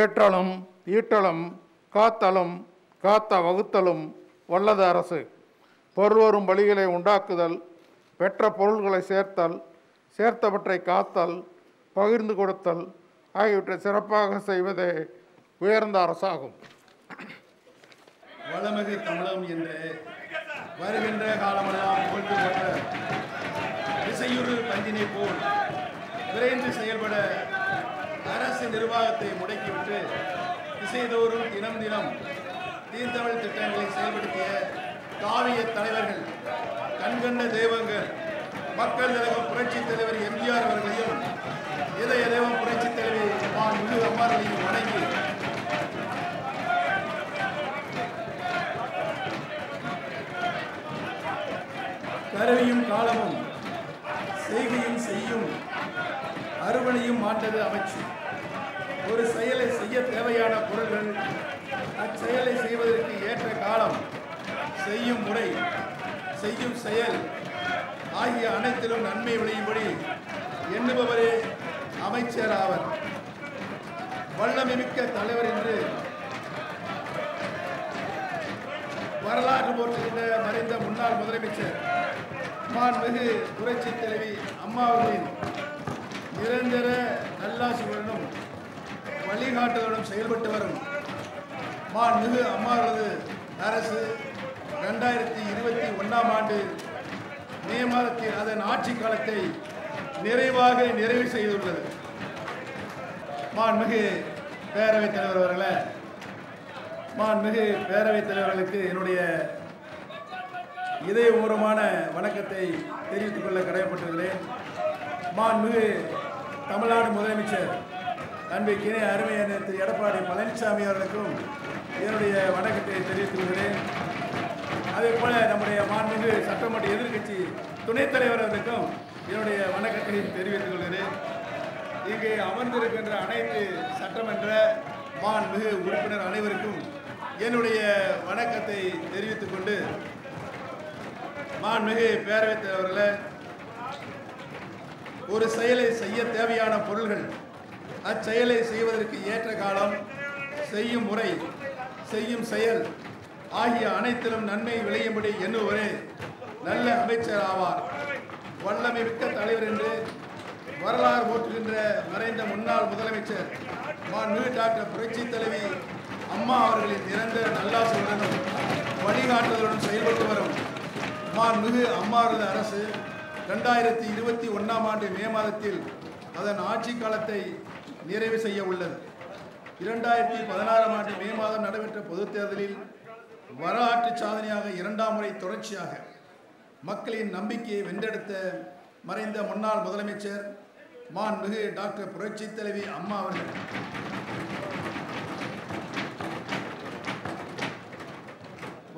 ஏற்றலும் ஈட்டலும் காத்தலும் காத்த வகுத்தலும் வல்லது அரசு பொருள்வரும் வழிகளை உண்டாக்குதல் பெற்ற பொருள்களை சேர்த்தல் சேர்த்தவற்றை காத்தல் பகிர்ந்து கொடுத்தல் ஆகியவற்றை சிறப்பாக செய்வதே உயர்ந்த அரசாகும் வளமதி தமிழம் என்று வருகின்ற காலமெல்லாம் புகழ்ந்து கொண்ட திசையுறு போல் விரைந்து செயல்பட அரசு நிர்வாகத்தை முடக்கிவிட்டு திசைதோறும் தினம் தினம் தீர்த்தமிழ் திட்டங்களை செயல்படுத்திய காவிய தலைவர்கள் கண்கண்ட தெய்வங்கள் மக்கள் தலைவர் புரட்சி தலைவர் எம்ஜிஆர் அவர்களையும் இதய தெய்வம் புரட்சி தலைவர் முழு அம்மார்களையும் வணங்கி கருவியும் காலமும் செய்கையும் செய்யும் அறுவணையும் மாற்றது அமைச்சர் ஒரு செயலை செய்ய தேவையான பொருள்கள் அச்செயலை செய்வதற்கு ஏற்ற காலம் செய்யும் முறை செய்யும் செயல் ஆகிய அனைத்திலும் நன்மை விளையும்படி எண்ணுபவரே அமைச்சர் ஆவர் மிக்க தலைவர் என்று வரலாறு போற்றுகின்ற மறைந்த முன்னாள் முதலமைச்சர் மாண்புமிகு புரட்சி தலைவி அம்மாவின் நிரந்தர நல்லாசிகளும் வழிகாட்டுதலுடன் செயல்பட்டு வரும் மாண்புமிகு அம்மாவரது அரசு ரெண்டாயிரத்தி இருபத்தி ஒன்றாம் ஆண்டு மே மாதத்தில் அதன் ஆட்சி காலத்தை நிறைவாக நிறைவு செய்துள்ளது மாண்மிகு பேரவைத் தலைவர் அவர்களே மாண்மிகு பேரவைத் தலைவர்களுக்கு என்னுடைய இதயபூர்வமான வணக்கத்தை தெரிவித்துக் கொள்ள கடமைப்பட்டிருக்கிறேன் மாண்மிகு தமிழ்நாடு முதலமைச்சர் அன்பிற்கினே அருமையான திரு எடப்பாடி பழனிசாமி அவர்களுக்கும் என்னுடைய வணக்கத்தை தெரிவித்துக் கொள்கிறேன் அதே போல நம்முடைய மாண்புமிகு சட்டமன்ற எதிர்கட்சி துணைத் தலைவர் அவர்களுக்கும் என்னுடைய வணக்கத்தை தெரிவித்துக் கொள்கிறேன் இங்கே அமர்ந்திருக்கின்ற அனைத்து சட்டமன்ற மாண்புமிகு உறுப்பினர் அனைவருக்கும் என்னுடைய வணக்கத்தை தெரிவித்துக் கொண்டு மாண்புமிகு பேரவைத் தலைவர்களை ஒரு செயலை செய்ய தேவையான பொருள்கள் அச்செயலை செய்வதற்கு ஏற்ற காலம் செய்யும் முறை செய்யும் செயல் ஆகிய அனைத்திலும் நன்மை விளையும்படி எண்ணுவரே நல்ல அமைச்சர் ஆவார் வல்லமை மிக்க தலைவர் என்று வரலாறு போற்றுகின்ற மறைந்த முன்னாள் முதலமைச்சர் டாக்டர் புரட்சி தலைவி அம்மா அவர்களின் நிரந்த நல்லாசையுடனும் வழிகாட்டுதலுடன் செயல்பட்டு வரும் மிகு அம்மாவது அரசு ரெண்டாயிரத்தி இருபத்தி ஒன்றாம் ஆண்டு மே மாதத்தில் அதன் ஆட்சி காலத்தை நிறைவு செய்ய உள்ளது இரண்டாயிரத்தி பதினாறாம் ஆண்டு மே மாதம் நடைபெற்ற பொதுத் தேர்தலில் வரலாற்று சாதனையாக இரண்டாம் முறை தொடர்ச்சியாக மக்களின் நம்பிக்கையை வென்றெடுத்த மறைந்த முன்னாள் முதலமைச்சர் மாண்மிகு டாக்டர் புரட்சி தலைவி அம்மா அவர்கள்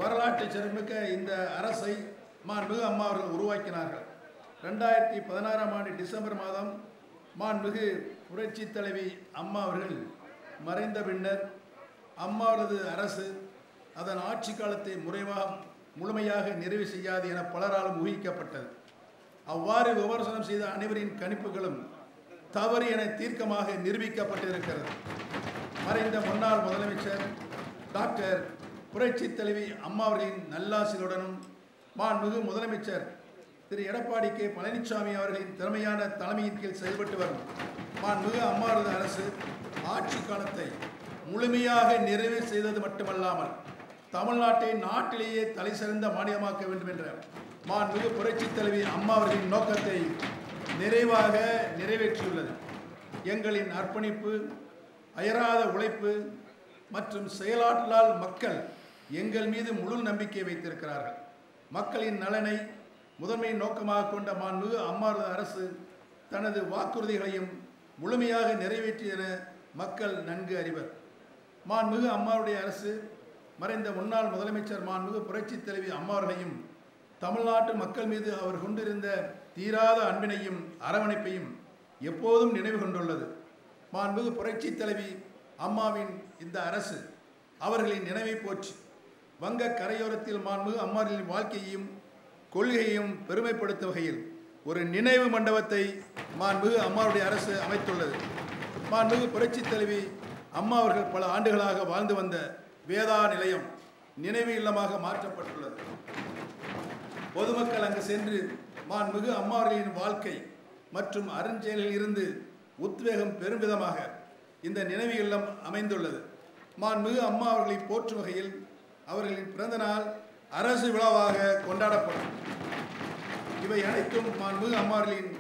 வரலாற்று சிறப்புமிக்க இந்த அரசை மாண்மிகு அம்மா அவர்கள் உருவாக்கினார்கள் ரெண்டாயிரத்தி பதினாறாம் ஆண்டு டிசம்பர் மாதம் மாண்மிகு புரட்சி தலைவி அம்மா அவர்கள் மறைந்த பின்னர் அம்மாவரது அரசு அதன் ஆட்சி காலத்தை முறைவாக முழுமையாக நிறைவு செய்யாது என பலராலும் ஊகிக்கப்பட்டது அவ்வாறு விமர்சனம் செய்த அனைவரின் கணிப்புகளும் தவறு என தீர்க்கமாக நிரூபிக்கப்பட்டிருக்கிறது மறைந்த முன்னாள் முதலமைச்சர் டாக்டர் புரட்சி தலைவி அம்மாவர்களின் நல்லாசிலுடனும் மாண்புமிகு முதலமைச்சர் திரு எடப்பாடி கே பழனிசாமி அவர்களின் திறமையான தலைமையின் கீழ் செயல்பட்டு வரும் மாண்புமிகு அம்மாவது அரசு ஆட்சி காலத்தை முழுமையாக நிறைவு செய்தது மட்டுமல்லாமல் தமிழ்நாட்டை நாட்டிலேயே தலை சிறந்த மாநிலமாக்க வேண்டும் என்ற மாண்புமிகு புரட்சித் தலைவி அம்மா அவர்களின் நோக்கத்தை நிறைவாக நிறைவேற்றியுள்ளது எங்களின் அர்ப்பணிப்பு அயராத உழைப்பு மற்றும் செயலாற்றலால் மக்கள் எங்கள் மீது முழு நம்பிக்கை வைத்திருக்கிறார்கள் மக்களின் நலனை முதன்மை நோக்கமாக கொண்ட மாண்பு அம்மாறு அரசு தனது வாக்குறுதிகளையும் முழுமையாக நிறைவேற்றியதென மக்கள் நன்கு அறிவர் மாண்புமிகு அம்மாவுடைய அரசு மறைந்த முன்னாள் முதலமைச்சர் மாண்புமிகு புரட்சித் தலைவி அம்மாவர்களையும் தமிழ்நாட்டு மக்கள் மீது அவர் கொண்டிருந்த தீராத அன்பினையும் அரவணைப்பையும் எப்போதும் நினைவு கொண்டுள்ளது மாண்புமிகு புரட்சி தலைவி அம்மாவின் இந்த அரசு அவர்களின் நினைவை போச்சு வங்க கரையோரத்தில் மாண்புமிகு அம்மாவின் வாழ்க்கையையும் கொள்கையையும் பெருமைப்படுத்தும் வகையில் ஒரு நினைவு மண்டபத்தை மாண்புகு அம்மாவுடைய அரசு அமைத்துள்ளது மாண்புகு புரட்சி தலைவி அம்மா அவர்கள் பல ஆண்டுகளாக வாழ்ந்து வந்த வேதா நிலையம் நினைவு இல்லமாக மாற்றப்பட்டுள்ளது பொதுமக்கள் அங்கு சென்று மாண்புகு அம்மா அவர்களின் வாழ்க்கை மற்றும் அருஞ்செயலில் இருந்து உத்வேகம் பெரும் விதமாக இந்த நினைவு இல்லம் அமைந்துள்ளது மாண்புகு அம்மா அவர்களை போற்றும் வகையில் அவர்களின் பிறந்த நாள் அரசு விழாவாக கொண்டாடப்படும் இவை அனைத்தும் மாண்புமிகு அம்மார்களின்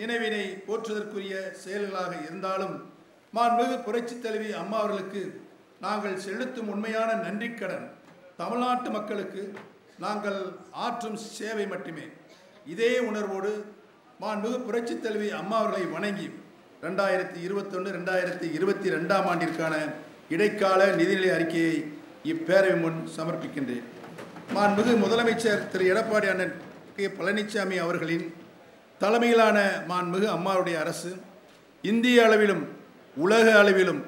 நினைவினை போற்றுவதற்குரிய செயல்களாக இருந்தாலும் மாண்புமிகு புரட்சி தலைவி அம்மா அவர்களுக்கு நாங்கள் செலுத்தும் உண்மையான நன்றிக்கடன் தமிழ்நாட்டு மக்களுக்கு நாங்கள் ஆற்றும் சேவை மட்டுமே இதே உணர்வோடு மாண்புமிகு புரட்சி தலைவி அம்மா அவர்களை வணங்கி ரெண்டாயிரத்தி இருபத்தொன்று ரெண்டாயிரத்தி இருபத்தி ரெண்டாம் ஆண்டிற்கான இடைக்கால நிதிநிலை அறிக்கையை இப்பேரவை முன் சமர்ப்பிக்கின்றேன் மாண்புமிகு முதலமைச்சர் திரு எடப்பாடி அண்ணன் கே பழனிசாமி அவர்களின் தலைமையிலான மாண்புமிகு அம்மாவுடைய அரசு இந்திய அளவிலும் உலக அளவிலும்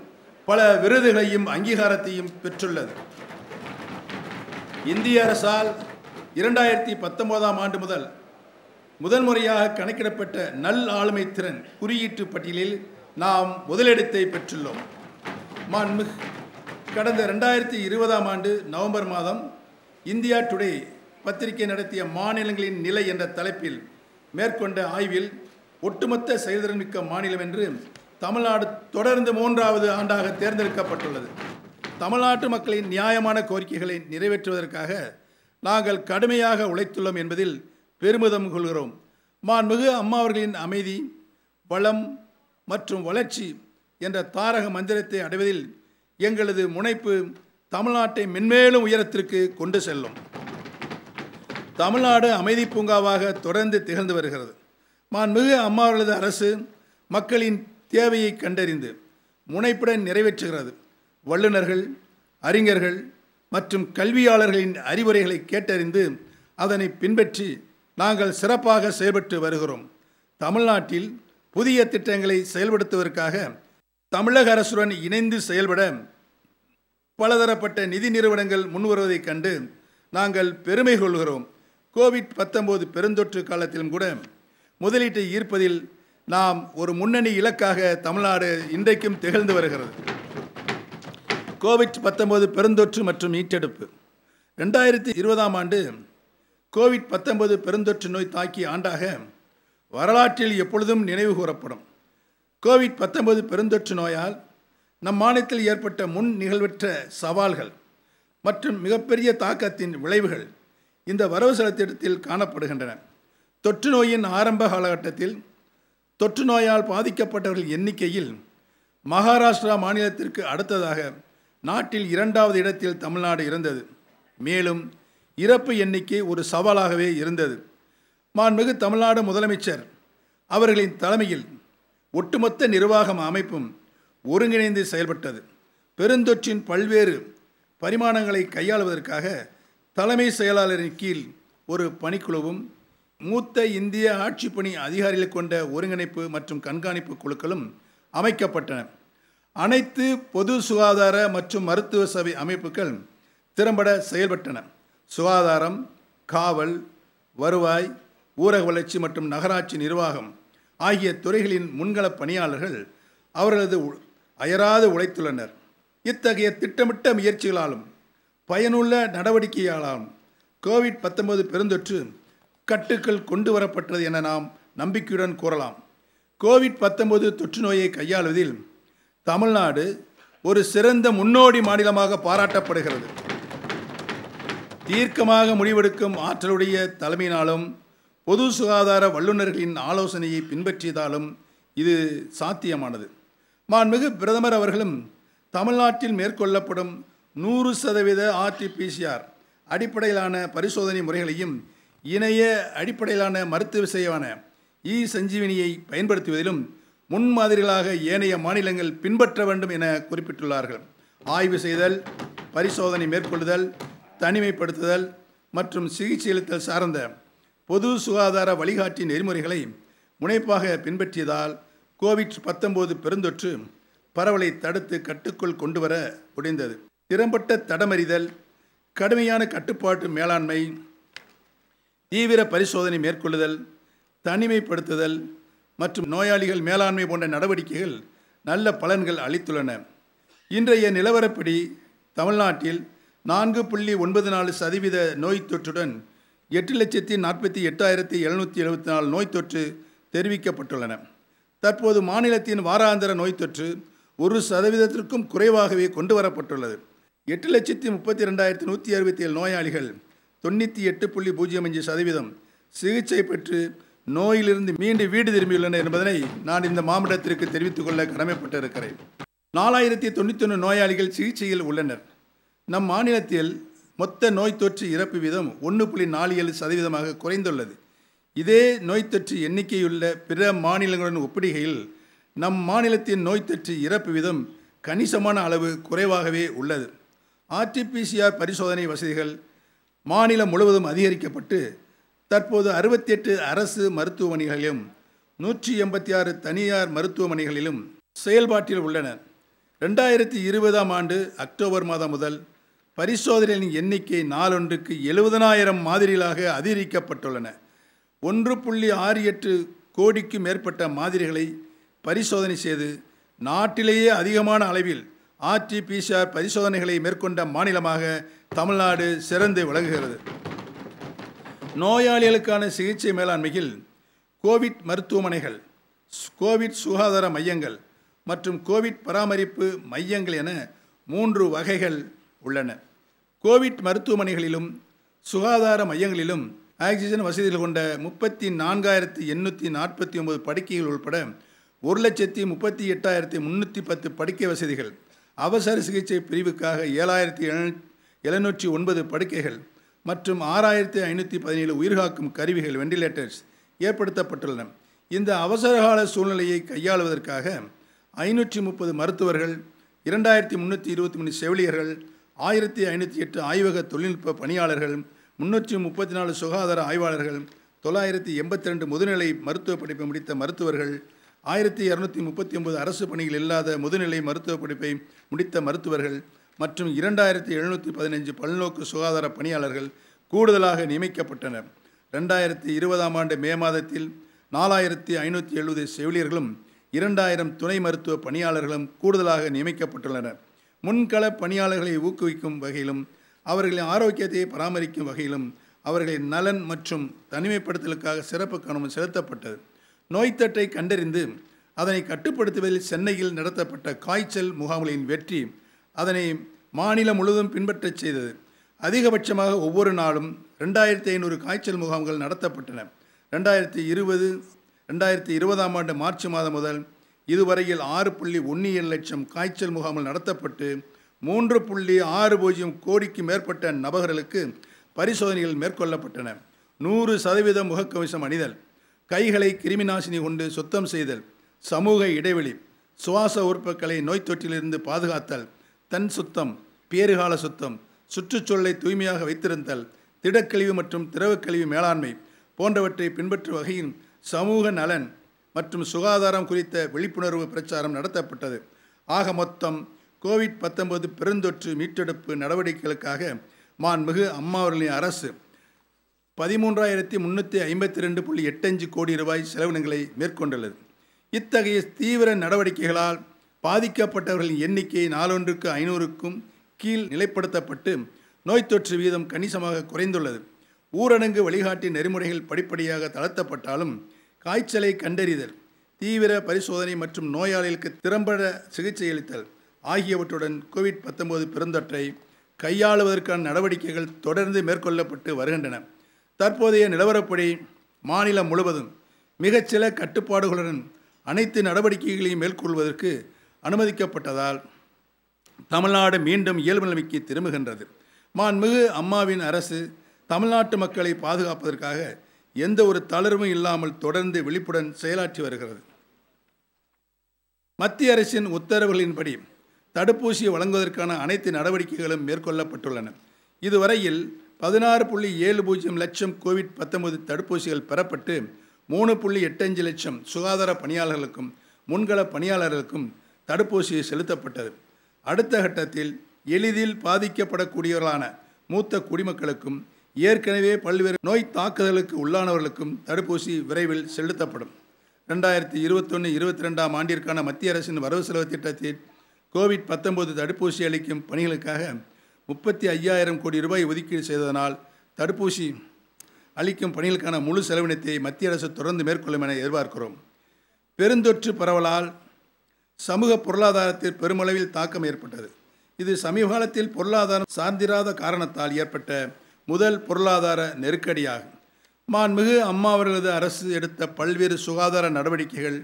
பல விருதுகளையும் அங்கீகாரத்தையும் பெற்றுள்ளது இந்திய அரசால் இரண்டாயிரத்தி பத்தொன்பதாம் ஆண்டு முதல் முதன்முறையாக முறையாக கணக்கிடப்பட்ட நல் ஆளுமை திறன் குறியீட்டு பட்டியலில் நாம் முதலிடத்தை பெற்றுள்ளோம் மாண்புமிகு கடந்த ரெண்டாயிரத்தி இருபதாம் ஆண்டு நவம்பர் மாதம் இந்தியா டுடே பத்திரிகை நடத்திய மாநிலங்களின் நிலை என்ற தலைப்பில் மேற்கொண்ட ஆய்வில் ஒட்டுமொத்த செயல்திறன்மிக்க மாநிலம் என்று தமிழ்நாடு தொடர்ந்து மூன்றாவது ஆண்டாக தேர்ந்தெடுக்கப்பட்டுள்ளது தமிழ்நாட்டு மக்களின் நியாயமான கோரிக்கைகளை நிறைவேற்றுவதற்காக நாங்கள் கடுமையாக உழைத்துள்ளோம் என்பதில் பெருமிதம் கொள்கிறோம் மான்மிகு அம்மாவர்களின் அமைதி வளம் மற்றும் வளர்ச்சி என்ற தாரக மந்திரத்தை அடைவதில் எங்களது முனைப்பு தமிழ்நாட்டை மென்மேலும் உயரத்திற்கு கொண்டு செல்லும் தமிழ்நாடு அமைதி பூங்காவாக தொடர்ந்து திகழ்ந்து வருகிறது மாண்புமிகு அம்மாவளது அரசு மக்களின் தேவையை கண்டறிந்து முனைப்புடன் நிறைவேற்றுகிறது வல்லுநர்கள் அறிஞர்கள் மற்றும் கல்வியாளர்களின் அறிவுரைகளை கேட்டறிந்து அதனை பின்பற்றி நாங்கள் சிறப்பாக செயல்பட்டு வருகிறோம் தமிழ்நாட்டில் புதிய திட்டங்களை செயல்படுத்துவதற்காக தமிழக அரசுடன் இணைந்து செயல்பட பலதரப்பட்ட நிதி நிறுவனங்கள் முன்வருவதைக் கண்டு நாங்கள் பெருமை கொள்கிறோம் கோவிட் பத்தொம்போது பெருந்தொற்று காலத்திலும் கூட முதலீட்டை ஈர்ப்பதில் நாம் ஒரு முன்னணி இலக்காக தமிழ்நாடு இன்றைக்கும் திகழ்ந்து வருகிறது கோவிட் பத்தொம்போது பெருந்தொற்று மற்றும் மீட்டெடுப்பு ரெண்டாயிரத்தி இருபதாம் ஆண்டு கோவிட் பத்தொன்பது பெருந்தொற்று நோய் தாக்கிய ஆண்டாக வரலாற்றில் எப்பொழுதும் நினைவு கூறப்படும் கோவிட் பத்தொன்பது பெருந்தொற்று நோயால் நம் மாநிலத்தில் ஏற்பட்ட முன் நிகழ்வற்ற சவால்கள் மற்றும் மிகப்பெரிய தாக்கத்தின் விளைவுகள் இந்த வரவு செலவு திட்டத்தில் காணப்படுகின்றன தொற்று நோயின் ஆரம்ப காலகட்டத்தில் தொற்று நோயால் பாதிக்கப்பட்டவர்கள் எண்ணிக்கையில் மகாராஷ்டிரா மாநிலத்திற்கு அடுத்ததாக நாட்டில் இரண்டாவது இடத்தில் தமிழ்நாடு இருந்தது மேலும் இறப்பு எண்ணிக்கை ஒரு சவாலாகவே இருந்தது மாண்புமிகு தமிழ்நாடு முதலமைச்சர் அவர்களின் தலைமையில் ஒட்டுமொத்த நிர்வாகம் அமைப்பும் ஒருங்கிணைந்து செயல்பட்டது பெருந்தொற்றின் பல்வேறு பரிமாணங்களை கையாளுவதற்காக தலைமை செயலாளரின் கீழ் ஒரு பணிக்குழுவும் மூத்த இந்திய ஆட்சி பணி அதிகாரிகள் கொண்ட ஒருங்கிணைப்பு மற்றும் கண்காணிப்பு குழுக்களும் அமைக்கப்பட்டன அனைத்து பொது சுகாதார மற்றும் மருத்துவ சபை அமைப்புகள் திறம்பட செயல்பட்டன சுகாதாரம் காவல் வருவாய் ஊரக வளர்ச்சி மற்றும் நகராட்சி நிர்வாகம் ஆகிய துறைகளின் முன்களப் பணியாளர்கள் அவர்களது அயராது உழைத்துள்ளனர் இத்தகைய திட்டமிட்ட முயற்சிகளாலும் பயனுள்ள நடவடிக்கைகளாலும் கோவிட் பத்தொன்பது பெருந்தொற்று கட்டுக்கள் கொண்டு வரப்பட்டது என நாம் நம்பிக்கையுடன் கூறலாம் கோவிட் பத்தொன்பது தொற்று நோயை கையாளுவதில் தமிழ்நாடு ஒரு சிறந்த முன்னோடி மாநிலமாக பாராட்டப்படுகிறது தீர்க்கமாக முடிவெடுக்கும் ஆற்றலுடைய தலைமையினாலும் பொது சுகாதார வல்லுநர்களின் ஆலோசனையை பின்பற்றியதாலும் இது சாத்தியமானது மாண்புமிகு பிரதமர் அவர்களும் தமிழ்நாட்டில் மேற்கொள்ளப்படும் நூறு சதவீத ஆர்டிபிசிஆர் அடிப்படையிலான பரிசோதனை முறைகளையும் இணைய அடிப்படையிலான மருத்துவ சேவையான இ சஞ்சீவினியை பயன்படுத்துவதிலும் முன்மாதிரிகளாக ஏனைய மாநிலங்கள் பின்பற்ற வேண்டும் என குறிப்பிட்டுள்ளார்கள் ஆய்வு செய்தல் பரிசோதனை மேற்கொள்ளுதல் தனிமைப்படுத்துதல் மற்றும் சிகிச்சையளித்தல் சார்ந்த பொது சுகாதார வழிகாட்டி நெறிமுறைகளை முனைப்பாக பின்பற்றியதால் கோவிட் பத்தொம்போது பெருந்தொற்று பரவலை தடுத்து கட்டுக்குள் கொண்டு வர முடிந்தது திறம்பட்ட தடமறிதல் கடுமையான கட்டுப்பாட்டு மேலாண்மை தீவிர பரிசோதனை மேற்கொள்ளுதல் தனிமைப்படுத்துதல் மற்றும் நோயாளிகள் மேலாண்மை போன்ற நடவடிக்கைகள் நல்ல பலன்கள் அளித்துள்ளன இன்றைய நிலவரப்படி தமிழ்நாட்டில் நான்கு புள்ளி ஒன்பது நாலு சதவீத நோய் தொற்றுடன் எட்டு லட்சத்தி நாற்பத்தி எட்டாயிரத்தி எழுநூற்றி எழுபத்தி நாலு நோய் தொற்று தெரிவிக்கப்பட்டுள்ளன தற்போது மாநிலத்தின் வாராந்திர நோய் தொற்று ஒரு சதவீதத்திற்கும் குறைவாகவே கொண்டு வரப்பட்டுள்ளது எட்டு லட்சத்தி முப்பத்தி ரெண்டாயிரத்தி நூற்றி அறுபத்தி ஏழு நோயாளிகள் தொண்ணூற்றி எட்டு புள்ளி பூஜ்ஜியம் அஞ்சு சதவீதம் சிகிச்சை பெற்று நோயிலிருந்து மீண்டு வீடு திரும்பியுள்ளனர் என்பதனை நான் இந்த மாவட்டத்திற்கு தெரிவித்துக் கொள்ள கடமைப்பட்டிருக்கிறேன் நாலாயிரத்தி ஒன்று நோயாளிகள் சிகிச்சையில் உள்ளனர் நம் மாநிலத்தில் மொத்த நோய் தொற்று இறப்பு வீதம் ஒன்று புள்ளி நாலு ஏழு சதவீதமாக குறைந்துள்ளது இதே நோய் தொற்று எண்ணிக்கையுள்ள பிற மாநிலங்களுடன் ஒப்பிடுகையில் நம் மாநிலத்தின் நோய் தொற்று இறப்பு விதம் கணிசமான அளவு குறைவாகவே உள்ளது ஆர்டிபிசிஆர் பரிசோதனை வசதிகள் மாநிலம் முழுவதும் அதிகரிக்கப்பட்டு தற்போது அறுபத்தெட்டு அரசு மருத்துவமனைகளிலும் நூற்றி எண்பத்தி ஆறு தனியார் மருத்துவமனைகளிலும் செயல்பாட்டில் உள்ளன ரெண்டாயிரத்தி இருபதாம் ஆண்டு அக்டோபர் மாதம் முதல் பரிசோதனைகளின் எண்ணிக்கை நாளொன்றுக்கு எழுபதனாயிரம் மாதிரிகளாக அதிகரிக்கப்பட்டுள்ளன ஒன்று புள்ளி ஆறு எட்டு கோடிக்கு மேற்பட்ட மாதிரிகளை பரிசோதனை செய்து நாட்டிலேயே அதிகமான அளவில் ஆர்டிபிசிஆர் பரிசோதனைகளை மேற்கொண்ட மாநிலமாக தமிழ்நாடு சிறந்து விளங்குகிறது நோயாளிகளுக்கான சிகிச்சை மேலாண்மையில் கோவிட் மருத்துவமனைகள் கோவிட் சுகாதார மையங்கள் மற்றும் கோவிட் பராமரிப்பு மையங்கள் என மூன்று வகைகள் உள்ளன கோவிட் மருத்துவமனைகளிலும் சுகாதார மையங்களிலும் ஆக்சிஜன் வசதிகள் கொண்ட முப்பத்தி நான்காயிரத்தி எண்ணூற்றி நாற்பத்தி ஒன்பது படுக்கைகள் உள்பட ஒரு லட்சத்தி முப்பத்தி எட்டாயிரத்தி முந்நூற்றி பத்து படுக்கை வசதிகள் அவசர சிகிச்சை பிரிவுக்காக ஏழாயிரத்தி எழுநூற்றி ஒன்பது படுக்கைகள் மற்றும் ஆறாயிரத்தி ஐநூற்றி பதினேழு உயிர்காக்கும் கருவிகள் வெண்டிலேட்டர்ஸ் ஏற்படுத்தப்பட்டுள்ளன இந்த அவசரகால சூழ்நிலையை கையாளுவதற்காக ஐநூற்றி முப்பது மருத்துவர்கள் இரண்டாயிரத்தி முந்நூற்றி இருபத்தி மூணு செவிலியர்கள் ஆயிரத்தி ஐநூற்றி எட்டு ஆய்வக தொழில்நுட்ப பணியாளர்கள் முன்னூற்றி முப்பத்தி நாலு சுகாதார ஆய்வாளர்கள் தொள்ளாயிரத்தி எண்பத்தி ரெண்டு முதுநிலை மருத்துவ படிப்பை முடித்த மருத்துவர்கள் ஆயிரத்தி இரநூத்தி முப்பத்தி ஒன்பது அரசு பணிகள் இல்லாத முதுநிலை மருத்துவ படிப்பை முடித்த மருத்துவர்கள் மற்றும் இரண்டாயிரத்தி எழுநூற்றி பதினைஞ்சு பல்நோக்கு சுகாதார பணியாளர்கள் கூடுதலாக நியமிக்கப்பட்டனர் ரெண்டாயிரத்தி இருபதாம் ஆண்டு மே மாதத்தில் நாலாயிரத்தி ஐநூற்றி எழுபது செவிலியர்களும் இரண்டாயிரம் துணை மருத்துவ பணியாளர்களும் கூடுதலாக நியமிக்கப்பட்டுள்ளனர் முன்கள பணியாளர்களை ஊக்குவிக்கும் வகையிலும் அவர்களின் ஆரோக்கியத்தை பராமரிக்கும் வகையிலும் அவர்களின் நலன் மற்றும் தனிமைப்படுத்தலுக்காக சிறப்பு கவனம் செலுத்தப்பட்டது நோய்த்தட்டை கண்டறிந்து அதனை கட்டுப்படுத்துவதில் சென்னையில் நடத்தப்பட்ட காய்ச்சல் முகாம்களின் வெற்றி அதனை மாநிலம் முழுவதும் பின்பற்றச் செய்தது அதிகபட்சமாக ஒவ்வொரு நாளும் ரெண்டாயிரத்தி ஐநூறு காய்ச்சல் முகாம்கள் நடத்தப்பட்டன ரெண்டாயிரத்தி இருபது ரெண்டாயிரத்தி இருபதாம் ஆண்டு மார்ச் மாதம் முதல் இதுவரையில் ஆறு புள்ளி ஒன்று ஏழு லட்சம் காய்ச்சல் முகாம்கள் நடத்தப்பட்டு மூன்று புள்ளி ஆறு பூஜ்ஜியம் கோடிக்கு மேற்பட்ட நபர்களுக்கு பரிசோதனைகள் மேற்கொள்ளப்பட்டன நூறு சதவீத முகக்கவசம் அணிதல் கைகளை கிருமிநாசினி கொண்டு சுத்தம் செய்தல் சமூக இடைவெளி சுவாச உறுப்புகளை நோய் தொற்றிலிருந்து பாதுகாத்தல் தன் சுத்தம் பேறுகால சுத்தம் சுற்றுச்சூழலை தூய்மையாக வைத்திருந்தல் திடக்கழிவு மற்றும் திரவக்கழிவு மேலாண்மை போன்றவற்றை பின்பற்றும் வகையில் சமூக நலன் மற்றும் சுகாதாரம் குறித்த விழிப்புணர்வு பிரச்சாரம் நடத்தப்பட்டது ஆக மொத்தம் கோவிட் பத்தொன்பது பெருந்தொற்று மீட்டெடுப்பு நடவடிக்கைகளுக்காக மாண்புமிகு அம்மா அவர்களின் அரசு பதிமூன்றாயிரத்தி முந்நூற்றி ஐம்பத்தி ரெண்டு புள்ளி எட்டஞ்சு கோடி ரூபாய் செலவினங்களை மேற்கொண்டுள்ளது இத்தகைய தீவிர நடவடிக்கைகளால் பாதிக்கப்பட்டவர்களின் எண்ணிக்கை நாலொன்றுக்கு ஐநூறுக்கும் கீழ் நிலைப்படுத்தப்பட்டு நோய் தொற்று வீதம் கணிசமாக குறைந்துள்ளது ஊரடங்கு வழிகாட்டி நெறிமுறைகள் படிப்படியாக தளர்த்தப்பட்டாலும் காய்ச்சலை கண்டறிதல் தீவிர பரிசோதனை மற்றும் நோயாளிகளுக்கு திறம்பட சிகிச்சையளித்தல் ஆகியவற்றுடன் கோவிட் பத்தொன்பது பெருந்தொற்றை கையாளுவதற்கான நடவடிக்கைகள் தொடர்ந்து மேற்கொள்ளப்பட்டு வருகின்றன தற்போதைய நிலவரப்படி மாநிலம் முழுவதும் மிகச்சில கட்டுப்பாடுகளுடன் அனைத்து நடவடிக்கைகளையும் மேற்கொள்வதற்கு அனுமதிக்கப்பட்டதால் தமிழ்நாடு மீண்டும் இயல்பு நிலைமைக்கு திரும்புகின்றது மான்மிகு அம்மாவின் அரசு தமிழ்நாட்டு மக்களை பாதுகாப்பதற்காக எந்த ஒரு தளர்வும் இல்லாமல் தொடர்ந்து விழிப்புடன் செயலாற்றி வருகிறது மத்திய அரசின் உத்தரவுகளின்படி தடுப்பூசி வழங்குவதற்கான அனைத்து நடவடிக்கைகளும் மேற்கொள்ளப்பட்டுள்ளன இதுவரையில் பதினாறு புள்ளி ஏழு பூஜ்ஜியம் லட்சம் கோவிட் பத்தொன்பது தடுப்பூசிகள் பெறப்பட்டு மூணு புள்ளி எட்டஞ்சு லட்சம் சுகாதார பணியாளர்களுக்கும் முன்கள பணியாளர்களுக்கும் தடுப்பூசி செலுத்தப்பட்டது அடுத்த கட்டத்தில் எளிதில் பாதிக்கப்படக்கூடியவர்களான மூத்த குடிமக்களுக்கும் ஏற்கனவே பல்வேறு நோய் தாக்குதலுக்கு உள்ளானவர்களுக்கும் தடுப்பூசி விரைவில் செலுத்தப்படும் ரெண்டாயிரத்தி இருபத்தொன்று இருபத்தி ரெண்டாம் ஆண்டிற்கான மத்திய அரசின் வரவு செலவு திட்டத்தின் கோவிட் பத்தொன்பது தடுப்பூசி அளிக்கும் பணிகளுக்காக முப்பத்தி ஐயாயிரம் கோடி ரூபாய் ஒதுக்கீடு செய்ததனால் தடுப்பூசி அளிக்கும் பணிகளுக்கான முழு செலவினத்தை மத்திய அரசு தொடர்ந்து மேற்கொள்ளும் என எதிர்பார்க்கிறோம் பெருந்தொற்று பரவலால் சமூக பொருளாதாரத்தில் பெருமளவில் தாக்கம் ஏற்பட்டது இது சமீப காலத்தில் பொருளாதாரம் சார்ந்திராத காரணத்தால் ஏற்பட்ட முதல் பொருளாதார நெருக்கடியாகும் மாண்புமிகு அம்மா அவர்களது அரசு எடுத்த பல்வேறு சுகாதார நடவடிக்கைகள்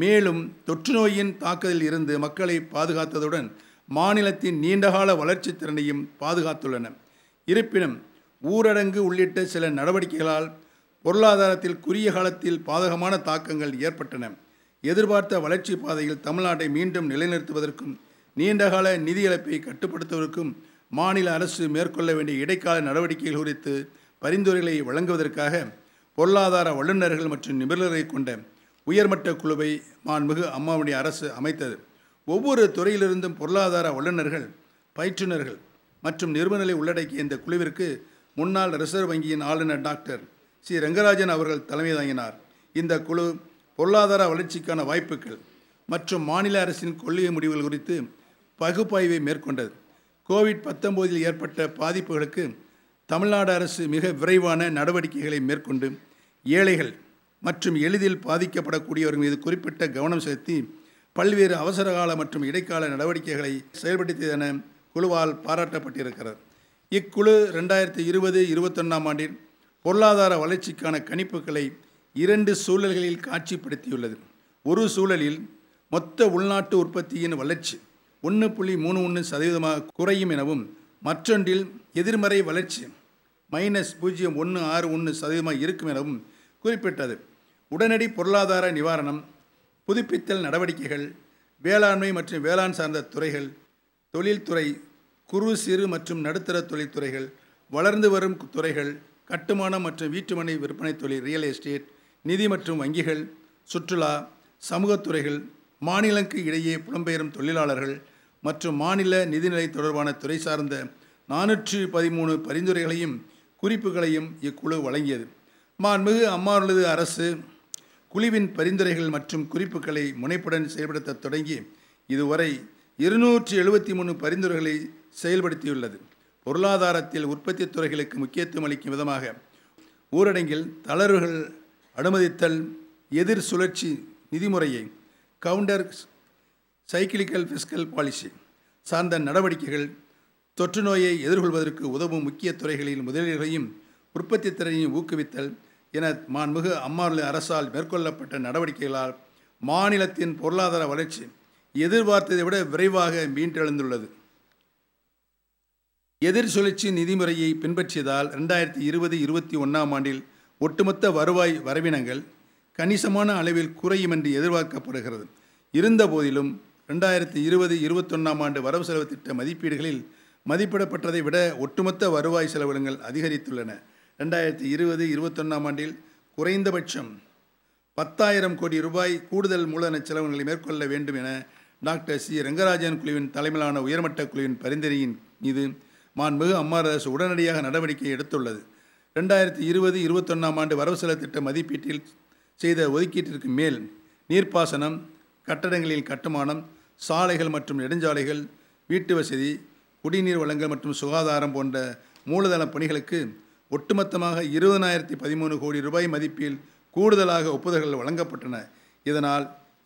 மேலும் தொற்று நோயின் தாக்கத்தில் இருந்து மக்களை பாதுகாத்ததுடன் மாநிலத்தின் நீண்டகால வளர்ச்சி திறனையும் பாதுகாத்துள்ளன இருப்பினும் ஊரடங்கு உள்ளிட்ட சில நடவடிக்கைகளால் பொருளாதாரத்தில் குறுகிய காலத்தில் பாதகமான தாக்கங்கள் ஏற்பட்டன எதிர்பார்த்த வளர்ச்சி பாதையில் தமிழ்நாட்டை மீண்டும் நிலைநிறுத்துவதற்கும் நீண்டகால நிதி இழப்பை கட்டுப்படுத்துவதற்கும் மாநில அரசு மேற்கொள்ள வேண்டிய இடைக்கால நடவடிக்கைகள் குறித்து பரிந்துரைகளை வழங்குவதற்காக பொருளாதார வல்லுநர்கள் மற்றும் நிபுணர்களை கொண்ட உயர்மட்ட குழுவை மாண்புமிகு அம்மாவுடைய அரசு அமைத்தது ஒவ்வொரு துறையிலிருந்தும் பொருளாதார வல்லுநர்கள் பயிற்றுநர்கள் மற்றும் நிறுவனங்களை உள்ளடக்கிய இந்த குழுவிற்கு முன்னாள் ரிசர்வ் வங்கியின் ஆளுநர் டாக்டர் சி ரங்கராஜன் அவர்கள் தலைமை தாங்கினார் இந்த குழு பொருளாதார வளர்ச்சிக்கான வாய்ப்புகள் மற்றும் மாநில அரசின் கொள்கை முடிவுகள் குறித்து பகுப்பாய்வை மேற்கொண்டது கோவிட் பத்தொம்போதில் ஏற்பட்ட பாதிப்புகளுக்கு தமிழ்நாடு அரசு மிக விரைவான நடவடிக்கைகளை மேற்கொண்டு ஏழைகள் மற்றும் எளிதில் பாதிக்கப்படக்கூடியவர்கள் மீது குறிப்பிட்ட கவனம் செலுத்தி பல்வேறு அவசரகால மற்றும் இடைக்கால நடவடிக்கைகளை செயல்படுத்தியதென குழுவால் பாராட்டப்பட்டிருக்கிறது இக்குழு ரெண்டாயிரத்தி இருபது இருபத்தொன்னாம் ஆண்டில் பொருளாதார வளர்ச்சிக்கான கணிப்புகளை இரண்டு சூழல்களில் காட்சிப்படுத்தியுள்ளது ஒரு சூழலில் மொத்த உள்நாட்டு உற்பத்தியின் வளர்ச்சி ஒன்று புள்ளி மூணு ஒன்று சதவீதமாக குறையும் எனவும் மற்றொன்றில் எதிர்மறை வளர்ச்சி மைனஸ் பூஜ்ஜியம் ஒன்று ஆறு ஒன்று சதவீதமாக இருக்கும் எனவும் குறிப்பிட்டது உடனடி பொருளாதார நிவாரணம் புதுப்பித்தல் நடவடிக்கைகள் வேளாண்மை மற்றும் வேளாண் சார்ந்த துறைகள் தொழில்துறை குறு சிறு மற்றும் நடுத்தர தொழில்துறைகள் வளர்ந்து வரும் துறைகள் கட்டுமானம் மற்றும் வீட்டுமனை விற்பனை தொழில் ரியல் எஸ்டேட் நிதி மற்றும் வங்கிகள் சுற்றுலா சமூகத்துறைகள் மாநிலங்கு இடையே புலம்பெயரும் தொழிலாளர்கள் மற்றும் மாநில நிதிநிலை தொடர்பான துறை சார்ந்த நானூற்று பதிமூணு பரிந்துரைகளையும் குறிப்புகளையும் இக்குழு வழங்கியது மாண்புமிகு அம்மாவர்களது அரசு குழுவின் பரிந்துரைகள் மற்றும் குறிப்புகளை முனைப்புடன் செயல்படுத்த தொடங்கி இதுவரை இருநூற்றி எழுபத்தி மூணு பரிந்துரைகளை செயல்படுத்தியுள்ளது பொருளாதாரத்தில் உற்பத்தி துறைகளுக்கு முக்கியத்துவம் அளிக்கும் விதமாக ஊரடங்கில் தளர்வுகள் அனுமதித்தல் எதிர் சுழற்சி நிதிமுறையை கவுண்டர் சைக்கிளிக்கல் ஃபிஸ்கல் பாலிசி சார்ந்த நடவடிக்கைகள் தொற்று நோயை எதிர்கொள்வதற்கு உதவும் முக்கிய துறைகளில் முதலீடுகளையும் உற்பத்தி திறனையும் ஊக்குவித்தல் என மாண்புமிகு அம்மாநில அரசால் மேற்கொள்ளப்பட்ட நடவடிக்கைகளால் மாநிலத்தின் பொருளாதார வளர்ச்சி எதிர்பார்த்ததை விட விரைவாக மீண்டெழுந்துள்ளது எதிர் சுழற்சி நிதிமுறையை பின்பற்றியதால் ரெண்டாயிரத்தி இருபது இருபத்தி ஒன்றாம் ஆண்டில் ஒட்டுமொத்த வருவாய் வரவினங்கள் கணிசமான அளவில் குறையும் என்று எதிர்பார்க்கப்படுகிறது இருந்தபோதிலும் ரெண்டாயிரத்தி இருபது இருபத்தொன்னாம் ஆண்டு வரவு செலவு திட்ட மதிப்பீடுகளில் மதிப்பிடப்பட்டதை விட ஒட்டுமொத்த வருவாய் செலவினங்கள் அதிகரித்துள்ளன ரெண்டாயிரத்தி இருபது இருபத்தொன்னாம் ஆண்டில் குறைந்தபட்சம் பத்தாயிரம் கோடி ரூபாய் கூடுதல் மூலதன செலவுகளை மேற்கொள்ள வேண்டும் என டாக்டர் சி ரங்கராஜன் குழுவின் தலைமையிலான உயர்மட்ட குழுவின் பரிந்துரையின் மீது மாண்புமிகு அம்மார் அரசு உடனடியாக நடவடிக்கை எடுத்துள்ளது ரெண்டாயிரத்தி இருபது இருபத்தொன்னாம் ஆண்டு வரவு செலவு திட்ட மதிப்பீட்டில் செய்த ஒதுக்கீட்டிற்கு மேல் நீர்ப்பாசனம் கட்டடங்களின் கட்டுமானம் சாலைகள் மற்றும் நெடுஞ்சாலைகள் வீட்டு வசதி குடிநீர் வழங்கல் மற்றும் சுகாதாரம் போன்ற மூலதன பணிகளுக்கு ஒட்டுமொத்தமாக இருபதனாயிரத்தி பதிமூணு கோடி ரூபாய் மதிப்பில் கூடுதலாக ஒப்புதல்கள் வழங்கப்பட்டன இதனால்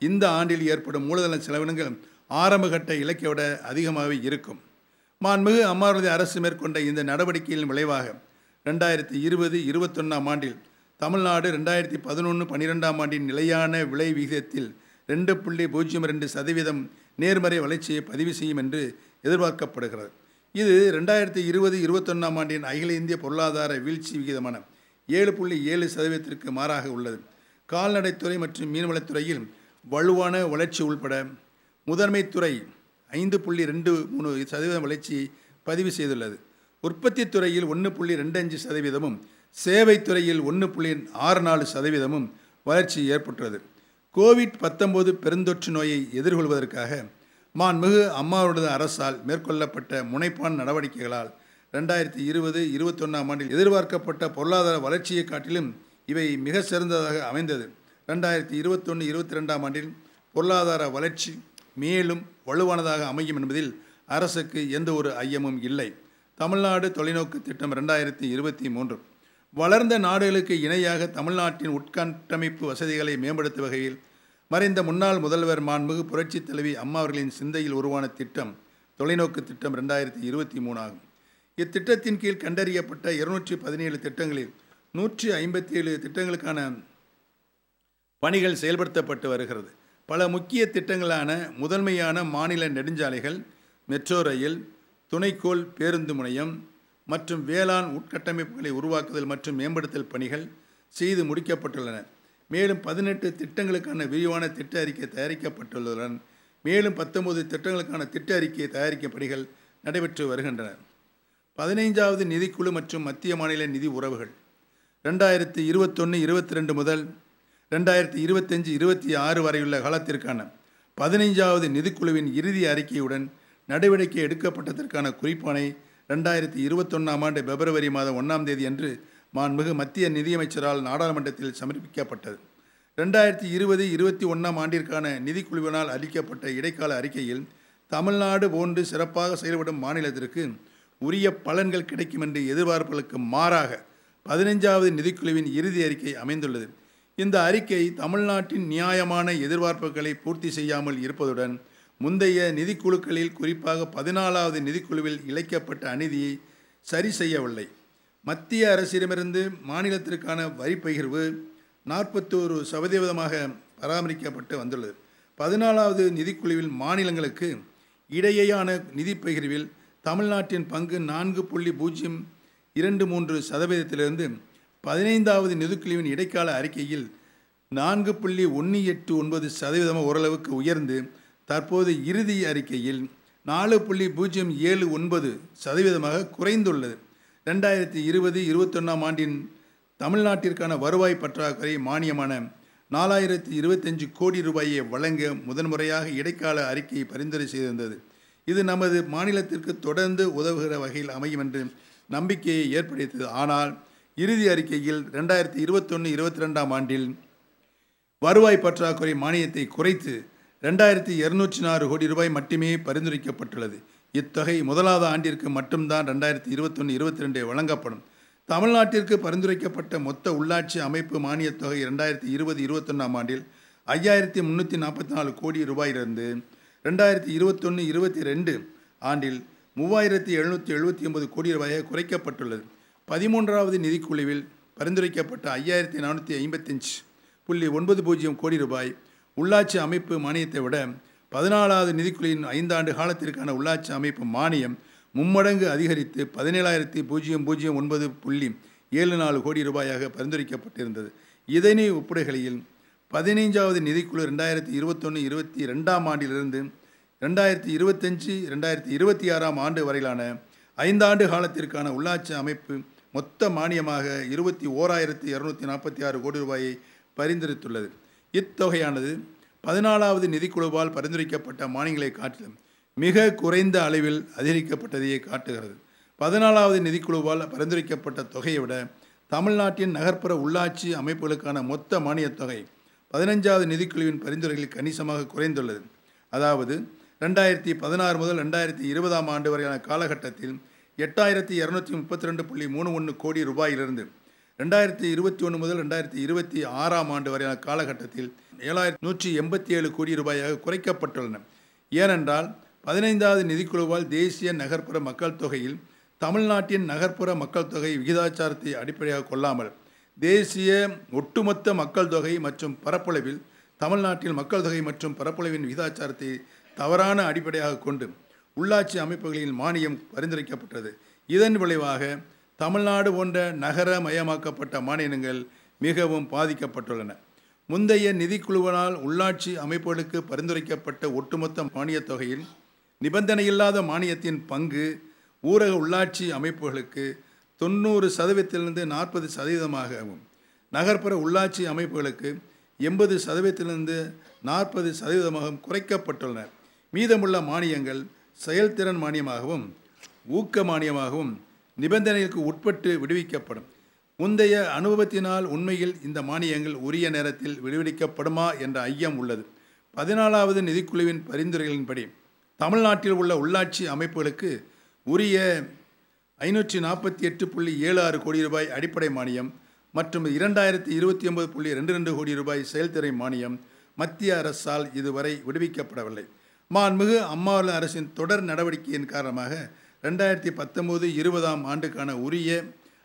இந்த ஆண்டில் ஏற்படும் மூலதன செலவினங்கள் ஆரம்பகட்ட இலக்கை விட அதிகமாகவே இருக்கும் மாண்புமிகு அம்மாவதி அரசு மேற்கொண்ட இந்த நடவடிக்கையின் விளைவாக ரெண்டாயிரத்தி இருபது இருபத்தொன்னாம் ஆண்டில் தமிழ்நாடு ரெண்டாயிரத்தி பதினொன்று பன்னிரெண்டாம் ஆண்டின் நிலையான விலை விகிதத்தில் ரெண்டு புள்ளி பூஜ்ஜியம் ரெண்டு சதவீதம் நேர்மறை வளர்ச்சியை பதிவு செய்யும் என்று எதிர்பார்க்கப்படுகிறது இது ரெண்டாயிரத்தி இருபது இருபத்தொன்னாம் ஆண்டின் அகில இந்திய பொருளாதார வீழ்ச்சி விகிதமான ஏழு புள்ளி ஏழு சதவீதத்திற்கு மாறாக உள்ளது கால்நடைத்துறை மற்றும் மீன்வளத்துறையில் வலுவான வளர்ச்சி உள்பட முதன்மைத்துறை ஐந்து புள்ளி ரெண்டு மூணு சதவீதம் வளர்ச்சி பதிவு செய்துள்ளது உற்பத்தி துறையில் ஒன்று புள்ளி ரெண்டு அஞ்சு சதவீதமும் சேவை துறையில் ஒன்று புள்ளி ஆறு நாலு சதவீதமும் வளர்ச்சி ஏற்பட்டுள்ளது கோவிட் பத்தொம்போது பெருந்தொற்று நோயை எதிர்கொள்வதற்காக மிகு அம்மாவோடது அரசால் மேற்கொள்ளப்பட்ட முனைப்பான் நடவடிக்கைகளால் ரெண்டாயிரத்தி இருபது இருபத்தொன்னாம் ஆண்டில் எதிர்பார்க்கப்பட்ட பொருளாதார வளர்ச்சியை காட்டிலும் இவை மிக சிறந்ததாக அமைந்தது ரெண்டாயிரத்தி இருபத்தொன்று இருபத்தி ரெண்டாம் ஆண்டில் பொருளாதார வளர்ச்சி மேலும் வலுவானதாக அமையும் என்பதில் அரசுக்கு எந்த ஒரு ஐயமும் இல்லை தமிழ்நாடு தொலைநோக்கு திட்டம் ரெண்டாயிரத்தி இருபத்தி மூன்று வளர்ந்த நாடுகளுக்கு இணையாக தமிழ்நாட்டின் உட்கட்டமைப்பு வசதிகளை மேம்படுத்தும் வகையில் மறைந்த முன்னாள் முதல்வர் மாண்புமிகு புரட்சி தலைவி அம்மாவர்களின் சிந்தையில் உருவான திட்டம் தொலைநோக்கு திட்டம் ரெண்டாயிரத்தி இருபத்தி மூணு ஆகும் இத்திட்டத்தின் கீழ் கண்டறியப்பட்ட இருநூற்றி பதினேழு திட்டங்களில் நூற்றி ஐம்பத்தி ஏழு திட்டங்களுக்கான பணிகள் செயல்படுத்தப்பட்டு வருகிறது பல முக்கிய திட்டங்களான முதன்மையான மாநில நெடுஞ்சாலைகள் மெட்ரோ ரயில் துணைக்கோள் பேருந்து முனையம் மற்றும் வேளாண் உட்கட்டமைப்புகளை உருவாக்குதல் மற்றும் மேம்படுத்தல் பணிகள் செய்து முடிக்கப்பட்டுள்ளன மேலும் பதினெட்டு திட்டங்களுக்கான விரிவான திட்ட அறிக்கை தயாரிக்கப்பட்டுள்ளதுடன் மேலும் பத்தொன்பது திட்டங்களுக்கான திட்ட அறிக்கை தயாரிக்கும் பணிகள் நடைபெற்று வருகின்றன பதினைஞ்சாவது நிதிக்குழு மற்றும் மத்திய மாநில நிதி உறவுகள் ரெண்டாயிரத்தி இருபத்தொன்று இருபத்தி ரெண்டு முதல் ரெண்டாயிரத்தி இருபத்தஞ்சு இருபத்தி ஆறு வரையுள்ள காலத்திற்கான பதினைஞ்சாவது நிதிக்குழுவின் இறுதி அறிக்கையுடன் நடவடிக்கை எடுக்கப்பட்டதற்கான குறிப்பானை ரெண்டாயிரத்தி இருபத்தொன்னாம் ஆண்டு பிப்ரவரி மாதம் ஒன்றாம் தேதி அன்று மாண்புமிகு மத்திய நிதியமைச்சரால் நாடாளுமன்றத்தில் சமர்ப்பிக்கப்பட்டது ரெண்டாயிரத்தி இருபது இருபத்தி ஒன்றாம் ஆண்டிற்கான நிதிக்குழுவினால் அளிக்கப்பட்ட இடைக்கால அறிக்கையில் தமிழ்நாடு போன்று சிறப்பாக செயல்படும் மாநிலத்திற்கு உரிய பலன்கள் கிடைக்கும் என்று எதிர்பார்ப்புகளுக்கு மாறாக பதினைஞ்சாவது நிதிக்குழுவின் இறுதி அறிக்கை அமைந்துள்ளது இந்த அறிக்கை தமிழ்நாட்டின் நியாயமான எதிர்பார்ப்புகளை பூர்த்தி செய்யாமல் இருப்பதுடன் முந்தைய நிதிக்குழுக்களில் குறிப்பாக பதினாலாவது நிதிக்குழுவில் இழைக்கப்பட்ட அநீதியை சரி செய்யவில்லை மத்திய அரசிடமிருந்து மாநிலத்திற்கான வரி பகிர்வு நாற்பத்தோரு சதவீதமாக பராமரிக்கப்பட்டு வந்துள்ளது பதினாலாவது நிதிக்குழுவில் மாநிலங்களுக்கு இடையேயான நிதி பகிர்வில் தமிழ்நாட்டின் பங்கு நான்கு புள்ளி பூஜ்ஜியம் இரண்டு மூன்று சதவீதத்திலிருந்து பதினைந்தாவது நிதிக்குழுவின் இடைக்கால அறிக்கையில் நான்கு புள்ளி ஒன்று எட்டு ஒன்பது சதவீதமாக ஓரளவுக்கு உயர்ந்து தற்போது இறுதி அறிக்கையில் நாலு புள்ளி பூஜ்ஜியம் ஏழு ஒன்பது சதவீதமாக குறைந்துள்ளது ரெண்டாயிரத்தி இருபது இருபத்தொன்னாம் ஆண்டின் தமிழ்நாட்டிற்கான வருவாய் பற்றாக்குறை மானியமான நாலாயிரத்தி இருபத்தஞ்சு கோடி ரூபாயை வழங்க முதன்முறையாக இடைக்கால அறிக்கையை பரிந்துரை செய்திருந்தது இது நமது மாநிலத்திற்கு தொடர்ந்து உதவுகிற வகையில் அமையும் என்று நம்பிக்கையை ஏற்படுத்தியது ஆனால் இறுதி அறிக்கையில் ரெண்டாயிரத்தி இருபத்தொன்று இருபத்தி ரெண்டாம் ஆண்டில் வருவாய் பற்றாக்குறை மானியத்தை குறைத்து ரெண்டாயிரத்தி இரநூற்றி நாறு கோடி ரூபாய் மட்டுமே பரிந்துரைக்கப்பட்டுள்ளது இத்தொகை முதலாவது ஆண்டிற்கு மட்டும்தான் ரெண்டாயிரத்தி இருபத்தொன்று இருபத்தி ரெண்டு வழங்கப்படும் தமிழ்நாட்டிற்கு பரிந்துரைக்கப்பட்ட மொத்த உள்ளாட்சி அமைப்பு மானியத் தொகை ரெண்டாயிரத்தி இருபது இருபத்தொன்னாம் ஆண்டில் ஐயாயிரத்தி முந்நூற்றி நாற்பத்தி நாலு கோடி ரூபாயிலிருந்து ரெண்டாயிரத்தி இருபத்தொன்று இருபத்தி ரெண்டு ஆண்டில் மூவாயிரத்தி எழுநூற்றி எழுபத்தி ஒன்பது கோடி ரூபாயாக குறைக்கப்பட்டுள்ளது பதிமூன்றாவது நிதிக்குழுவில் பரிந்துரைக்கப்பட்ட ஐயாயிரத்தி நானூற்றி ஐம்பத்தஞ்சு புள்ளி ஒன்பது பூஜ்ஜியம் கோடி ரூபாய் உள்ளாட்சி அமைப்பு மானியத்தை விட பதினாலாவது நிதிக்குழுவின் ஐந்தாண்டு காலத்திற்கான உள்ளாட்சி அமைப்பு மானியம் மும்மடங்கு அதிகரித்து பதினேழாயிரத்தி பூஜ்ஜியம் பூஜ்ஜியம் ஒன்பது புள்ளி ஏழு நாலு கோடி ரூபாயாக பரிந்துரைக்கப்பட்டிருந்தது இதனை ஒப்பிடுகையில் பதினைஞ்சாவது நிதிக்குழு ரெண்டாயிரத்தி இருபத்தொன்று இருபத்தி ரெண்டாம் ஆண்டிலிருந்து ரெண்டாயிரத்தி இருபத்தஞ்சு ரெண்டாயிரத்தி இருபத்தி ஆறாம் ஆண்டு வரையிலான ஐந்தாண்டு காலத்திற்கான உள்ளாட்சி அமைப்பு மொத்த மானியமாக இருபத்தி ஓராயிரத்தி இரநூத்தி நாற்பத்தி ஆறு கோடி ரூபாயை பரிந்துரைத்துள்ளது இத்தொகையானது பதினாலாவது நிதிக்குழுவால் பரிந்துரைக்கப்பட்ட மானியங்களை காட்டிலும் மிக குறைந்த அளவில் அதிகரிக்கப்பட்டதையே காட்டுகிறது பதினாலாவது நிதிக்குழுவால் பரிந்துரைக்கப்பட்ட தொகையை விட தமிழ்நாட்டின் நகர்ப்புற உள்ளாட்சி அமைப்புகளுக்கான மொத்த மானியத் தொகை பதினஞ்சாவது நிதிக்குழுவின் பரிந்துரைகளில் கணிசமாக குறைந்துள்ளது அதாவது ரெண்டாயிரத்தி பதினாறு முதல் ரெண்டாயிரத்தி இருபதாம் ஆண்டு வரையான காலகட்டத்தில் எட்டாயிரத்தி இரநூத்தி முப்பத்தி ரெண்டு புள்ளி மூணு ஒன்று கோடி ரூபாயிலிருந்து ரெண்டாயிரத்தி இருபத்தி ஒன்று முதல் ரெண்டாயிரத்தி இருபத்தி ஆறாம் ஆண்டு வரையான காலகட்டத்தில் ஏழாயிரத்தி நூற்றி எண்பத்தி ஏழு கோடி ரூபாயாக குறைக்கப்பட்டுள்ளன ஏனென்றால் பதினைந்தாவது நிதிக்குழுவால் தேசிய நகர்ப்புற மக்கள் தொகையில் தமிழ்நாட்டின் நகர்ப்புற மக்கள் தொகை விகிதாச்சாரத்தை அடிப்படையாக கொள்ளாமல் தேசிய ஒட்டுமொத்த மக்கள் தொகை மற்றும் பரப்பளவில் தமிழ்நாட்டில் மக்கள் தொகை மற்றும் பரப்பளவின் விகிதாச்சாரத்தை தவறான அடிப்படையாக கொண்டு உள்ளாட்சி அமைப்புகளின் மானியம் பரிந்துரைக்கப்பட்டது இதன் விளைவாக தமிழ்நாடு போன்ற நகர மயமாக்கப்பட்ட மாநிலங்கள் மிகவும் பாதிக்கப்பட்டுள்ளன முந்தைய நிதிக்குழுவனால் உள்ளாட்சி அமைப்புகளுக்கு பரிந்துரைக்கப்பட்ட ஒட்டுமொத்த மானியத் தொகையில் நிபந்தனையில்லாத மானியத்தின் பங்கு ஊரக உள்ளாட்சி அமைப்புகளுக்கு தொண்ணூறு சதவீதத்திலிருந்து நாற்பது சதவீதமாகவும் நகர்ப்புற உள்ளாட்சி அமைப்புகளுக்கு எண்பது சதவீதத்திலிருந்து நாற்பது சதவீதமாகவும் குறைக்கப்பட்டுள்ளன மீதமுள்ள மானியங்கள் செயல்திறன் மானியமாகவும் ஊக்க மானியமாகவும் நிபந்தனைகளுக்கு உட்பட்டு விடுவிக்கப்படும் முந்தைய அனுபவத்தினால் உண்மையில் இந்த மானியங்கள் உரிய நேரத்தில் விடுவிக்கப்படுமா என்ற ஐயம் உள்ளது பதினாலாவது நிதிக்குழுவின் பரிந்துரைகளின்படி தமிழ்நாட்டில் உள்ள உள்ளாட்சி அமைப்புகளுக்கு உரிய ஐநூற்றி நாற்பத்தி எட்டு புள்ளி ஏழு ஆறு கோடி ரூபாய் அடிப்படை மானியம் மற்றும் இரண்டாயிரத்தி இருபத்தி ஒன்பது புள்ளி ரெண்டு ரெண்டு கோடி ரூபாய் செயல்திறை மானியம் மத்திய அரசால் இதுவரை விடுவிக்கப்படவில்லை மாண்புமிகு அம்மாவள அரசின் தொடர் நடவடிக்கையின் காரணமாக ரெண்டாயிரத்தி பத்தொம்போது இருபதாம் ஆண்டுக்கான உரிய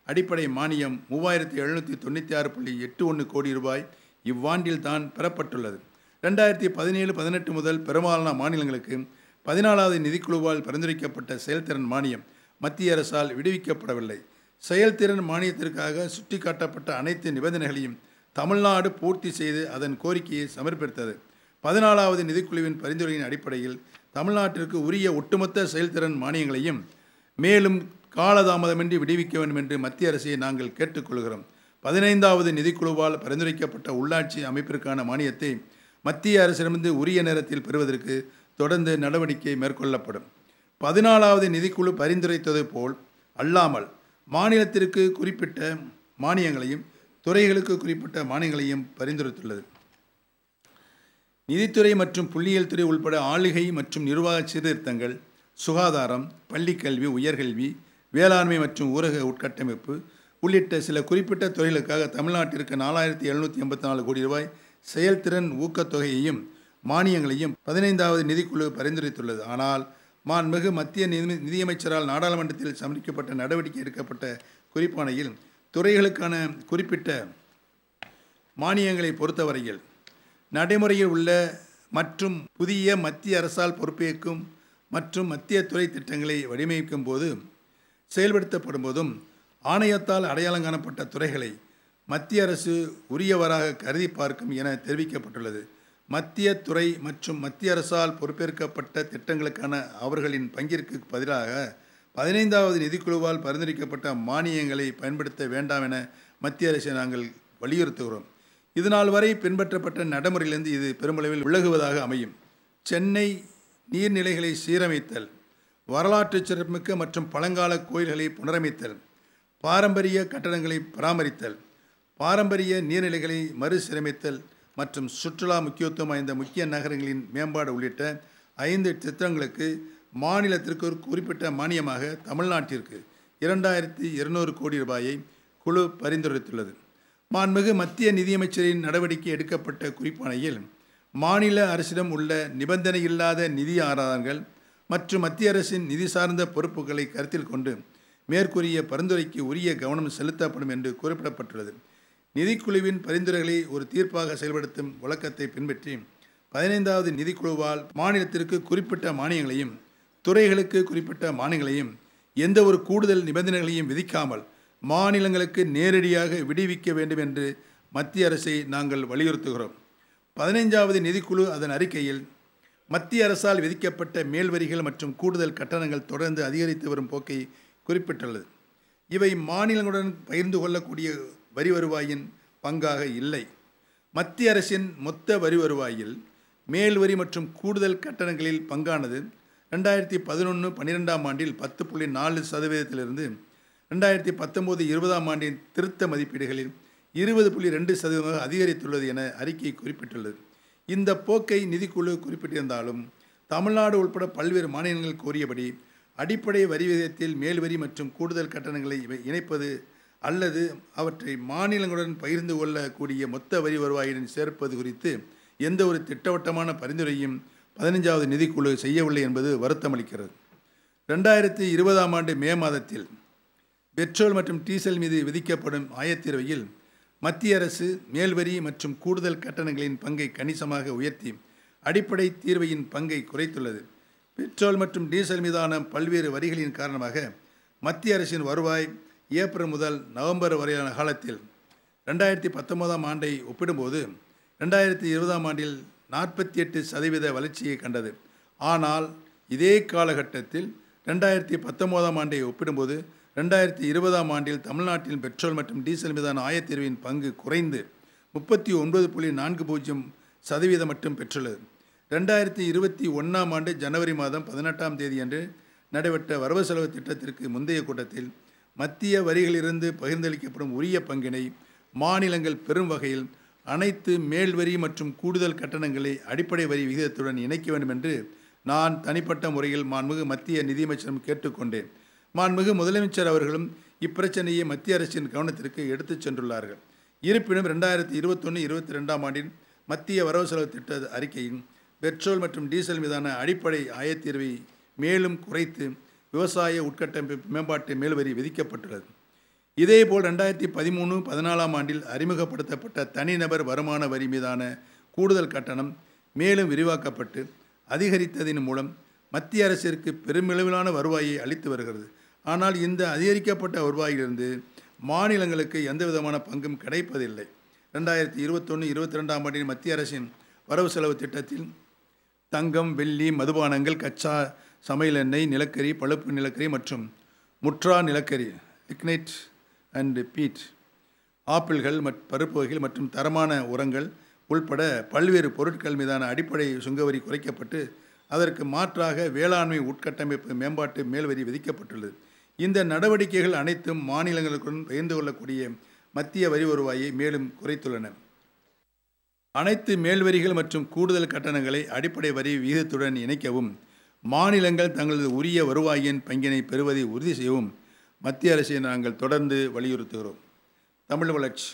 அடிப்படை மானியம் மூவாயிரத்தி எழுநூற்றி தொண்ணூற்றி ஆறு புள்ளி எட்டு ஒன்று கோடி ரூபாய் இவ்வாண்டில் தான் பெறப்பட்டுள்ளது ரெண்டாயிரத்தி பதினேழு பதினெட்டு முதல் பெரும்பாலான மாநிலங்களுக்கு பதினாலாவது நிதிக்குழுவால் பரிந்துரைக்கப்பட்ட செயல்திறன் மானியம் மத்திய அரசால் விடுவிக்கப்படவில்லை செயல்திறன் மானியத்திற்காக சுட்டிக்காட்டப்பட்ட அனைத்து நிபந்தனைகளையும் தமிழ்நாடு பூர்த்தி செய்து அதன் கோரிக்கையை சமர்ப்பித்தது பதினாலாவது நிதிக்குழுவின் பரிந்துரையின் அடிப்படையில் தமிழ்நாட்டிற்கு உரிய ஒட்டுமொத்த செயல்திறன் மானியங்களையும் மேலும் காலதாமதமின்றி விடுவிக்க வேண்டும் என்று மத்திய அரசை நாங்கள் கேட்டுக்கொள்கிறோம் பதினைந்தாவது நிதிக்குழுவால் பரிந்துரைக்கப்பட்ட உள்ளாட்சி அமைப்பிற்கான மானியத்தை மத்திய அரசிடமிருந்து உரிய நேரத்தில் பெறுவதற்கு தொடர்ந்து நடவடிக்கை மேற்கொள்ளப்படும் பதினாலாவது நிதிக்குழு பரிந்துரைத்தது போல் அல்லாமல் மாநிலத்திற்கு குறிப்பிட்ட மானியங்களையும் துறைகளுக்கு குறிப்பிட்ட மானியங்களையும் பரிந்துரைத்துள்ளது நிதித்துறை மற்றும் புள்ளியியல் துறை உள்பட ஆளுகை மற்றும் நிர்வாக சீர்திருத்தங்கள் சுகாதாரம் பள்ளிக்கல்வி உயர்கல்வி வேளாண்மை மற்றும் ஊரக உட்கட்டமைப்பு உள்ளிட்ட சில குறிப்பிட்ட துறைகளுக்காக தமிழ்நாட்டிற்கு நாலாயிரத்தி எழுநூற்றி எண்பத்தி நாலு கோடி ரூபாய் செயல்திறன் ஊக்கத்தொகையையும் மானியங்களையும் பதினைந்தாவது நிதிக்குழு பரிந்துரைத்துள்ளது ஆனால் மாண்புமிகு மத்திய நிதி நிதியமைச்சரால் நாடாளுமன்றத்தில் சமர்ப்பிக்கப்பட்ட நடவடிக்கை எடுக்கப்பட்ட குறிப்பானையில் துறைகளுக்கான குறிப்பிட்ட மானியங்களை பொறுத்தவரையில் நடைமுறையில் உள்ள மற்றும் புதிய மத்திய அரசால் பொறுப்பேற்கும் மற்றும் மத்திய துறை திட்டங்களை வடிவமைக்கும் போது செயல்படுத்தப்படும் போதும் ஆணையத்தால் அடையாளம் காணப்பட்ட துறைகளை மத்திய அரசு உரியவராக கருதி பார்க்கும் என தெரிவிக்கப்பட்டுள்ளது மத்திய துறை மற்றும் மத்திய அரசால் பொறுப்பேற்கப்பட்ட திட்டங்களுக்கான அவர்களின் பங்கிற்கு பதிலாக பதினைந்தாவது நிதிக்குழுவால் பரிந்துரைக்கப்பட்ட மானியங்களை பயன்படுத்த வேண்டாம் என மத்திய அரசை நாங்கள் வலியுறுத்துகிறோம் இதனால் வரை பின்பற்றப்பட்ட நடைமுறையிலிருந்து இது பெருமளவில் விலகுவதாக அமையும் சென்னை நீர்நிலைகளை சீரமைத்தல் வரலாற்று சிறப்புமிக்க மற்றும் பழங்கால கோயில்களை புனரமைத்தல் பாரம்பரிய கட்டடங்களை பராமரித்தல் பாரம்பரிய நீர்நிலைகளை மறுசீரமைத்தல் மற்றும் சுற்றுலா முக்கியத்துவம் வாய்ந்த முக்கிய நகரங்களின் மேம்பாடு உள்ளிட்ட ஐந்து திட்டங்களுக்கு மாநிலத்திற்கு ஒரு குறிப்பிட்ட மானியமாக தமிழ்நாட்டிற்கு இரண்டாயிரத்தி இருநூறு கோடி ரூபாயை குழு பரிந்துரைத்துள்ளது மாண்புமிகு மத்திய நிதியமைச்சரின் நடவடிக்கை எடுக்கப்பட்ட குறிப்பாணையில் மாநில அரசிடம் உள்ள நிபந்தனையில்லாத நிதி ஆதாரங்கள் மற்றும் மத்திய அரசின் நிதி சார்ந்த பொறுப்புகளை கருத்தில் கொண்டு மேற்கூறிய பரிந்துரைக்கு உரிய கவனம் செலுத்தப்படும் என்று குறிப்பிடப்பட்டுள்ளது நிதிக்குழுவின் பரிந்துரைகளை ஒரு தீர்ப்பாக செயல்படுத்தும் வழக்கத்தை பின்பற்றி பதினைந்தாவது நிதிக்குழுவால் மாநிலத்திற்கு குறிப்பிட்ட மானியங்களையும் துறைகளுக்கு குறிப்பிட்ட மானியங்களையும் எந்த ஒரு கூடுதல் நிபந்தனைகளையும் விதிக்காமல் மாநிலங்களுக்கு நேரடியாக விடுவிக்க வேண்டும் என்று மத்திய அரசை நாங்கள் வலியுறுத்துகிறோம் பதினைஞ்சாவது நிதிக்குழு அதன் அறிக்கையில் மத்திய அரசால் விதிக்கப்பட்ட மேல்வரிகள் மற்றும் கூடுதல் கட்டணங்கள் தொடர்ந்து அதிகரித்து வரும் போக்கை குறிப்பிட்டுள்ளது இவை மாநிலங்களுடன் பகிர்ந்து கொள்ளக்கூடிய வரி வருவாயின் பங்காக இல்லை மத்திய அரசின் மொத்த வரி வருவாயில் மேல் வரி மற்றும் கூடுதல் கட்டணங்களில் பங்கானது ரெண்டாயிரத்தி பதினொன்று பன்னிரெண்டாம் ஆண்டில் பத்து புள்ளி நாலு சதவீதத்திலிருந்து ரெண்டாயிரத்தி பத்தொம்போது இருபதாம் ஆண்டின் திருத்த மதிப்பீடுகளில் இருபது புள்ளி ரெண்டு சதவீதமாக அதிகரித்துள்ளது என அறிக்கை குறிப்பிட்டுள்ளது இந்த போக்கை நிதிக்குழு குறிப்பிட்டிருந்தாலும் தமிழ்நாடு உள்பட பல்வேறு மாநிலங்கள் கோரியபடி அடிப்படை வரி விதத்தில் மேல் வரி மற்றும் கூடுதல் கட்டணங்களை இணைப்பது அல்லது அவற்றை மாநிலங்களுடன் பகிர்ந்து கொள்ளக்கூடிய மொத்த வரி வருவாயுடன் சேர்ப்பது குறித்து எந்த ஒரு திட்டவட்டமான பரிந்துரையும் பதினஞ்சாவது நிதிக்குழு செய்யவில்லை என்பது வருத்தமளிக்கிறது ரெண்டாயிரத்தி இருபதாம் ஆண்டு மே மாதத்தில் பெட்ரோல் மற்றும் டீசல் மீது விதிக்கப்படும் ஆயத்திரவையில் மத்திய அரசு மேல்வரி மற்றும் கூடுதல் கட்டணங்களின் பங்கை கணிசமாக உயர்த்தி அடிப்படை தீர்வையின் பங்கை குறைத்துள்ளது பெட்ரோல் மற்றும் டீசல் மீதான பல்வேறு வரிகளின் காரணமாக மத்திய அரசின் வருவாய் ஏப்ரல் முதல் நவம்பர் வரையான காலத்தில் ரெண்டாயிரத்தி பத்தொன்பதாம் ஆண்டை ஒப்பிடும்போது ரெண்டாயிரத்தி இருபதாம் ஆண்டில் நாற்பத்தி எட்டு சதவீத வளர்ச்சியை கண்டது ஆனால் இதே காலகட்டத்தில் ரெண்டாயிரத்தி பத்தொன்பதாம் ஆண்டை ஒப்பிடும்போது ரெண்டாயிரத்தி இருபதாம் ஆண்டில் தமிழ்நாட்டில் பெட்ரோல் மற்றும் டீசல் மீதான ஆயத்தீர்வின் பங்கு குறைந்து முப்பத்தி ஒன்பது புள்ளி நான்கு பூஜ்ஜியம் சதவீதம் மட்டும் பெற்றுள்ளது ரெண்டாயிரத்தி இருபத்தி ஒன்றாம் ஆண்டு ஜனவரி மாதம் பதினெட்டாம் தேதியன்று நடைபெற்ற வரவு செலவு திட்டத்திற்கு முந்தைய கூட்டத்தில் மத்திய வரிகளிலிருந்து பகிர்ந்தளிக்கப்படும் உரிய பங்கினை மாநிலங்கள் பெறும் வகையில் அனைத்து மேல் வரி மற்றும் கூடுதல் கட்டணங்களை அடிப்படை வரி விகிதத்துடன் இணைக்க வேண்டும் என்று நான் தனிப்பட்ட முறையில் மாண்புமிகு மத்திய நிதியமைச்சரும் கேட்டுக்கொண்டேன் மாண்புமிகு முதலமைச்சர் அவர்களும் இப்பிரச்சனையை மத்திய அரசின் கவனத்திற்கு எடுத்துச் சென்றுள்ளார்கள் இருப்பினும் ரெண்டாயிரத்தி இருபத்தொன்று இருபத்தி ரெண்டாம் ஆண்டின் மத்திய வரவு செலவு திட்ட அறிக்கையின் பெட்ரோல் மற்றும் டீசல் மீதான அடிப்படை ஆயத்தீர்வை மேலும் குறைத்து விவசாய உட்கட்டமைப்பு மேம்பாட்டு மேல்வரி விதிக்கப்பட்டுள்ளது இதேபோல் ரெண்டாயிரத்தி பதிமூணு பதினாலாம் ஆண்டில் அறிமுகப்படுத்தப்பட்ட தனிநபர் வருமான வரி மீதான கூடுதல் கட்டணம் மேலும் விரிவாக்கப்பட்டு அதிகரித்ததின் மூலம் மத்திய அரசிற்கு பெருமளவிலான வருவாயை அளித்து வருகிறது ஆனால் இந்த அதிகரிக்கப்பட்ட வருவாயிலிருந்து மாநிலங்களுக்கு எந்த விதமான பங்கும் கிடைப்பதில்லை ரெண்டாயிரத்தி இருபத்தொன்று இருபத்தி ரெண்டாம் ஆண்டின் மத்திய அரசின் வரவு செலவு திட்டத்தில் தங்கம் வெள்ளி மதுபானங்கள் கச்சா சமையல் எண்ணெய் நிலக்கரி பழுப்பு நிலக்கரி மற்றும் முற்றா நிலக்கரி லிக்னைட் அண்ட் பீட் ஆப்பிள்கள் மற்ற பருப்பு வகைகள் மற்றும் தரமான உரங்கள் உள்பட பல்வேறு பொருட்கள் மீதான அடிப்படை சுங்கவரி குறைக்கப்பட்டு அதற்கு மாற்றாக வேளாண்மை உட்கட்டமைப்பு மேம்பாட்டு மேல்வரி விதிக்கப்பட்டுள்ளது இந்த நடவடிக்கைகள் அனைத்தும் மாநிலங்களுக்குடன் பகிர்ந்து கொள்ளக்கூடிய மத்திய வரி வருவாயை மேலும் குறைத்துள்ளன அனைத்து மேல்வரிகள் மற்றும் கூடுதல் கட்டணங்களை அடிப்படை வரி விகிதத்துடன் இணைக்கவும் மாநிலங்கள் தங்களது உரிய வருவாயின் பங்கினை பெறுவதை உறுதி செய்யவும் மத்திய அரசை நாங்கள் தொடர்ந்து வலியுறுத்துகிறோம் தமிழ் வளர்ச்சி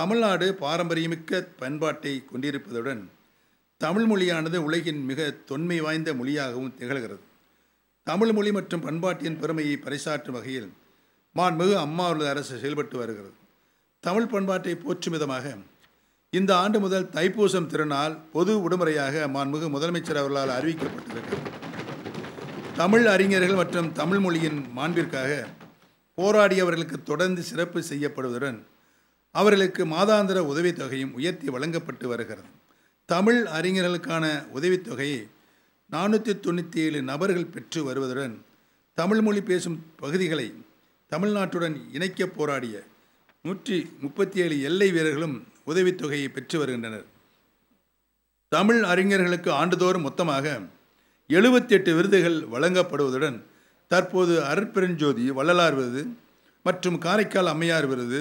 தமிழ்நாடு பாரம்பரியமிக்க பண்பாட்டை கொண்டிருப்பதுடன் தமிழ் மொழியானது உலகின் மிக தொன்மை வாய்ந்த மொழியாகவும் திகழ்கிறது தமிழ் மொழி மற்றும் பண்பாட்டின் பெருமையை பறைசாற்றும் வகையில் மாண்புமிகு உள்ள அரசு செயல்பட்டு வருகிறது தமிழ் பண்பாட்டை போற்றும் விதமாக இந்த ஆண்டு முதல் தைப்பூசம் திருநாள் பொது விடுமுறையாக மாண்புமிகு முதலமைச்சர் அவர்களால் அறிவிக்கப்பட்டிருக்கிறது தமிழ் அறிஞர்கள் மற்றும் தமிழ் மொழியின் மாண்பிற்காக போராடியவர்களுக்கு தொடர்ந்து சிறப்பு செய்யப்படுவதுடன் அவர்களுக்கு மாதாந்திர உதவித்தொகையும் உயர்த்தி வழங்கப்பட்டு வருகிறது தமிழ் அறிஞர்களுக்கான உதவித்தொகையை நானூற்றி தொண்ணூற்றி ஏழு நபர்கள் பெற்று வருவதுடன் தமிழ் மொழி பேசும் பகுதிகளை தமிழ்நாட்டுடன் இணைக்க போராடிய நூற்றி முப்பத்தி ஏழு எல்லை வீரர்களும் உதவித்தொகையை பெற்று வருகின்றனர் தமிழ் அறிஞர்களுக்கு ஆண்டுதோறும் மொத்தமாக எழுபத்தெட்டு விருதுகள் வழங்கப்படுவதுடன் தற்போது அருட்பெருஞ்சோதி வள்ளலார் விருது மற்றும் காரைக்கால் அம்மையார் விருது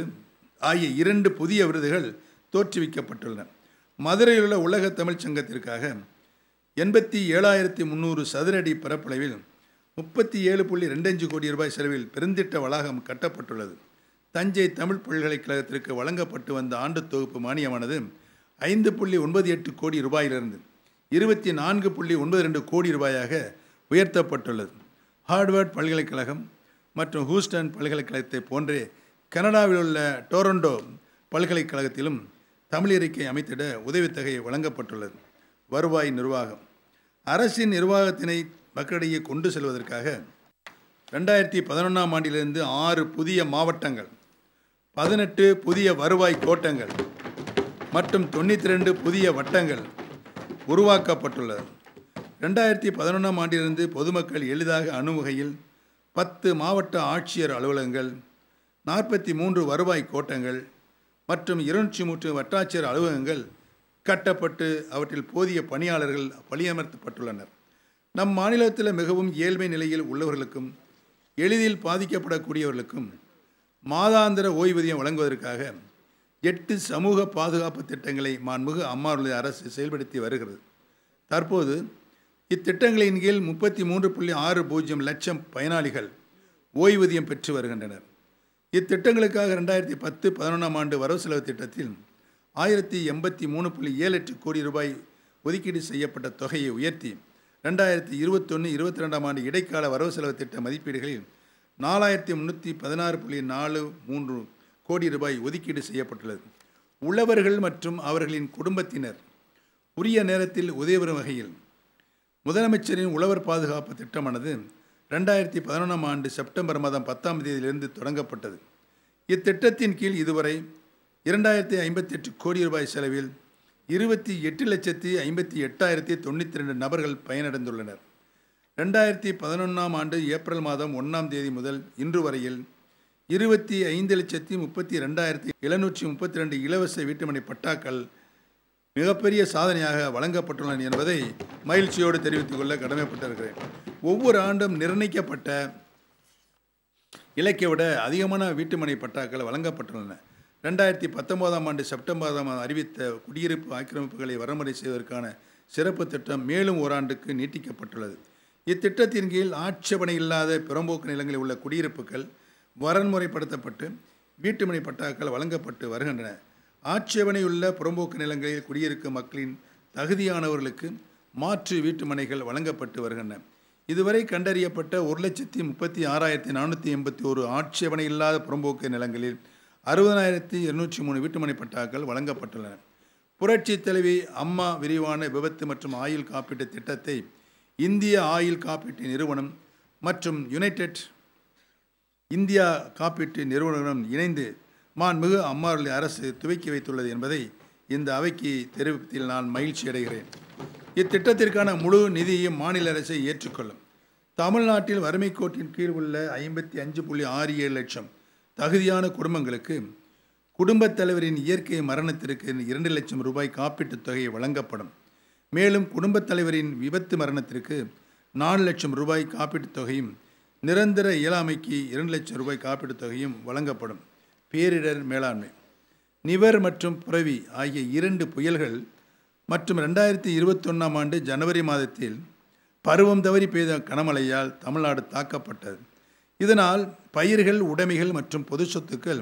ஆகிய இரண்டு புதிய விருதுகள் தோற்றுவிக்கப்பட்டுள்ளன மதுரையில் உள்ள உலக தமிழ்ச் சங்கத்திற்காக எண்பத்தி ஏழாயிரத்தி முந்நூறு சதுரடி பரப்பளவில் முப்பத்தி ஏழு புள்ளி ரெண்டஞ்சு கோடி ரூபாய் செலவில் பெருந்திட்ட வளாகம் கட்டப்பட்டுள்ளது தஞ்சை தமிழ் பல்கலைக்கழகத்திற்கு வழங்கப்பட்டு வந்த ஆண்டு தொகுப்பு மானியமானது ஐந்து புள்ளி ஒன்பது எட்டு கோடி ரூபாயிலிருந்து இருபத்தி நான்கு புள்ளி ஒன்பது ரெண்டு கோடி ரூபாயாக உயர்த்தப்பட்டுள்ளது ஹார்ட்வேர்ட் பல்கலைக்கழகம் மற்றும் ஹூஸ்டன் பல்கலைக்கழகத்தை போன்றே கனடாவில் உள்ள டோரண்டோ பல்கலைக்கழகத்திலும் தமிழறிக்கை அமைத்திட உதவித்தொகை வழங்கப்பட்டுள்ளது வருவாய் நிர்வாகம் அரசின் நிர்வாகத்தினை மக்களிடையே கொண்டு செல்வதற்காக ரெண்டாயிரத்தி பதினொன்றாம் ஆண்டிலிருந்து ஆறு புதிய மாவட்டங்கள் பதினெட்டு புதிய வருவாய் கோட்டங்கள் மற்றும் தொண்ணூற்றி ரெண்டு புதிய வட்டங்கள் உருவாக்கப்பட்டுள்ளது ரெண்டாயிரத்தி பதினொன்றாம் ஆண்டிலிருந்து பொதுமக்கள் எளிதாக அணுகுகையில் பத்து மாவட்ட ஆட்சியர் அலுவலகங்கள் நாற்பத்தி மூன்று வருவாய் கோட்டங்கள் மற்றும் இருநூற்றி மூன்று வட்டாட்சியர் அலுவலகங்கள் கட்டப்பட்டு அவற்றில் போதிய பணியாளர்கள் பணியமர்த்தப்பட்டுள்ளனர் நம் மாநிலத்தில் மிகவும் ஏழ்மை நிலையில் உள்ளவர்களுக்கும் எளிதில் பாதிக்கப்படக்கூடியவர்களுக்கும் மாதாந்திர ஓய்வூதியம் வழங்குவதற்காக எட்டு சமூக பாதுகாப்பு திட்டங்களை மாண்புகு அம்மாவுடைய அரசு செயல்படுத்தி வருகிறது தற்போது இத்திட்டங்களின் கீழ் முப்பத்தி மூன்று புள்ளி ஆறு பூஜ்ஜியம் லட்சம் பயனாளிகள் ஓய்வூதியம் பெற்று வருகின்றனர் இத்திட்டங்களுக்காக ரெண்டாயிரத்தி பத்து பதினொன்றாம் ஆண்டு வரவு செலவு திட்டத்தில் ஆயிரத்தி எண்பத்தி மூணு புள்ளி ஏழு எட்டு கோடி ரூபாய் ஒதுக்கீடு செய்யப்பட்ட தொகையை உயர்த்தி ரெண்டாயிரத்தி இருபத்தொன்று இருபத்தி ரெண்டாம் ஆண்டு இடைக்கால வரவு செலவு திட்ட மதிப்பீடுகளில் நாலாயிரத்தி முந்நூற்றி பதினாறு புள்ளி நாலு மூன்று கோடி ரூபாய் ஒதுக்கீடு செய்யப்பட்டுள்ளது உழவர்கள் மற்றும் அவர்களின் குடும்பத்தினர் உரிய நேரத்தில் உதவி வகையில் முதலமைச்சரின் உழவர் பாதுகாப்பு திட்டமானது ரெண்டாயிரத்தி பதினொன்றாம் ஆண்டு செப்டம்பர் மாதம் பத்தாம் தேதியிலிருந்து தொடங்கப்பட்டது இத்திட்டத்தின் கீழ் இதுவரை இரண்டாயிரத்தி ஐம்பத்தி எட்டு கோடி ரூபாய் செலவில் இருபத்தி எட்டு லட்சத்தி ஐம்பத்தி எட்டாயிரத்தி தொண்ணூற்றி ரெண்டு நபர்கள் பயனடைந்துள்ளனர் ரெண்டாயிரத்தி பதினொன்றாம் ஆண்டு ஏப்ரல் மாதம் ஒன்றாம் தேதி முதல் இன்று வரையில் இருபத்தி ஐந்து லட்சத்தி முப்பத்தி ரெண்டாயிரத்தி எழுநூற்றி முப்பத்தி ரெண்டு இலவச வீட்டுமனை பட்டாக்கள் மிகப்பெரிய சாதனையாக வழங்கப்பட்டுள்ளன என்பதை மகிழ்ச்சியோடு தெரிவித்துக் கொள்ள கடமைப்பட்டிருக்கிறேன் ஒவ்வொரு ஆண்டும் நிர்ணயிக்கப்பட்ட இலக்கை விட அதிகமான வீட்டுமனை பட்டாக்கள் வழங்கப்பட்டுள்ளன ரெண்டாயிரத்தி பத்தொன்பதாம் ஆண்டு செப்டம்பர் மாதம் அறிவித்த குடியிருப்பு ஆக்கிரமிப்புகளை வரமுறை செய்வதற்கான சிறப்பு திட்டம் மேலும் ஓராண்டுக்கு நீட்டிக்கப்பட்டுள்ளது இத்திட்டத்தின் கீழ் ஆட்சேபனை இல்லாத பிறம்போக்கு நிலங்களில் உள்ள குடியிருப்புகள் வரன்முறைப்படுத்தப்பட்டு வீட்டுமனை பட்டாக்கள் வழங்கப்பட்டு வருகின்றன ஆட்சேபனையுள்ள புறம்போக்கு நிலங்களில் குடியிருக்கும் மக்களின் தகுதியானவர்களுக்கு மாற்று வீட்டுமனைகள் வழங்கப்பட்டு வருகின்றன இதுவரை கண்டறியப்பட்ட ஒரு லட்சத்தி முப்பத்தி ஆறாயிரத்தி நானூற்றி எண்பத்தி ஒரு ஆட்சேபனை இல்லாத புறம்போக்கு நிலங்களில் அறுபதாயிரத்தி இருநூற்றி மூணு வீட்டுமனை பட்டாக்கள் வழங்கப்பட்டுள்ளன புரட்சி தலைவி அம்மா விரிவான விபத்து மற்றும் ஆயுள் காப்பீட்டு திட்டத்தை இந்திய ஆயுள் காப்பீட்டு நிறுவனம் மற்றும் யுனைடெட் இந்தியா காப்பீட்டு நிறுவனம் இணைந்து மாண்புமிகு அம்மாவர்களை அரசு துவக்கி வைத்துள்ளது என்பதை இந்த அவைக்கு தெரிவிப்பதில் நான் மகிழ்ச்சி அடைகிறேன் இத்திட்டத்திற்கான முழு நிதியையும் மாநில அரசை ஏற்றுக்கொள்ளும் தமிழ்நாட்டில் வறுமை கோட்டின் கீழ் உள்ள ஐம்பத்தி அஞ்சு புள்ளி ஆறு ஏழு லட்சம் தகுதியான குடும்பங்களுக்கு குடும்பத் தலைவரின் இயற்கை மரணத்திற்கு இரண்டு லட்சம் ரூபாய் காப்பீட்டுத் தொகை வழங்கப்படும் மேலும் குடும்பத் தலைவரின் விபத்து மரணத்திற்கு நாலு லட்சம் ரூபாய் காப்பீட்டுத் தொகையும் நிரந்தர இயலாமைக்கு இரண்டு லட்சம் ரூபாய் காப்பீட்டுத் தொகையும் வழங்கப்படும் பேரிடர் மேலாண்மை நிவர் மற்றும் புரவி ஆகிய இரண்டு புயல்கள் மற்றும் ரெண்டாயிரத்தி இருபத்தொன்னாம் ஆண்டு ஜனவரி மாதத்தில் பருவம் தவறி பெய்த கனமழையால் தமிழ்நாடு தாக்கப்பட்டது இதனால் பயிர்கள் உடைமைகள் மற்றும் பொது சொத்துக்கள்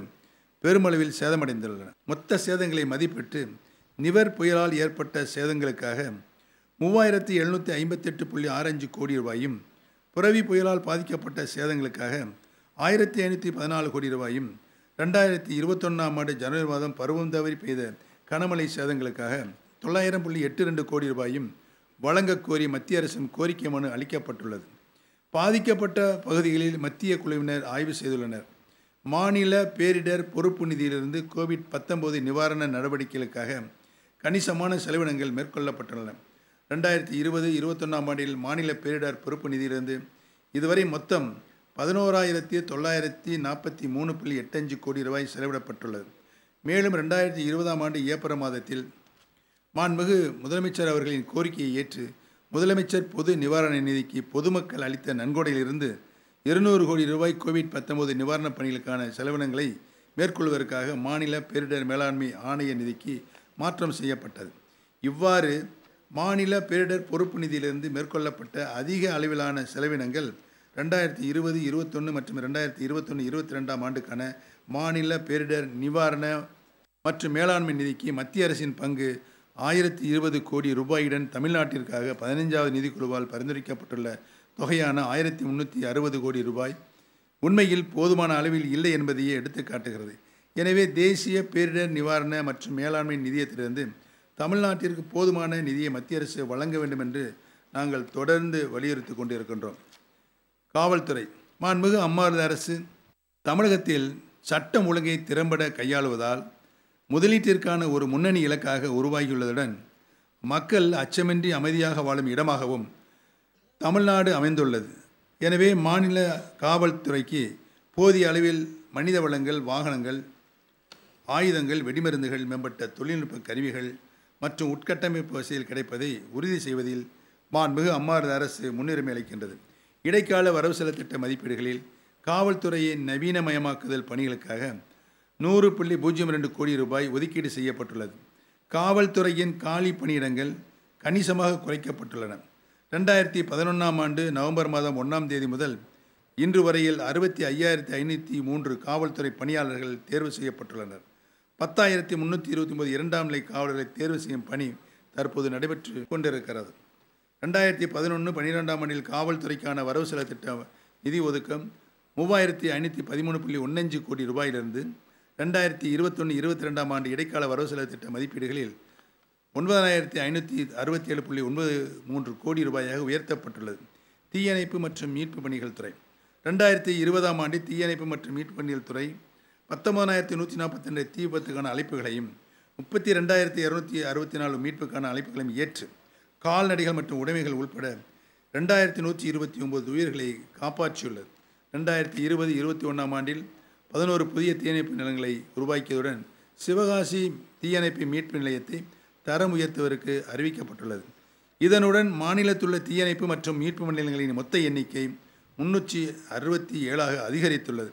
பெருமளவில் சேதமடைந்துள்ளன மொத்த சேதங்களை மதிப்பிட்டு நிவர் புயலால் ஏற்பட்ட சேதங்களுக்காக மூவாயிரத்தி எழுநூற்றி ஐம்பத்தெட்டு புள்ளி ஆறஞ்சு கோடி ரூபாயும் புரவி புயலால் பாதிக்கப்பட்ட சேதங்களுக்காக ஆயிரத்தி ஐநூற்றி பதினாலு கோடி ரூபாயும் ரெண்டாயிரத்தி இருபத்தொன்னாம் ஆண்டு ஜனவரி மாதம் பருவம் தவறி பெய்த கனமழை சேதங்களுக்காக தொள்ளாயிரம் புள்ளி எட்டு ரெண்டு கோடி ரூபாயும் வழங்கக்கோரி மத்திய அரசின் கோரிக்கை மனு அளிக்கப்பட்டுள்ளது பாதிக்கப்பட்ட பகுதிகளில் மத்திய குழுவினர் ஆய்வு செய்துள்ளனர் மாநில பேரிடர் பொறுப்பு நிதியிலிருந்து கோவிட் பத்தொம்போது நிவாரண நடவடிக்கைகளுக்காக கணிசமான செலவினங்கள் மேற்கொள்ளப்பட்டுள்ளன ரெண்டாயிரத்தி இருபது இருபத்தொன்னாம் ஆண்டில் மாநில பேரிடர் பொறுப்பு நிதியிலிருந்து இதுவரை மொத்தம் பதினோராயிரத்தி தொள்ளாயிரத்தி நாற்பத்தி மூணு புள்ளி எட்டஞ்சு கோடி ரூபாய் செலவிடப்பட்டுள்ளது மேலும் ரெண்டாயிரத்தி இருபதாம் ஆண்டு ஏப்ரல் மாதத்தில் மாண்புமிகு முதலமைச்சர் அவர்களின் கோரிக்கையை ஏற்று முதலமைச்சர் பொது நிவாரண நிதிக்கு பொதுமக்கள் அளித்த நன்கொடையிலிருந்து இருநூறு கோடி ரூபாய் கோவிட் பத்தொன்பது நிவாரணப் பணிகளுக்கான செலவினங்களை மேற்கொள்வதற்காக மாநில பேரிடர் மேலாண்மை ஆணைய நிதிக்கு மாற்றம் செய்யப்பட்டது இவ்வாறு மாநில பேரிடர் பொறுப்பு நிதியிலிருந்து மேற்கொள்ளப்பட்ட அதிக அளவிலான செலவினங்கள் ரெண்டாயிரத்தி இருபது இருபத்தொன்று மற்றும் ரெண்டாயிரத்தி இருபத்தொன்று இருபத்தி ரெண்டாம் ஆண்டுக்கான மாநில பேரிடர் நிவாரண மற்றும் மேலாண்மை நிதிக்கு மத்திய அரசின் பங்கு ஆயிரத்தி இருபது கோடி ரூபாயுடன் தமிழ்நாட்டிற்காக பதினைஞ்சாவது நிதிக்குழுவால் பரிந்துரைக்கப்பட்டுள்ள தொகையான ஆயிரத்தி முந்நூற்றி அறுபது கோடி ரூபாய் உண்மையில் போதுமான அளவில் இல்லை என்பதையே எடுத்து காட்டுகிறது எனவே தேசிய பேரிடர் நிவாரண மற்றும் மேலாண்மை நிதியத்திலிருந்து தமிழ்நாட்டிற்கு போதுமான நிதியை மத்திய அரசு வழங்க வேண்டும் என்று நாங்கள் தொடர்ந்து வலியுறுத்தி கொண்டிருக்கின்றோம் காவல்துறை மாண்புமிகு அம்மாவத அரசு தமிழகத்தில் சட்டம் ஒழுங்கை திறம்பட கையாளுவதால் முதலீட்டிற்கான ஒரு முன்னணி இலக்காக உருவாகியுள்ளதுடன் மக்கள் அச்சமின்றி அமைதியாக வாழும் இடமாகவும் தமிழ்நாடு அமைந்துள்ளது எனவே மாநில காவல்துறைக்கு போதிய அளவில் மனித வளங்கள் வாகனங்கள் ஆயுதங்கள் வெடிமருந்துகள் மேம்பட்ட தொழில்நுட்ப கருவிகள் மற்றும் உட்கட்டமைப்பு வசதியில் கிடைப்பதை உறுதி செய்வதில் மாண்புமிகு அம்மாரது அரசு முன்னுரிமை அளிக்கின்றது இடைக்கால வரவு செலவு திட்ட மதிப்பீடுகளில் காவல்துறையை நவீனமயமாக்குதல் பணிகளுக்காக நூறு புள்ளி பூஜ்ஜியம் ரெண்டு கோடி ரூபாய் ஒதுக்கீடு செய்யப்பட்டுள்ளது காவல்துறையின் காலி பணியிடங்கள் கணிசமாக குறைக்கப்பட்டுள்ளன ரெண்டாயிரத்தி பதினொன்றாம் ஆண்டு நவம்பர் மாதம் ஒன்றாம் தேதி முதல் இன்று வரையில் அறுபத்தி ஐயாயிரத்தி ஐநூற்றி மூன்று காவல்துறை பணியாளர்கள் தேர்வு செய்யப்பட்டுள்ளனர் பத்தாயிரத்தி முந்நூற்றி இருபத்தி ஒன்பது இரண்டாம் நிலை காவலர்களை தேர்வு செய்யும் பணி தற்போது நடைபெற்று கொண்டிருக்கிறது ரெண்டாயிரத்தி பதினொன்று பன்னிரெண்டாம் ஆண்டில் காவல்துறைக்கான வரவு செலவு திட்ட நிதி ஒதுக்கம் மூவாயிரத்தி ஐநூற்றி பதிமூணு புள்ளி ஒன்னஞ்சு கோடி ரூபாயிலிருந்து ரெண்டாயிரத்தி இருபத்தொன்று இருபத்தி ரெண்டாம் ஆண்டு இடைக்கால வரவு செலவு திட்ட மதிப்பீடுகளில் ஒன்பதாயிரத்தி ஐநூற்றி அறுபத்தி ஏழு புள்ளி ஒன்பது மூன்று கோடி ரூபாயாக உயர்த்தப்பட்டுள்ளது தீயணைப்பு மற்றும் மீட்பு பணிகள் துறை ரெண்டாயிரத்தி இருபதாம் ஆண்டு தீயணைப்பு மற்றும் மீட்பு பணிகள் துறை பத்தொன்பதாயிரத்தி நூற்றி நாற்பத்தி ரெண்டு தீ விபத்துக்கான அழைப்புகளையும் முப்பத்தி ரெண்டாயிரத்தி இரநூத்தி அறுபத்தி நாலு மீட்புக்கான அழைப்புகளையும் ஏற்று கால்நடைகள் மற்றும் உடைமைகள் உள்பட ரெண்டாயிரத்தி நூற்றி இருபத்தி ஒம்பது உயிர்களை காப்பாற்றியுள்ளது ரெண்டாயிரத்தி இருபது இருபத்தி ஒன்றாம் ஆண்டில் பதினோரு புதிய தீயணைப்பு நிலங்களை உருவாக்கியதுடன் சிவகாசி தீயணைப்பு மீட்பு நிலையத்தை தரம் உயர்த்துவதற்கு அறிவிக்கப்பட்டுள்ளது இதனுடன் மாநிலத்துள்ள தீயணைப்பு மற்றும் மீட்பு நிலையங்களின் மொத்த எண்ணிக்கை முன்னூற்றி அறுபத்தி ஏழாக அதிகரித்துள்ளது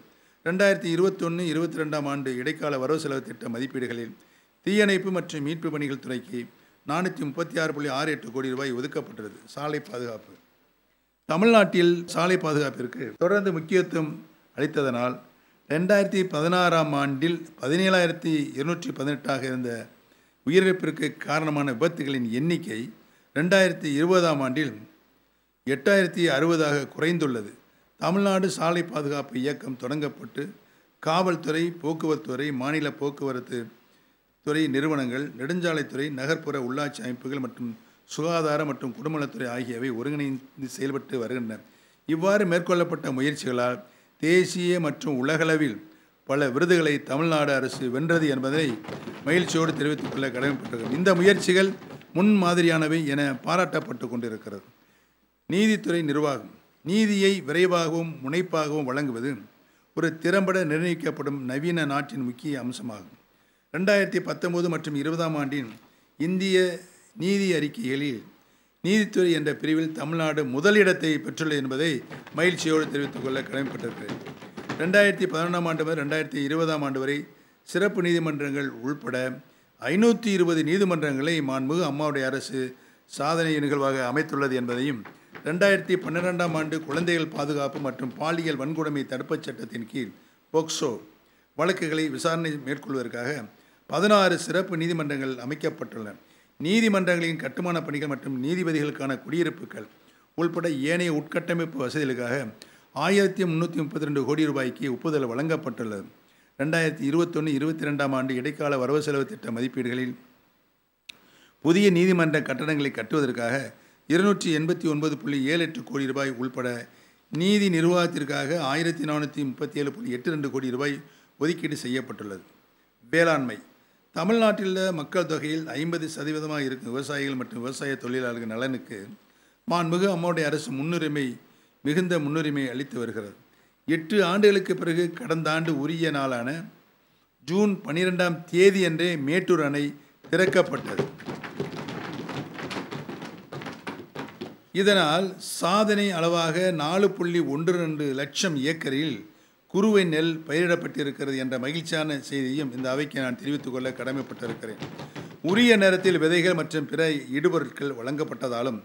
ரெண்டாயிரத்தி இருபத்தொன்று இருபத்தி ரெண்டாம் ஆண்டு இடைக்கால வரவு செலவு திட்ட மதிப்பீடுகளில் தீயணைப்பு மற்றும் மீட்பு பணிகள் துறைக்கு நானூற்றி முப்பத்தி ஆறு புள்ளி ஆறு எட்டு கோடி ரூபாய் ஒதுக்கப்பட்டுள்ளது சாலை பாதுகாப்பு தமிழ்நாட்டில் சாலை பாதுகாப்பிற்கு தொடர்ந்து முக்கியத்துவம் அளித்ததனால் ரெண்டாயிரத்தி பதினாறாம் ஆண்டில் பதினேழாயிரத்தி இருநூற்றி பதினெட்டாக இருந்த உயிரிழப்பிற்கு காரணமான விபத்துகளின் எண்ணிக்கை ரெண்டாயிரத்தி இருபதாம் ஆண்டில் எட்டாயிரத்தி அறுபதாக குறைந்துள்ளது தமிழ்நாடு சாலை பாதுகாப்பு இயக்கம் தொடங்கப்பட்டு காவல்துறை போக்குவரத்துறை மாநில போக்குவரத்து துறை நிறுவனங்கள் நெடுஞ்சாலைத்துறை நகர்ப்புற உள்ளாட்சி அமைப்புகள் மற்றும் சுகாதார மற்றும் குடும்பநலத்துறை ஆகியவை ஒருங்கிணைந்து செயல்பட்டு வருகின்றன இவ்வாறு மேற்கொள்ளப்பட்ட முயற்சிகளால் தேசிய மற்றும் உலகளவில் பல விருதுகளை தமிழ்நாடு அரசு வென்றது என்பதை மகிழ்ச்சியோடு தெரிவித்துக் கொள்ள கடமைப்பட்டது இந்த முயற்சிகள் முன்மாதிரியானவை என பாராட்டப்பட்டு கொண்டிருக்கிறது நீதித்துறை நிர்வாகம் நீதியை விரைவாகவும் முனைப்பாகவும் வழங்குவது ஒரு திறம்பட நிர்ணயிக்கப்படும் நவீன நாட்டின் முக்கிய அம்சமாகும் ரெண்டாயிரத்தி பத்தொம்போது மற்றும் இருபதாம் ஆண்டின் இந்திய நீதி அறிக்கைகளில் நீதித்துறை என்ற பிரிவில் தமிழ்நாடு முதலிடத்தை பெற்றுள்ளது என்பதை மகிழ்ச்சியோடு தெரிவித்துக் கொள்ள கடமைப்பட்டிருக்கிறேன் ரெண்டாயிரத்தி பதினொன்றாம் ஆண்டு முதல் ரெண்டாயிரத்தி இருபதாம் ஆண்டு வரை சிறப்பு நீதிமன்றங்கள் உள்பட ஐநூற்றி இருபது நீதிமன்றங்களை மாண்புமிகு அம்மாவுடைய அரசு சாதனை நிகழ்வாக அமைத்துள்ளது என்பதையும் ரெண்டாயிரத்தி பன்னிரெண்டாம் ஆண்டு குழந்தைகள் பாதுகாப்பு மற்றும் பாலியல் வன்கொடுமை தடுப்புச் சட்டத்தின் கீழ் போக்சோ வழக்குகளை விசாரணை மேற்கொள்வதற்காக பதினாறு சிறப்பு நீதிமன்றங்கள் அமைக்கப்பட்டுள்ளன நீதிமன்றங்களின் கட்டுமான பணிகள் மற்றும் நீதிபதிகளுக்கான குடியிருப்புகள் உள்பட ஏனைய உட்கட்டமைப்பு வசதிகளுக்காக ஆயிரத்தி முந்நூற்றி முப்பத்தி ரெண்டு கோடி ரூபாய்க்கு ஒப்புதல் வழங்கப்பட்டுள்ளது ரெண்டாயிரத்தி இருபத்தொன்று இருபத்தி ரெண்டாம் ஆண்டு இடைக்கால வரவு செலவு திட்ட மதிப்பீடுகளில் புதிய நீதிமன்ற கட்டடங்களை கட்டுவதற்காக இருநூற்றி எண்பத்தி ஒன்பது புள்ளி ஏழு எட்டு கோடி ரூபாய் உள்பட நீதி நிர்வாகத்திற்காக ஆயிரத்தி நானூற்றி முப்பத்தி ஏழு புள்ளி எட்டு ரெண்டு கோடி ரூபாய் ஒதுக்கீடு செய்யப்பட்டுள்ளது வேளாண்மை தமிழ்நாட்டில் மக்கள் தொகையில் ஐம்பது சதவீதமாக இருக்கும் விவசாயிகள் மற்றும் விவசாய தொழிலாளர்கள் நலனுக்கு மாண்புமிகு அம்மாவுடைய அரசு முன்னுரிமை மிகுந்த முன்னுரிமை அளித்து வருகிறது எட்டு ஆண்டுகளுக்கு பிறகு கடந்த ஆண்டு உரிய நாளான ஜூன் பன்னிரெண்டாம் தேதி அன்றே மேட்டூர் அணை திறக்கப்பட்டது இதனால் சாதனை அளவாக நாலு புள்ளி ஒன்று ரெண்டு லட்சம் ஏக்கரில் குறுவை நெல் பயிரிடப்பட்டிருக்கிறது என்ற மகிழ்ச்சியான செய்தியும் இந்த அவைக்கு நான் தெரிவித்துக் கொள்ள கடமைப்பட்டிருக்கிறேன் உரிய நேரத்தில் விதைகள் மற்றும் பிற இடுபொருட்கள் வழங்கப்பட்டதாலும்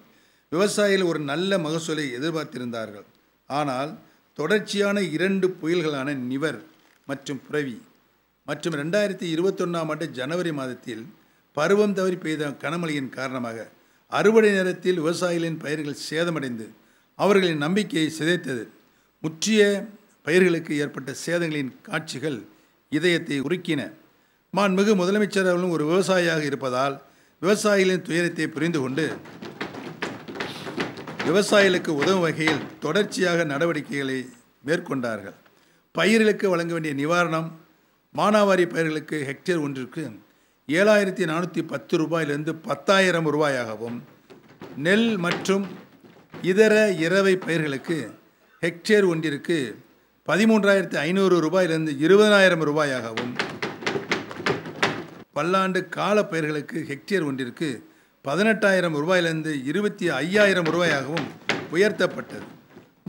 விவசாயிகள் ஒரு நல்ல மகசூலை எதிர்பார்த்திருந்தார்கள் ஆனால் தொடர்ச்சியான இரண்டு புயல்களான நிவர் மற்றும் புரவி மற்றும் ரெண்டாயிரத்தி இருபத்தொன்னாம் ஆண்டு ஜனவரி மாதத்தில் பருவம் தவறி பெய்த கனமழையின் காரணமாக அறுவடை நேரத்தில் விவசாயிகளின் பயிர்கள் சேதமடைந்து அவர்களின் நம்பிக்கையை சிதைத்தது முற்றிய பயிர்களுக்கு ஏற்பட்ட சேதங்களின் காட்சிகள் இதயத்தை உருக்கின மாண்புமிகு முதலமைச்சர் அவர்களும் ஒரு விவசாயியாக இருப்பதால் விவசாயிகளின் துயரத்தை புரிந்து கொண்டு விவசாயிகளுக்கு உதவும் வகையில் தொடர்ச்சியாக நடவடிக்கைகளை மேற்கொண்டார்கள் பயிர்களுக்கு வழங்க வேண்டிய நிவாரணம் மானாவாரி பயிர்களுக்கு ஹெக்டேர் ஒன்றிற்கு ஏழாயிரத்தி நானூற்றி பத்து ரூபாயிலிருந்து பத்தாயிரம் ரூபாயாகவும் நெல் மற்றும் இதர இரவை பயிர்களுக்கு ஹெக்டேர் ஒன்றிற்கு பதிமூன்றாயிரத்தி ஐநூறு ரூபாயிலிருந்து இருபதாயிரம் ரூபாயாகவும் பல்லாண்டு கால பயிர்களுக்கு ஹெக்டேர் ஒன்றிற்கு பதினெட்டாயிரம் ரூபாயிலிருந்து இருபத்தி ஐயாயிரம் ரூபாயாகவும் உயர்த்தப்பட்டது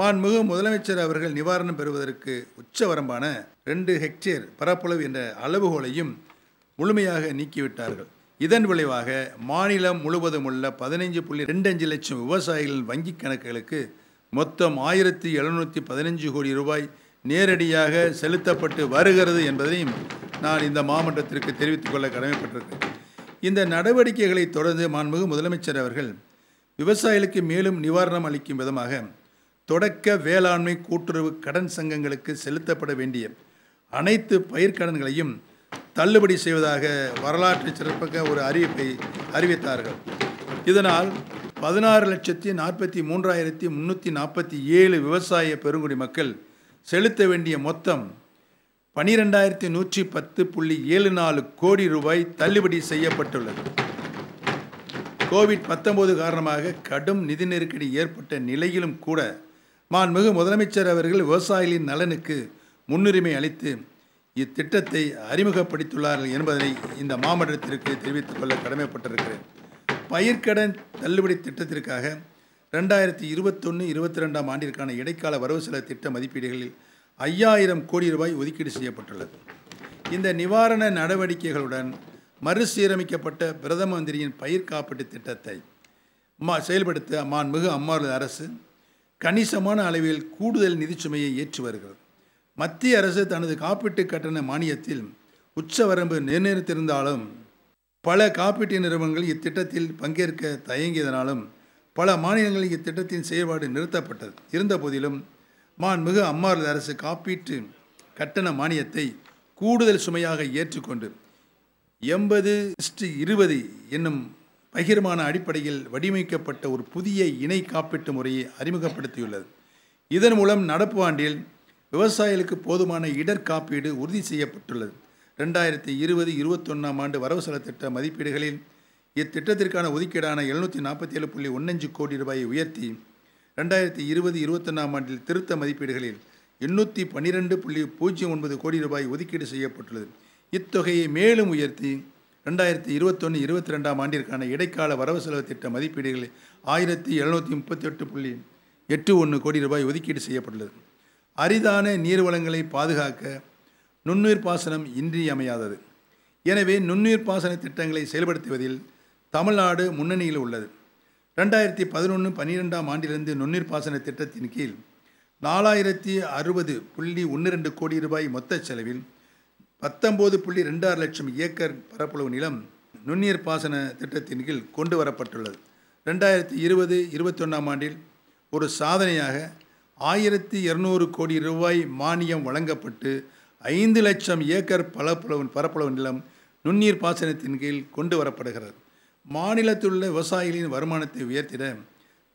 மாண்புமிகு முதலமைச்சர் அவர்கள் நிவாரணம் பெறுவதற்கு உச்சவரம்பான ரெண்டு ஹெக்டேர் பரப்பளவு என்ற அளவுகோலையும் முழுமையாக நீக்கிவிட்டார்கள் இதன் விளைவாக மாநிலம் முழுவதும் உள்ள பதினைஞ்சு புள்ளி ரெண்டு அஞ்சு லட்சம் விவசாயிகளின் வங்கிக் கணக்குகளுக்கு மொத்தம் ஆயிரத்தி எழுநூற்றி பதினஞ்சு கோடி ரூபாய் நேரடியாக செலுத்தப்பட்டு வருகிறது என்பதையும் நான் இந்த மாமன்றத்திற்கு தெரிவித்துக் கொள்ள கடமைப்பட்டிருக்கிறேன் இந்த நடவடிக்கைகளை தொடர்ந்து மாண்புமிகு முதலமைச்சர் அவர்கள் விவசாயிகளுக்கு மேலும் நிவாரணம் அளிக்கும் விதமாக தொடக்க வேளாண்மை கூட்டுறவு கடன் சங்கங்களுக்கு செலுத்தப்பட வேண்டிய அனைத்து பயிர்க்கடன்களையும் தள்ளுபடி செய்வதாக வரலாற்று சிறப்பாக ஒரு அறிவிப்பை அறிவித்தார்கள் இதனால் பதினாறு லட்சத்தி நாற்பத்தி மூன்றாயிரத்தி முன்னூற்றி நாற்பத்தி ஏழு விவசாய பெருங்குடி மக்கள் செலுத்த வேண்டிய மொத்தம் பனிரெண்டாயிரத்தி நூற்றி பத்து புள்ளி ஏழு நாலு கோடி ரூபாய் தள்ளுபடி செய்யப்பட்டுள்ளது கோவிட் பத்தொன்பது காரணமாக கடும் நிதி நெருக்கடி ஏற்பட்ட நிலையிலும் கூட மாண்புமிகு முதலமைச்சர் அவர்கள் விவசாயிகளின் நலனுக்கு முன்னுரிமை அளித்து இத்திட்டத்தை அறிமுகப்படுத்தியுள்ளார்கள் என்பதனை இந்த மாமன்றத்திற்கு தெரிவித்துக் கொள்ள கடமைப்பட்டிருக்கிறேன் பயிர்க்கடன் தள்ளுபடி திட்டத்திற்காக ரெண்டாயிரத்தி இருபத்தொன்று இருபத்தி ரெண்டாம் ஆண்டிற்கான இடைக்கால வரவு செலவு திட்ட மதிப்பீடுகளில் ஐயாயிரம் கோடி ரூபாய் ஒதுக்கீடு செய்யப்பட்டுள்ளது இந்த நிவாரண நடவடிக்கைகளுடன் மறுசீரமைக்கப்பட்ட பிரதம மந்திரியின் பயிர் காப்பீட்டு திட்டத்தை மா செயல்படுத்த மிகு அம்மாநில அரசு கணிசமான அளவில் கூடுதல் நிதிச்சுமையை ஏற்றி வருகிறது மத்திய அரசு தனது காப்பீட்டு கட்டண மானியத்தில் உச்சவரம்பு நிர்ணயித்திருந்தாலும் பல காப்பீட்டு நிறுவனங்கள் இத்திட்டத்தில் பங்கேற்க தயங்கியதனாலும் பல மாநிலங்களில் இத்திட்டத்தின் செயல்பாடு நிறுத்தப்பட்டது இருந்த போதிலும் மாண்புமிகு அம்மாவரது அரசு காப்பீட்டு கட்டண மானியத்தை கூடுதல் சுமையாக ஏற்றுக்கொண்டு எண்பது இருபது என்னும் பகிர்மான அடிப்படையில் வடிவமைக்கப்பட்ட ஒரு புதிய இணை காப்பீட்டு முறையை அறிமுகப்படுத்தியுள்ளது இதன் மூலம் நடப்பு ஆண்டில் விவசாயிகளுக்கு போதுமான இடர் காப்பீடு உறுதி செய்யப்பட்டுள்ளது ரெண்டாயிரத்தி இருபது இருபத்தொன்னாம் ஆண்டு வரவு செலவு திட்ட மதிப்பீடுகளில் இத்திட்டத்திற்கான ஒதுக்கீடான எழுநூற்றி நாற்பத்தி ஏழு புள்ளி ஒன்னஞ்சு கோடி ரூபாயை உயர்த்தி ரெண்டாயிரத்தி இருபது இருபத்தொன்னாம் ஆண்டில் திருத்த மதிப்பீடுகளில் எண்ணூற்றி பன்னிரெண்டு புள்ளி பூஜ்ஜியம் ஒன்பது கோடி ரூபாய் ஒதுக்கீடு செய்யப்பட்டுள்ளது இத்தொகையை மேலும் உயர்த்தி ரெண்டாயிரத்தி இருபத்தொன்று இருபத்தி ரெண்டாம் ஆண்டிற்கான இடைக்கால வரவு செலவு திட்ட மதிப்பீடுகளில் ஆயிரத்தி எழுநூற்றி முப்பத்தி எட்டு புள்ளி எட்டு ஒன்று கோடி ரூபாய் ஒதுக்கீடு செய்யப்பட்டுள்ளது அரிதான நீர்வளங்களை பாதுகாக்க நுண்ணுயிர் பாசனம் இன்றியமையாதது எனவே நுண்ணுயிர் பாசன திட்டங்களை செயல்படுத்துவதில் தமிழ்நாடு முன்னணியில் உள்ளது ரெண்டாயிரத்தி பதினொன்று பன்னிரெண்டாம் ஆண்டிலிருந்து நுண்ணீர் பாசன திட்டத்தின் கீழ் நாலாயிரத்தி அறுபது புள்ளி ஒன்று ரெண்டு கோடி ரூபாய் மொத்த செலவில் பத்தொம்போது புள்ளி ரெண்டு ஆறு லட்சம் ஏக்கர் பரப்பளவு நிலம் நுண்ணீர் பாசன திட்டத்தின் கீழ் கொண்டு வரப்பட்டுள்ளது ரெண்டாயிரத்தி இருபது இருபத்தொன்னாம் ஆண்டில் ஒரு சாதனையாக ஆயிரத்தி இரநூறு கோடி ரூபாய் மானியம் வழங்கப்பட்டு ஐந்து லட்சம் ஏக்கர் பரப்பளவு பரப்பளவு நிலம் நுண்ணீர் பாசனத்தின் கீழ் கொண்டு வரப்படுகிறது மாநிலத்தில் உள்ள விவசாயிகளின் வருமானத்தை உயர்த்திட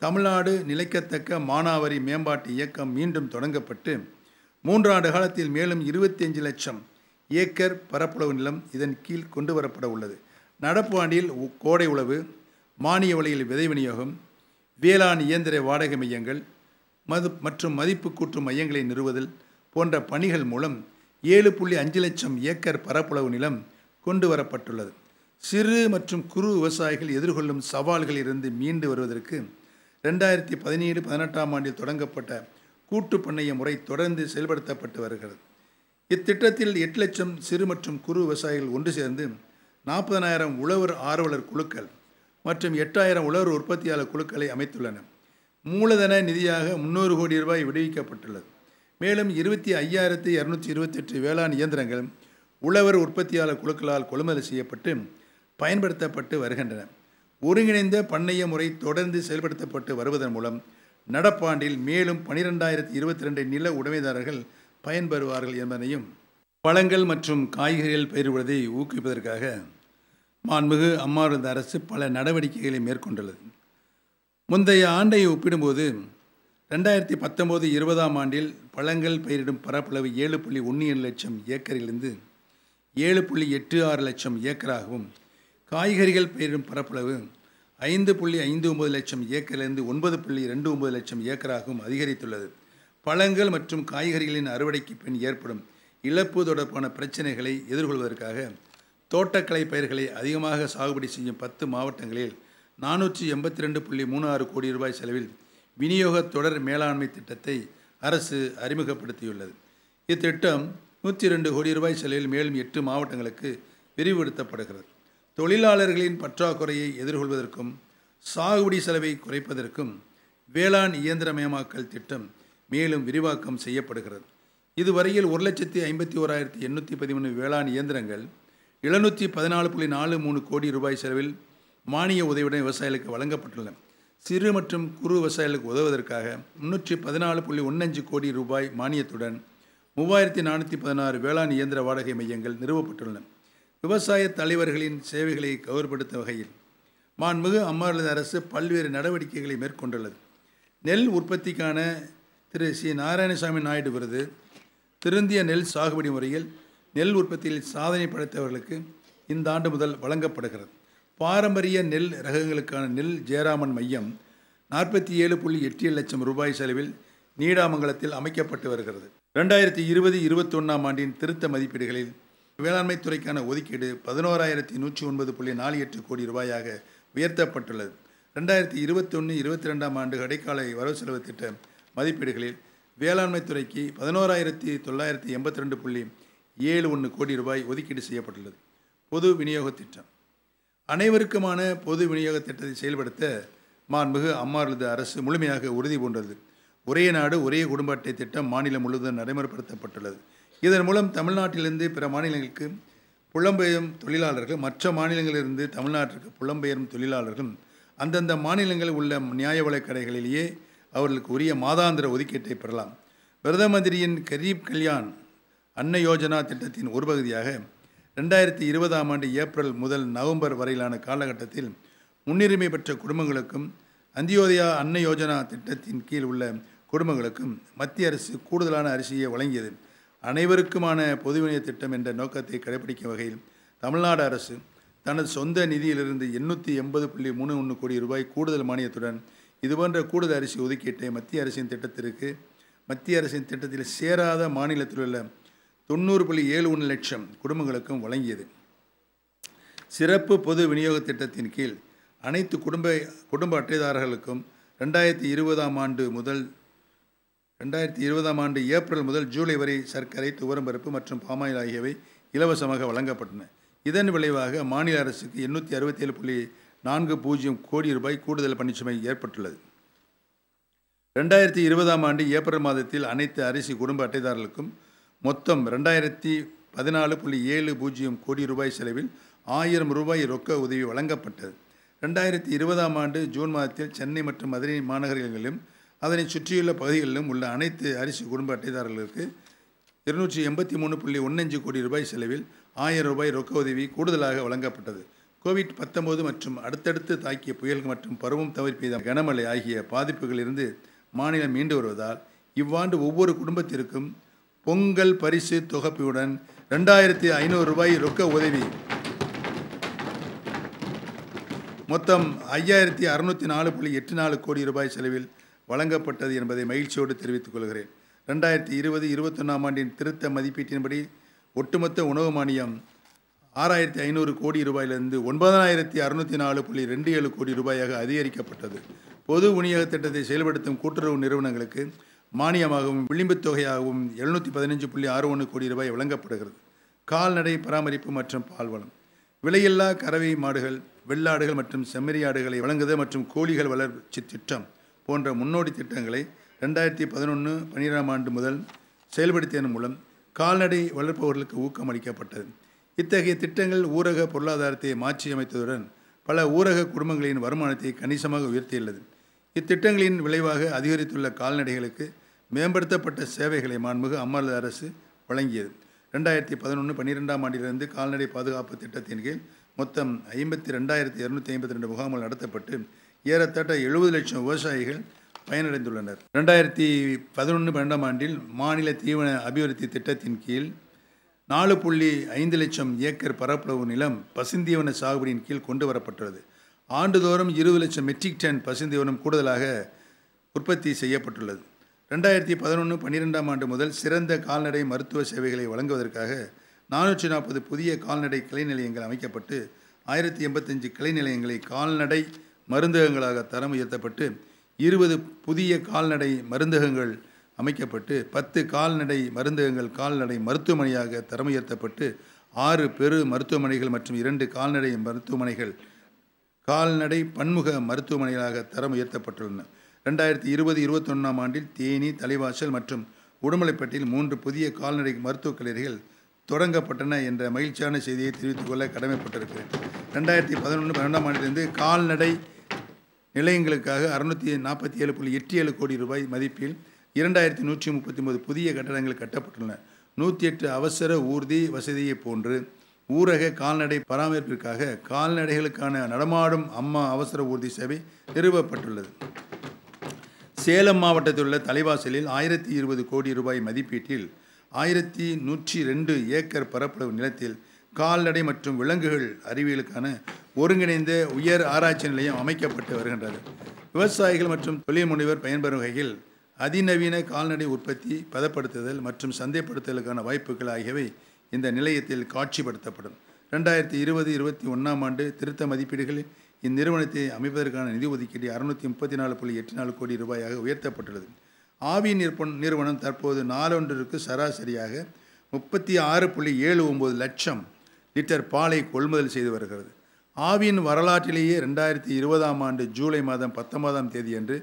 தமிழ்நாடு நிலைக்கத்தக்க மானாவாரி மேம்பாட்டு இயக்கம் மீண்டும் தொடங்கப்பட்டு மூன்றாண்டு காலத்தில் மேலும் இருபத்தஞ்சு லட்சம் ஏக்கர் பரப்புளவு நிலம் இதன் கீழ் கொண்டு வரப்பட உள்ளது நடப்பு ஆண்டில் கோடை உழவு மானிய விலையில் விதை விநியோகம் வேளாண் இயந்திர வாடகை மையங்கள் மது மற்றும் மதிப்பு கூற்று மையங்களை நிறுவுதல் போன்ற பணிகள் மூலம் ஏழு புள்ளி அஞ்சு லட்சம் ஏக்கர் பரப்பளவு நிலம் கொண்டு வரப்பட்டுள்ளது சிறு மற்றும் குறு விவசாயிகள் எதிர்கொள்ளும் சவால்களில் இருந்து மீண்டு வருவதற்கு ரெண்டாயிரத்தி பதினேழு பதினெட்டாம் ஆண்டில் தொடங்கப்பட்ட கூட்டு பண்ணைய முறை தொடர்ந்து செயல்படுத்தப்பட்டு வருகிறது இத்திட்டத்தில் எட்டு லட்சம் சிறு மற்றும் குறு விவசாயிகள் ஒன்று சேர்ந்து நாற்பதனாயிரம் உழவர் ஆர்வலர் குழுக்கள் மற்றும் எட்டாயிரம் உழவர் உற்பத்தியாளர் குழுக்களை அமைத்துள்ளன மூலதன நிதியாக முந்நூறு கோடி ரூபாய் விடுவிக்கப்பட்டுள்ளது மேலும் இருபத்தி ஐயாயிரத்தி இரநூத்தி இருபத்தெட்டு வேளாண் இயந்திரங்கள் உழவர் உற்பத்தியாளர் குழுக்களால் கொள்முதல் செய்யப்பட்டு பயன்படுத்தப்பட்டு வருகின்றன ஒருங்கிணைந்த பண்ணைய முறை தொடர்ந்து செயல்படுத்தப்பட்டு வருவதன் மூலம் நடப்பாண்டில் மேலும் பனிரெண்டாயிரத்தி இருபத்தி ரெண்டு நில உடைமைதாரர்கள் பயன்பெறுவார்கள் என்பதையும் பழங்கள் மற்றும் காய்கறிகள் பயிரிடுவதை ஊக்குவிப்பதற்காக மாண்மிகு அம்மாவிருந்த அரசு பல நடவடிக்கைகளை மேற்கொண்டுள்ளது முந்தைய ஆண்டை ஒப்பிடும்போது ரெண்டாயிரத்தி பத்தொம்போது இருபதாம் ஆண்டில் பழங்கள் பயிரிடும் பரப்பளவு ஏழு புள்ளி ஒன்று ஏழு லட்சம் ஏக்கரிலிருந்து ஏழு புள்ளி எட்டு ஆறு லட்சம் ஏக்கராகவும் காய்கறிகள் பயிரிடும் பரப்பளவு ஐந்து புள்ளி ஐந்து ஒம்பது லட்சம் ஏக்கரிலிருந்து ஒன்பது புள்ளி ரெண்டு ஒம்பது லட்சம் ஏக்கராகவும் அதிகரித்துள்ளது பழங்கள் மற்றும் காய்கறிகளின் அறுவடைக்கு பின் ஏற்படும் இழப்பு தொடர்பான பிரச்சனைகளை எதிர்கொள்வதற்காக தோட்டக்கலை பயிர்களை அதிகமாக சாகுபடி செய்யும் பத்து மாவட்டங்களில் நானூற்றி எண்பத்தி ரெண்டு புள்ளி மூணு ஆறு கோடி ரூபாய் செலவில் விநியோக தொடர் மேலாண்மை திட்டத்தை அரசு அறிமுகப்படுத்தியுள்ளது இத்திட்டம் நூற்றி ரெண்டு கோடி ரூபாய் செலவில் மேலும் எட்டு மாவட்டங்களுக்கு விரிவுபடுத்தப்படுகிறது தொழிலாளர்களின் பற்றாக்குறையை எதிர்கொள்வதற்கும் சாகுபடி செலவை குறைப்பதற்கும் வேளாண் இயந்திரமயமாக்கல் திட்டம் மேலும் விரிவாக்கம் செய்யப்படுகிறது இதுவரையில் ஒரு லட்சத்தி ஐம்பத்தி ஓராயிரத்தி எண்ணூற்றி பதிமூணு வேளாண் இயந்திரங்கள் எழுநூற்றி பதினாலு புள்ளி நாலு மூணு கோடி ரூபாய் செலவில் மானிய உதவியுடன் விவசாயிகளுக்கு வழங்கப்பட்டுள்ளன சிறு மற்றும் குறு விவசாயிகளுக்கு உதவுவதற்காக முன்னூற்றி பதினாலு புள்ளி ஒன்னஞ்சு கோடி ரூபாய் மானியத்துடன் மூவாயிரத்தி நானூற்றி பதினாறு வேளாண் இயந்திர வாடகை மையங்கள் நிறுவப்பட்டுள்ளன விவசாய தலைவர்களின் சேவைகளை கௌரவப்படுத்த வகையில் மாண்புமிகு அம்மாநில அரசு பல்வேறு நடவடிக்கைகளை மேற்கொண்டுள்ளது நெல் உற்பத்திக்கான திரு சி நாராயணசாமி நாயுடு விருது திருந்திய நெல் சாகுபடி முறையில் நெல் உற்பத்தியில் சாதனை படைத்தவர்களுக்கு இந்த ஆண்டு முதல் வழங்கப்படுகிறது பாரம்பரிய நெல் ரகங்களுக்கான நெல் ஜெயராமன் மையம் நாற்பத்தி ஏழு புள்ளி எட்டு லட்சம் ரூபாய் செலவில் நீடாமங்கலத்தில் அமைக்கப்பட்டு வருகிறது ரெண்டாயிரத்தி இருபது இருபத்தொன்னாம் ஆண்டின் திருத்த மதிப்பீடுகளில் வேளாண்மை துறைக்கான ஒதுக்கீடு பதினோராயிரத்தி நூற்றி ஒன்பது புள்ளி நாலு எட்டு கோடி ரூபாயாக உயர்த்தப்பட்டுள்ளது ரெண்டாயிரத்தி ஒன்று இருபத்தி ரெண்டாம் ஆண்டு இடைக்கால வரவு செலவு திட்ட மதிப்பீடுகளில் வேளாண்மை துறைக்கு பதினோராயிரத்தி தொள்ளாயிரத்தி எண்பத்தி ரெண்டு புள்ளி ஏழு ஒன்று கோடி ரூபாய் ஒதுக்கீடு செய்யப்பட்டுள்ளது பொது விநியோக திட்டம் அனைவருக்குமான பொது விநியோக திட்டத்தை செயல்படுத்த மாண்புகு அம்மாவது அரசு முழுமையாக உறுதி பூண்டது ஒரே நாடு ஒரே குடும்ப அட்டை திட்டம் மாநிலம் முழுவதும் நடைமுறைப்படுத்தப்பட்டுள்ளது இதன் மூலம் தமிழ்நாட்டிலிருந்து பிற மாநிலங்களுக்கு புலம்பெயரும் தொழிலாளர்கள் மற்ற மாநிலங்களிலிருந்து தமிழ்நாட்டிற்கு புலம்பெயரும் தொழிலாளர்கள் அந்தந்த மாநிலங்களில் உள்ள நியாய விலை கடைகளிலேயே அவர்களுக்கு உரிய மாதாந்திர ஒதுக்கீட்டை பெறலாம் பிரதமந்திரியின் மந்திரியின் கரீப் கல்யாண் அன்ன யோஜனா திட்டத்தின் ஒரு பகுதியாக ரெண்டாயிரத்தி இருபதாம் ஆண்டு ஏப்ரல் முதல் நவம்பர் வரையிலான காலகட்டத்தில் முன்னுரிமை பெற்ற குடும்பங்களுக்கும் அந்தியோதயா அன்ன யோஜனா திட்டத்தின் கீழ் உள்ள குடும்பங்களுக்கும் மத்திய அரசு கூடுதலான அரிசியை வழங்கியது அனைவருக்குமான பொதுவினிய திட்டம் என்ற நோக்கத்தை கடைபிடிக்கும் வகையில் தமிழ்நாடு அரசு தனது சொந்த நிதியிலிருந்து எண்ணூற்றி எண்பது புள்ளி மூணு ஒன்று கோடி ரூபாய் கூடுதல் மானியத்துடன் இதுபோன்ற கூடுதல் அரிசி ஒதுக்கீட்டை மத்திய அரசின் திட்டத்திற்கு மத்திய அரசின் திட்டத்தில் சேராத மாநிலத்தில் உள்ள தொண்ணூறு புள்ளி ஏழு ஒன்று லட்சம் குடும்பங்களுக்கும் வழங்கியது சிறப்பு பொது விநியோக திட்டத்தின் கீழ் அனைத்து குடும்ப குடும்ப அட்டைதாரர்களுக்கும் ரெண்டாயிரத்தி இருபதாம் ஆண்டு முதல் ரெண்டாயிரத்தி இருபதாம் ஆண்டு ஏப்ரல் முதல் ஜூலை வரை சர்க்கரை துவரம்பருப்பு மற்றும் பாமாயில் ஆகியவை இலவசமாக வழங்கப்பட்டன இதன் விளைவாக மாநில அரசுக்கு எண்ணூற்றி அறுபத்தேழு புள்ளி நான்கு பூஜ்ஜியம் கோடி ரூபாய் கூடுதல் பணிச்சுமை ஏற்பட்டுள்ளது ரெண்டாயிரத்தி இருபதாம் ஆண்டு ஏப்ரல் மாதத்தில் அனைத்து அரிசி குடும்ப அட்டைதாரர்களுக்கும் மொத்தம் ரெண்டாயிரத்தி பதினாலு புள்ளி ஏழு பூஜ்ஜியம் கோடி ரூபாய் செலவில் ஆயிரம் ரூபாய் ரொக்க உதவி வழங்கப்பட்டது ரெண்டாயிரத்தி இருபதாம் ஆண்டு ஜூன் மாதத்தில் சென்னை மற்றும் மதுரை மாநகரங்களிலும் அதனை சுற்றியுள்ள பகுதிகளிலும் உள்ள அனைத்து அரிசி குடும்ப அட்டைதாரர்களுக்கு இருநூற்றி எண்பத்தி மூணு புள்ளி ஒன்னஞ்சு கோடி ரூபாய் செலவில் ஆயிரம் ரூபாய் ரொக்க உதவி கூடுதலாக வழங்கப்பட்டது கோவிட் பத்தொம்போது மற்றும் அடுத்தடுத்து தாக்கிய புயல் மற்றும் பருவம் தவிர பெய்த கனமழை ஆகிய பாதிப்புகளிலிருந்து மாநிலம் மீண்டு வருவதால் இவ்வாண்டு ஒவ்வொரு குடும்பத்திற்கும் பொங்கல் பரிசு தொகப்பையுடன் ரெண்டாயிரத்தி ஐநூறு ரூபாய் ரொக்க உதவி மொத்தம் ஐயாயிரத்தி அறுநூற்றி நாலு புள்ளி எட்டு நாலு கோடி ரூபாய் செலவில் வழங்கப்பட்டது என்பதை மகிழ்ச்சியோடு தெரிவித்துக் கொள்கிறேன் ரெண்டாயிரத்தி இருபது இருபத்தொன்னாம் ஆண்டின் திருத்த மதிப்பீட்டின்படி ஒட்டுமொத்த உணவு மானியம் ஆறாயிரத்தி ஐநூறு கோடி ரூபாயிலிருந்து ஒன்பதாயிரத்தி அறுநூற்றி நாலு புள்ளி ரெண்டு ஏழு கோடி ரூபாயாக அதிகரிக்கப்பட்டது பொது விநியோக திட்டத்தை செயல்படுத்தும் கூட்டுறவு நிறுவனங்களுக்கு மானியமாகவும் விளிம்புத் தொகையாகவும் எழுநூற்றி பதினஞ்சு புள்ளி ஆறு ஒன்று கோடி ரூபாய் வழங்கப்படுகிறது கால்நடை பராமரிப்பு மற்றும் பால்வளம் விலையில்லா கறவை மாடுகள் வெள்ளாடுகள் மற்றும் செம்மறியாடுகளை வழங்குதல் மற்றும் கோழிகள் வளர்ச்சி திட்டம் போன்ற முன்னோடி திட்டங்களை ரெண்டாயிரத்தி பதினொன்று பன்னிரெண்டாம் ஆண்டு முதல் செயல்படுத்தியதன் மூலம் கால்நடை வளர்ப்பவர்களுக்கு ஊக்கம் அளிக்கப்பட்டது இத்தகைய திட்டங்கள் ஊரக பொருளாதாரத்தை மாற்றியமைத்ததுடன் பல ஊரக குடும்பங்களின் வருமானத்தை கணிசமாக உயர்த்தியுள்ளது இத்திட்டங்களின் விளைவாக அதிகரித்துள்ள கால்நடைகளுக்கு மேம்படுத்தப்பட்ட சேவைகளை மாண்புமிகு அம்மாநில அரசு வழங்கியது ரெண்டாயிரத்தி பதினொன்று பன்னிரெண்டாம் ஆண்டிலிருந்து கால்நடை பாதுகாப்பு திட்டத்தின் கீழ் மொத்தம் ஐம்பத்தி ரெண்டாயிரத்தி இரநூத்தி ஐம்பத்தி ரெண்டு முகாம்கள் நடத்தப்பட்டு ஏறத்தட்ட எழுபது லட்சம் விவசாயிகள் பயனடைந்துள்ளனர் ரெண்டாயிரத்தி பதினொன்று பன்னெண்டாம் ஆண்டில் மாநில தீவன அபிவிருத்தி திட்டத்தின் கீழ் நாலு புள்ளி ஐந்து லட்சம் ஏக்கர் பரப்பளவு நிலம் பசுந்தீவன சாகுபடியின் கீழ் கொண்டு வரப்பட்டுள்ளது ஆண்டுதோறும் இருபது லட்சம் மெட்ரிக் டன் பசுந்தீவனம் கூடுதலாக உற்பத்தி செய்யப்பட்டுள்ளது ரெண்டாயிரத்தி பதினொன்று பன்னிரெண்டாம் ஆண்டு முதல் சிறந்த கால்நடை மருத்துவ சேவைகளை வழங்குவதற்காக நானூற்றி நாற்பது புதிய கால்நடை கிளை நிலையங்கள் அமைக்கப்பட்டு ஆயிரத்தி எண்பத்தஞ்சு கிளை நிலையங்களை கால்நடை மருந்தகங்களாக தரம் உயர்த்தப்பட்டு இருபது புதிய கால்நடை மருந்தகங்கள் அமைக்கப்பட்டு பத்து கால்நடை மருந்தகங்கள் கால்நடை மருத்துவமனையாக தரம் உயர்த்தப்பட்டு ஆறு பெரு மருத்துவமனைகள் மற்றும் இரண்டு கால்நடை மருத்துவமனைகள் கால்நடை பன்முக மருத்துவமனைகளாக தரம் உயர்த்தப்பட்டுள்ளன ரெண்டாயிரத்தி இருபது இருபத்தொன்னாம் ஆண்டில் தேனி தலைவாசல் மற்றும் உடுமலைப்பட்டியில் மூன்று புதிய கால்நடை மருத்துவக் கல்லூரிகள் தொடங்கப்பட்டன என்ற மகிழ்ச்சியான செய்தியை தெரிவித்துக் கொள்ள கடமைப்பட்டிருக்கிறேன் ரெண்டாயிரத்தி பதினொன்று பன்னெண்டாம் ஆண்டிலிருந்து கால்நடை நிலையங்களுக்காக அறுநூற்றி நாற்பத்தி ஏழு புள்ளி எட்டு ஏழு கோடி ரூபாய் மதிப்பில் இரண்டாயிரத்தி நூற்றி முப்பத்தி ஒன்பது புதிய கட்டடங்கள் கட்டப்பட்டுள்ளன நூற்றி எட்டு அவசர ஊர்தி வசதியை போன்று ஊரக கால்நடை பராமரிப்பிற்காக கால்நடைகளுக்கான நடமாடும் அம்மா அவசர ஊர்தி சேவை நிறுவப்பட்டுள்ளது சேலம் மாவட்டத்தில் உள்ள தலைவாசலில் ஆயிரத்தி இருபது கோடி ரூபாய் மதிப்பீட்டில் ஆயிரத்தி நூற்றி ரெண்டு ஏக்கர் பரப்பளவு நிலத்தில் கால்நடை மற்றும் விலங்குகள் அறிவியலுக்கான ஒருங்கிணைந்த உயர் ஆராய்ச்சி நிலையம் அமைக்கப்பட்டு வருகின்றது விவசாயிகள் மற்றும் தொழில் முனைவர் பயன்பெறும் வகையில் அதிநவீன கால்நடை உற்பத்தி பதப்படுத்துதல் மற்றும் சந்தைப்படுத்துதலுக்கான வாய்ப்புகள் ஆகியவை இந்த நிலையத்தில் காட்சிப்படுத்தப்படும் ரெண்டாயிரத்தி இருபது இருபத்தி ஒன்றாம் ஆண்டு திருத்த மதிப்பீடுகளில் இந்நிறுவனத்தை அமைப்பதற்கான நிதி ஒதுக்கீடு அறுநூற்றி முப்பத்தி நாலு புள்ளி எட்டு நாலு கோடி ரூபாயாக உயர்த்தப்பட்டுள்ளது ஆவி நிற்பன் நிறுவனம் தற்போது நாளொன்றிற்கு சராசரியாக முப்பத்தி ஆறு புள்ளி ஏழு ஒம்பது லட்சம் லிட்டர் பாலை கொள்முதல் செய்து வருகிறது ஆவியின் வரலாற்றிலேயே ரெண்டாயிரத்தி இருபதாம் ஆண்டு ஜூலை மாதம் பத்தொன்பதாம் தேதியன்று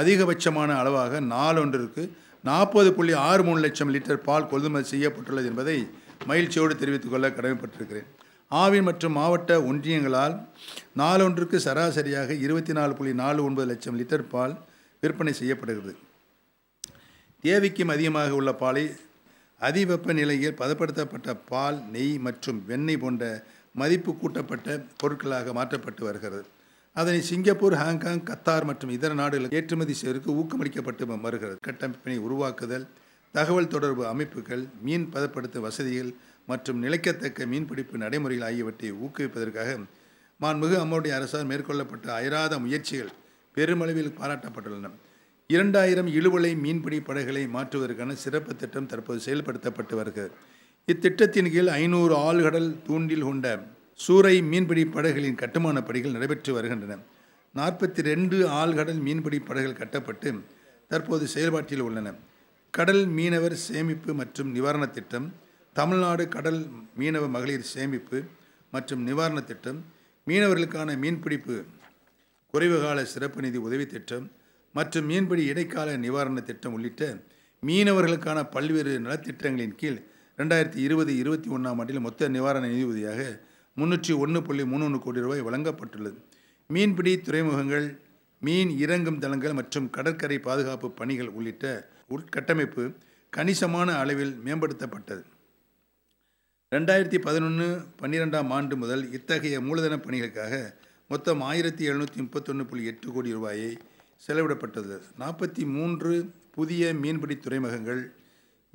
அதிகபட்சமான அளவாக நாளொன்றிற்கு நாற்பது புள்ளி ஆறு மூணு லட்சம் லிட்டர் பால் கொள்முதல் செய்யப்பட்டுள்ளது என்பதை மகிழ்ச்சியோடு தெரிவித்துக் கொள்ள கடமைப்பட்டிருக்கிறேன் ஆவின் மற்றும் மாவட்ட ஒன்றியங்களால் நாளொன்றுக்கு சராசரியாக இருபத்தி நாலு புள்ளி நாலு ஒன்பது லட்சம் லிட்டர் பால் விற்பனை செய்யப்படுகிறது தேவைக்கும் அதிகமாக உள்ள பாலை அதிவெப்ப நிலையில் பதப்படுத்தப்பட்ட பால் நெய் மற்றும் வெண்ணெய் போன்ற மதிப்பு கூட்டப்பட்ட பொருட்களாக மாற்றப்பட்டு வருகிறது அதனை சிங்கப்பூர் ஹாங்காங் கத்தார் மற்றும் இதர நாடுகளில் ஏற்றுமதி செய்வதற்கு ஊக்கமளிக்கப்பட்டு வருகிறது கட்டமைப்பினை உருவாக்குதல் தகவல் தொடர்பு அமைப்புகள் மீன் பதப்படுத்தும் வசதிகள் மற்றும் நிலைக்கத்தக்க மீன்பிடிப்பு நடைமுறைகள் ஆகியவற்றை ஊக்குவிப்பதற்காக மான்மிகு அம்மோடைய அரசால் மேற்கொள்ளப்பட்ட அயராத முயற்சிகள் பெருமளவில் பாராட்டப்பட்டுள்ளன இரண்டாயிரம் இழுவலை மீன்பிடி படைகளை மாற்றுவதற்கான சிறப்பு திட்டம் தற்போது செயல்படுத்தப்பட்டு வருகிறது இத்திட்டத்தின் கீழ் ஐநூறு ஆழ்கடல் தூண்டில் கொண்ட சூறை மீன்பிடி படகுகளின் கட்டுமான பணிகள் நடைபெற்று வருகின்றன நாற்பத்தி ரெண்டு ஆழ்கடல் மீன்பிடி படகுகள் கட்டப்பட்டு தற்போது செயல்பாட்டில் உள்ளன கடல் மீனவர் சேமிப்பு மற்றும் நிவாரண திட்டம் தமிழ்நாடு கடல் மீனவ மகளிர் சேமிப்பு மற்றும் நிவாரண திட்டம் மீனவர்களுக்கான மீன்பிடிப்பு குறைவு கால சிறப்பு நிதி உதவி திட்டம் மற்றும் மீன்பிடி இடைக்கால நிவாரண திட்டம் உள்ளிட்ட மீனவர்களுக்கான பல்வேறு நலத்திட்டங்களின் கீழ் ரெண்டாயிரத்தி இருபது இருபத்தி ஒன்றாம் ஆண்டில் மொத்த நிவாரண நிதியுதவியாக முன்னூற்றி ஒன்று புள்ளி மூணு ஒன்று கோடி ரூபாய் வழங்கப்பட்டுள்ளது மீன்பிடி துறைமுகங்கள் மீன் இறங்கும் தளங்கள் மற்றும் கடற்கரை பாதுகாப்பு பணிகள் உள்ளிட்ட உட்கட்டமைப்பு கணிசமான அளவில் மேம்படுத்தப்பட்டது ரெண்டாயிரத்தி பதினொன்று பன்னிரெண்டாம் ஆண்டு முதல் இத்தகைய மூலதன பணிகளுக்காக மொத்தம் ஆயிரத்தி எழுநூற்றி முப்பத்தொன்று புள்ளி எட்டு கோடி ரூபாயை செலவிடப்பட்டது நாற்பத்தி மூன்று புதிய மீன்பிடி துறைமுகங்கள்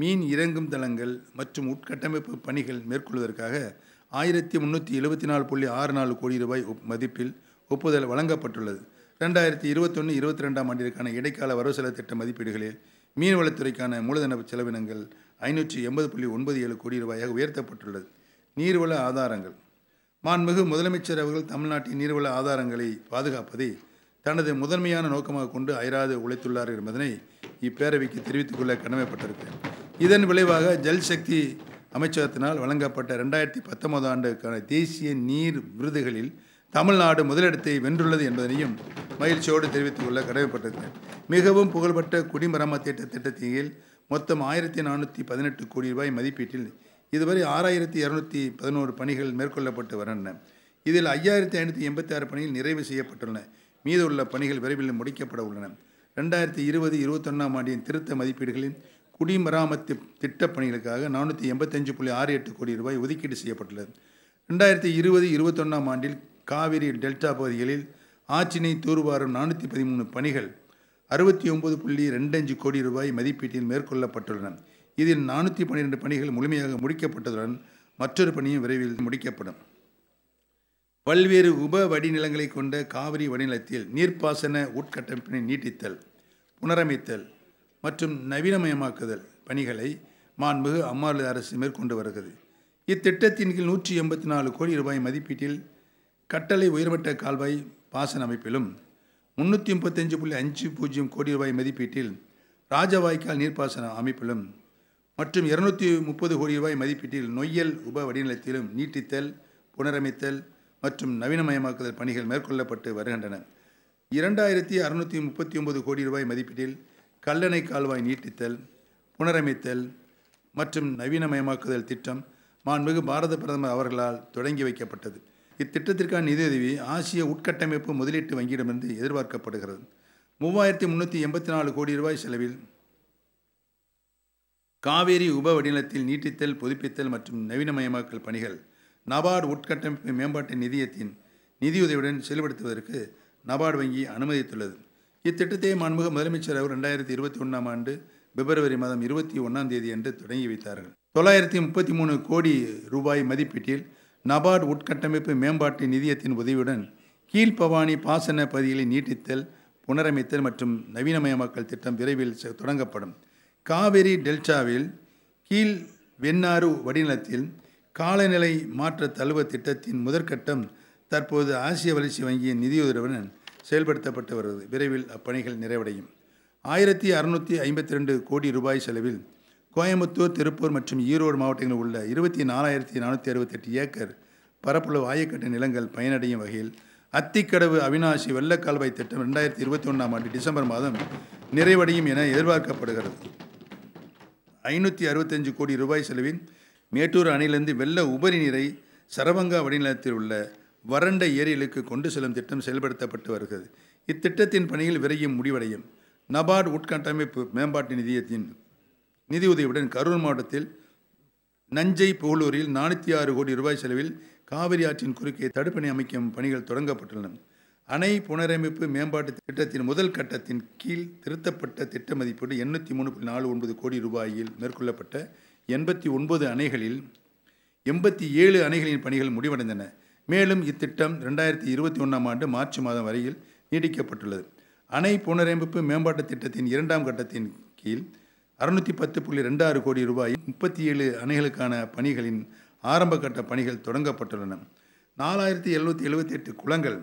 மீன் இறங்கும் தளங்கள் மற்றும் உட்கட்டமைப்பு பணிகள் மேற்கொள்வதற்காக ஆயிரத்தி முந்நூற்றி எழுபத்தி நாலு புள்ளி ஆறு நாலு கோடி ரூபாய் மதிப்பில் ஒப்புதல் வழங்கப்பட்டுள்ளது ரெண்டாயிரத்தி இருபத்தொன்று இருபத்தி ரெண்டாம் ஆண்டிற்கான இடைக்கால வரவு செலவு திட்ட மதிப்பீடுகளில் மீன்வளத்துறைக்கான மூலதன செலவினங்கள் ஐநூற்றி எண்பது புள்ளி ஒன்பது ஏழு கோடி ரூபாயாக உயர்த்தப்பட்டுள்ளது நீர்வள ஆதாரங்கள் மாண்புமிகு முதலமைச்சர் அவர்கள் தமிழ்நாட்டின் நீர்வள ஆதாரங்களை பாதுகாப்பதை தனது முதன்மையான நோக்கமாக கொண்டு அயராது உழைத்துள்ளார் என்பதனை இப்பேரவைக்கு தெரிவித்துக் கொள்ள கடமைப்பட்டிருக்கிறேன் இதன் விளைவாக ஜல்சக்தி அமைச்சகத்தினால் வழங்கப்பட்ட ரெண்டாயிரத்தி பத்தொன்பது ஆண்டுக்கான தேசிய நீர் விருதுகளில் தமிழ்நாடு முதலிடத்தை வென்றுள்ளது என்பதனையும் மகிழ்ச்சியோடு தெரிவித்துக் கொள்ள கடமைப்பட்டிருக்கிறேன் மிகவும் புகழ்பெற்ற குடிமராமத் திட்ட திட்டத்தின் கீழ் மொத்தம் ஆயிரத்தி நானூற்றி பதினெட்டு கோடி ரூபாய் மதிப்பீட்டில் இதுவரை ஆறாயிரத்தி இரநூத்தி பதினோரு பணிகள் மேற்கொள்ளப்பட்டு வருகின்றன இதில் ஐயாயிரத்தி ஐநூற்றி எண்பத்தி ஆறு பணிகள் நிறைவு செய்யப்பட்டுள்ளன மீதுள்ள பணிகள் விரைவில் முடிக்கப்பட உள்ளன ரெண்டாயிரத்தி இருபது இருபத்தொன்னாம் ஆண்டின் திருத்த மதிப்பீடுகளின் குடிமராமத்து திட்டப் பணிகளுக்காக நானூற்றி எண்பத்தஞ்சு புள்ளி ஆறு எட்டு கோடி ரூபாய் ஒதுக்கீடு செய்யப்பட்டுள்ளது ரெண்டாயிரத்தி இருபது இருபத்தொன்னாம் ஆண்டில் காவிரி டெல்டா பகுதிகளில் ஆற்றினை தூர்வாரும் நானூற்றி பதிமூணு பணிகள் அறுபத்தி ஒம்பது புள்ளி ரெண்டஞ்சு கோடி ரூபாய் மதிப்பீட்டில் மேற்கொள்ளப்பட்டுள்ளன இதில் நானூற்றி பன்னிரெண்டு பணிகள் முழுமையாக முடிக்கப்பட்டதுடன் மற்றொரு பணியும் விரைவில் முடிக்கப்படும் பல்வேறு உப வடிநிலங்களை கொண்ட காவிரி வடிநிலத்தில் நீர்ப்பாசன உட்கட்டமைப்பினை நீட்டித்தல் புனரமைத்தல் மற்றும் நவீனமயமாக்குதல் பணிகளை மாண்புகு அம்மாநில அரசு மேற்கொண்டு வருகிறது இத்திட்டத்தின் கீழ் நூற்றி எண்பத்தி நாலு கோடி ரூபாய் மதிப்பீட்டில் கட்டளை உயர்மட்ட கால்வாய் பாசன அமைப்பிலும் முன்னூற்றி முப்பத்தஞ்சு புள்ளி அஞ்சு பூஜ்ஜியம் கோடி ரூபாய் மதிப்பீட்டில் ராஜவாய்க்கால் நீர்ப்பாசன அமைப்பிலும் மற்றும் இருநூற்றி முப்பது கோடி ரூபாய் மதிப்பீட்டில் நொய்யல் உப வடிநிலத்திலும் நீட்டித்தல் புனரமைத்தல் மற்றும் நவீனமயமாக்குதல் பணிகள் மேற்கொள்ளப்பட்டு வருகின்றன இரண்டாயிரத்தி அறுநூற்றி முப்பத்தி ஒன்பது கோடி ரூபாய் மதிப்பீட்டில் கல்லணை கால்வாய் நீட்டித்தல் புனரமைத்தல் மற்றும் நவீனமயமாக்குதல் திட்டம் மாண்புமிகு பாரத பிரதமர் அவர்களால் தொடங்கி வைக்கப்பட்டது இத்திட்டத்திற்கான நிதியுதவி ஆசிய உட்கட்டமைப்பு முதலீட்டு வங்கியிடமிருந்து எதிர்பார்க்கப்படுகிறது மூவாயிரத்தி முந்நூற்றி எண்பத்தி நாலு கோடி ரூபாய் செலவில் காவேரி உப வடிநிலத்தில் நீட்டித்தல் புதுப்பித்தல் மற்றும் நவீனமயமாக்கல் பணிகள் நபார்டு உட்கட்டமைப்பு மேம்பாட்டு நிதியத்தின் நிதியுதவியுடன் செயல்படுத்துவதற்கு நபார்டு வங்கி அனுமதித்துள்ளது இத்திட்டத்தை மாண்புக முதலமைச்சர் அவர் ரெண்டாயிரத்தி இருபத்தி ஒன்றாம் ஆண்டு பிப்ரவரி மாதம் இருபத்தி ஒன்றாம் தேதி அன்று தொடங்கி வைத்தார்கள் தொள்ளாயிரத்தி முப்பத்தி மூணு கோடி ரூபாய் மதிப்பீட்டில் நபார்டு உட்கட்டமைப்பு மேம்பாட்டு நிதியத்தின் உதவியுடன் கீழ்பவானி பாசன பகுதிகளை நீட்டித்தல் புனரமைத்தல் மற்றும் நவீனமயமாக்கல் திட்டம் விரைவில் தொடங்கப்படும் காவிரி டெல்டாவில் கீழ் வெண்ணாறு வடிநிலத்தில் காலநிலை மாற்ற தழுவ திட்டத்தின் முதற்கட்டம் தற்போது ஆசிய வளர்ச்சி வங்கியின் நிதியுதவியுடன் செயல்படுத்தப்பட்டு வருகிறது விரைவில் அப்பணிகள் நிறைவடையும் ஆயிரத்தி அறுநூற்றி ஐம்பத்தி ரெண்டு கோடி ரூபாய் செலவில் கோயம்புத்தூர் திருப்பூர் மற்றும் ஈரோடு மாவட்டங்களில் உள்ள இருபத்தி நாலாயிரத்தி நானூற்றி அறுபத்தெட்டு ஏக்கர் பரப்புள ஆயக்கட்டு நிலங்கள் பயனடையும் வகையில் அத்திக்கடவு அவினாசி வெள்ளக்கால்வாய் திட்டம் ரெண்டாயிரத்தி இருபத்தி ஒன்றாம் ஆண்டு டிசம்பர் மாதம் நிறைவடையும் என எதிர்பார்க்கப்படுகிறது ஐநூற்றி அறுபத்தஞ்சு கோடி ரூபாய் செலவில் மேட்டூர் அணையிலிருந்து வெள்ள உபரி நீரை சரவங்கா வடிநிலத்தில் உள்ள வறண்ட ஏரிகளுக்கு கொண்டு செல்லும் திட்டம் செயல்படுத்தப்பட்டு வருகிறது இத்திட்டத்தின் பணியில் விரையும் முடிவடையும் நபார்டு உட்கட்டமைப்பு மேம்பாட்டு நிதியத்தின் நிதியுதவியுடன் கரூர் மாவட்டத்தில் நஞ்சை புகழூரில் நானூற்றி ஆறு கோடி ரூபாய் செலவில் காவிரி ஆற்றின் குறுக்கே தடுப்பணை அமைக்கும் பணிகள் தொடங்கப்பட்டுள்ளன அணை புனரமைப்பு மேம்பாட்டு திட்டத்தின் முதல் கட்டத்தின் கீழ் திருத்தப்பட்ட திட்ட மதிப்பீடு எண்ணூற்றி மூணு புள்ளி நாலு ஒன்பது கோடி ரூபாயில் மேற்கொள்ளப்பட்ட எண்பத்தி ஒன்பது அணைகளில் எண்பத்தி ஏழு அணைகளின் பணிகள் முடிவடைந்தன மேலும் இத்திட்டம் ரெண்டாயிரத்தி இருபத்தி ஒன்றாம் ஆண்டு மார்ச் மாதம் வரையில் நீடிக்கப்பட்டுள்ளது அணை புனரமைப்பு மேம்பாட்டுத் திட்டத்தின் இரண்டாம் கட்டத்தின் கீழ் அறுநூற்றி பத்து புள்ளி ரெண்டு ஆறு கோடி ரூபாய் முப்பத்தி ஏழு அணைகளுக்கான பணிகளின் ஆரம்ப கட்ட பணிகள் தொடங்கப்பட்டுள்ளன நாலாயிரத்தி எழுநூற்றி எழுபத்தி எட்டு குளங்கள்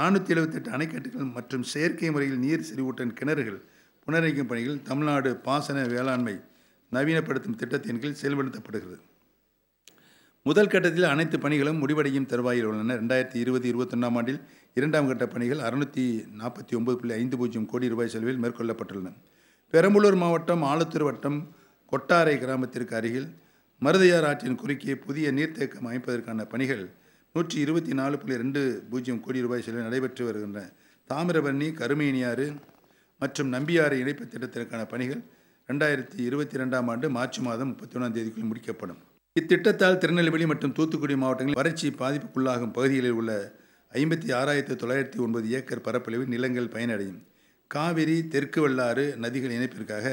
நானூற்றி எழுபத்தெட்டு அணைக்கட்டுகள் மற்றும் செயற்கை முறையில் நீர் செறிவூட்டன் கிணறுகள் புனரமைக்கும் பணிகள் தமிழ்நாடு பாசன வேளாண்மை நவீனப்படுத்தும் திட்டத்தின் கீழ் செயல்படுத்தப்படுகிறது முதல் கட்டத்தில் அனைத்து பணிகளும் முடிவடையும் தருவாயில் உள்ளன ரெண்டாயிரத்தி இருபது இருபத்தொன்னாம் ஆண்டில் இரண்டாம் கட்ட பணிகள் அறுநூற்றி நாற்பத்தி ஒன்பது புள்ளி ஐந்து பூஜ்ஜியம் கோடி ரூபாய் செலவில் மேற்கொள்ளப்பட்டுள்ளன பெரம்பலூர் மாவட்டம் ஆலத்தூர் வட்டம் கொட்டாரை கிராமத்திற்கு அருகில் மருதையார் ஆற்றின் குறுக்கே புதிய நீர்த்தேக்கம் அமைப்பதற்கான பணிகள் நூற்றி இருபத்தி நாலு புள்ளி ரெண்டு பூஜ்ஜியம் கோடி ரூபாய் செலவில் நடைபெற்று வருகின்றன தாமிரபரணி கருமேனியாறு மற்றும் நம்பியாறு இணைப்பு திட்டத்திற்கான பணிகள் ரெண்டாயிரத்தி இருபத்தி ரெண்டாம் ஆண்டு மார்ச் மாதம் முப்பத்தி ஒன்றாம் தேதிக்குள் முடிக்கப்படும் இத்திட்டத்தால் திருநெல்வேலி மற்றும் தூத்துக்குடி மாவட்டங்களில் வறட்சி பாதிப்புக்குள்ளாகும் பகுதிகளில் உள்ள ஐம்பத்தி ஆறாயிரத்து தொள்ளாயிரத்தி ஒன்பது ஏக்கர் பரப்பளவில் நிலங்கள் பயனடையும் காவிரி தெற்கு வல்லாறு நதிகள் இணைப்பிற்காக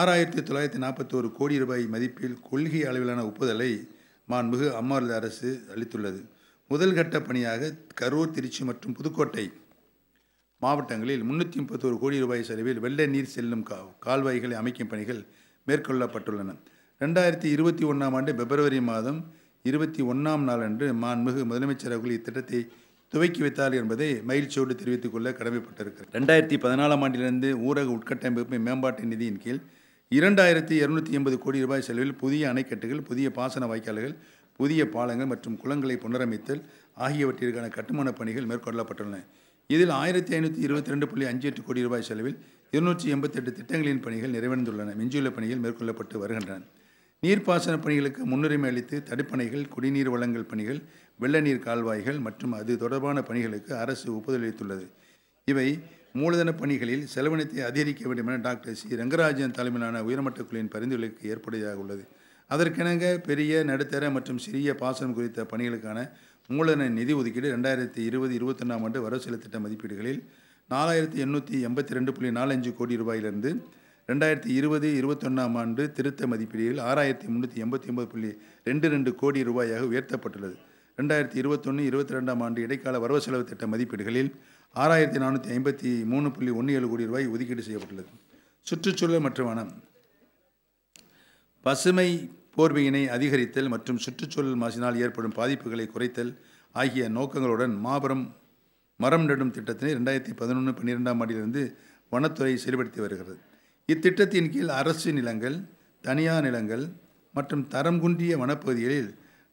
ஆறாயிரத்தி தொள்ளாயிரத்தி நாற்பத்தோரு கோடி ரூபாய் மதிப்பில் கொள்கை அளவிலான ஒப்புதலை மாண்புகு அம்மாநில அரசு அளித்துள்ளது முதல் கட்ட பணியாக கரூர் திருச்சி மற்றும் புதுக்கோட்டை மாவட்டங்களில் முன்னூற்றி முப்பத்தோரு கோடி ரூபாய் செலவில் வெள்ள நீர் செல்லும் கா கால்வாய்களை அமைக்கும் பணிகள் மேற்கொள்ளப்பட்டுள்ளன ரெண்டாயிரத்தி இருபத்தி ஒன்றாம் ஆண்டு பிப்ரவரி மாதம் இருபத்தி ஒன்றாம் நாளன்று மாண்புமிகு முதலமைச்சர் அவர்கள் இத்திட்டத்தை துவக்கி வைத்தார் என்பதை மகிழ்ச்சியோடு தெரிவித்துக் கொள்ள கடமைப்பட்டிருக்கிறது ரெண்டாயிரத்தி பதினாலாம் ஆண்டிலிருந்து ஊரக உட்கட்டமைப்பு மேம்பாட்டு நிதியின் கீழ் இரண்டாயிரத்தி இருநூற்றி எண்பது கோடி ரூபாய் செலவில் புதிய அணைக்கட்டுகள் புதிய பாசன வாய்க்கால்கள் புதிய பாலங்கள் மற்றும் குளங்களை புனரமைத்தல் ஆகியவற்றிற்கான கட்டுமானப் பணிகள் மேற்கொள்ளப்பட்டுள்ளன இதில் ஆயிரத்தி ஐநூற்றி இருபத்தி ரெண்டு புள்ளி அஞ்சு எட்டு கோடி ரூபாய் செலவில் இருநூற்றி எண்பத்தெட்டு திட்டங்களின் பணிகள் நிறைவடைந்துள்ளன மிஞ்சியுள்ள பணிகள் மேற்கொள்ளப்பட்டு வருகின்றன நீர்ப்பாசன பணிகளுக்கு முன்னுரிமை அளித்து தடுப்பணைகள் குடிநீர் வழங்கல் பணிகள் வெள்ள நீர் கால்வாய்கள் மற்றும் அது தொடர்பான பணிகளுக்கு அரசு ஒப்புதல் அளித்துள்ளது இவை மூலதன பணிகளில் செலவினத்தை அதிகரிக்க வேண்டுமென டாக்டர் சி ரங்கராஜன் தலைமையிலான உயர்மட்ட குழுவின் பரிந்துரைக்கு ஏற்புடையதாக உள்ளது அதற்கிணங்க பெரிய நடுத்தர மற்றும் சிறிய பாசனம் குறித்த பணிகளுக்கான மூலதன நிதி ஒதுக்கீடு ரெண்டாயிரத்தி இருபது இருபத்தொன்னாம் ஆண்டு வரவு செலவு திட்ட மதிப்பீடுகளில் நாலாயிரத்தி எண்ணூற்றி எண்பத்தி ரெண்டு புள்ளி நாலஞ்சு கோடி ரூபாயிலிருந்து ரெண்டாயிரத்தி இருபது இருபத்தொன்னாம் ஆண்டு திருத்த மதிப்பீடுகளில் ஆறாயிரத்தி முந்நூற்றி எண்பத்தி ஒன்பது புள்ளி ரெண்டு ரெண்டு கோடி ரூபாயாக உயர்த்தப்பட்டுள்ளது ரெண்டாயிரத்தி இருபத்தொன்று இருபத்தி ரெண்டாம் ஆண்டு இடைக்கால வரவு செலவு திட்ட மதிப்பீடுகளில் ஆறாயிரத்தி நானூற்றி ஐம்பத்தி மூணு புள்ளி ஒன்று ஏழு கோடி ரூபாய் ஒதுக்கீடு செய்யப்பட்டுள்ளது சுற்றுச்சூழல் மற்றும் வனம் பசுமை போர்வையினை அதிகரித்தல் மற்றும் சுற்றுச்சூழல் மாசினால் ஏற்படும் பாதிப்புகளை குறைத்தல் ஆகிய நோக்கங்களுடன் மாபெரும் மரம் நடும் திட்டத்தினை ரெண்டாயிரத்தி பதினொன்று பன்னிரெண்டாம் ஆண்டிலிருந்து வனத்துறை செயல்படுத்தி வருகிறது இத்திட்டத்தின் கீழ் அரசு நிலங்கள் தனியார் நிலங்கள் மற்றும் தரம் குன்றிய வனப்பகுதிகளில்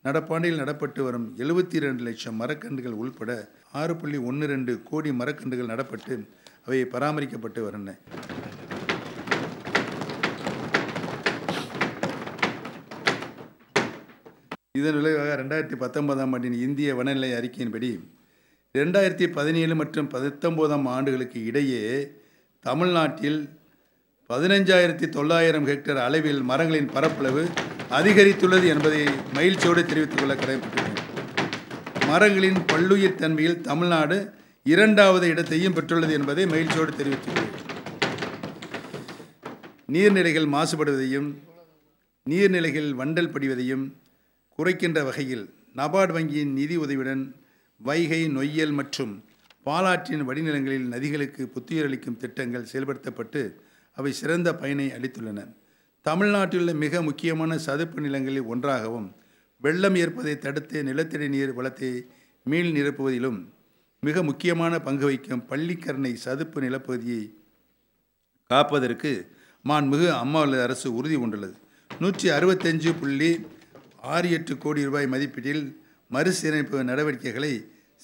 நடப்பாண்டில் நடப்பட்டு வரும் எழுபத்தி இரண்டு லட்சம் மரக்கன்றுகள் உள்பட ஆறு புள்ளி ஒன்று ரெண்டு கோடி மரக்கன்றுகள் நடப்பட்டு அவை பராமரிக்கப்பட்டு வருகின்றன இதன் விளைவாக ரெண்டாயிரத்தி பத்தொன்பதாம் ஆண்டின் இந்திய வனநிலை அறிக்கையின்படி ரெண்டாயிரத்தி பதினேழு மற்றும் பத்தொம்போதாம் ஆண்டுகளுக்கு இடையே தமிழ்நாட்டில் பதினஞ்சாயிரத்தி தொள்ளாயிரம் ஹெக்டேர் அளவில் மரங்களின் பரப்பளவு அதிகரித்துள்ளது என்பதை மகிழ்ச்சியோடு தெரிவித்துக் கொள்ள கடமைப்பட்டுள்ளது மரங்களின் பல்லுயிர் தன்மையில் தமிழ்நாடு இரண்டாவது இடத்தையும் பெற்றுள்ளது என்பதை மகிழ்ச்சியோடு தெரிவித்துள்ளது நீர்நிலைகள் மாசுபடுவதையும் நீர்நிலைகள் வண்டல் படிவதையும் குறைக்கின்ற வகையில் நபார்டு வங்கியின் நிதி உதவியுடன் வைகை நொய்யல் மற்றும் பாலாற்றின் வடிநிலங்களில் நதிகளுக்கு புத்துயிரளிக்கும் திட்டங்கள் செயல்படுத்தப்பட்டு அவை சிறந்த பயனை அளித்துள்ளன தமிழ்நாட்டிலுள்ள மிக முக்கியமான சதுப்பு நிலங்களில் ஒன்றாகவும் வெள்ளம் ஏற்பதை தடுத்து நிலத்தடி நீர் வளத்தை மீள் நிரப்புவதிலும் மிக முக்கியமான பங்கு வகிக்கும் பள்ளிக்கரணை சதுப்பு நிலப்பகுதியை காப்பதற்கு மாண்புமிகு அம்மாவளி அரசு உறுதி கொண்டுள்ளது நூற்றி அறுபத்தஞ்சு புள்ளி ஆறு எட்டு கோடி ரூபாய் மதிப்பீட்டில் மறுசீரமைப்பு நடவடிக்கைகளை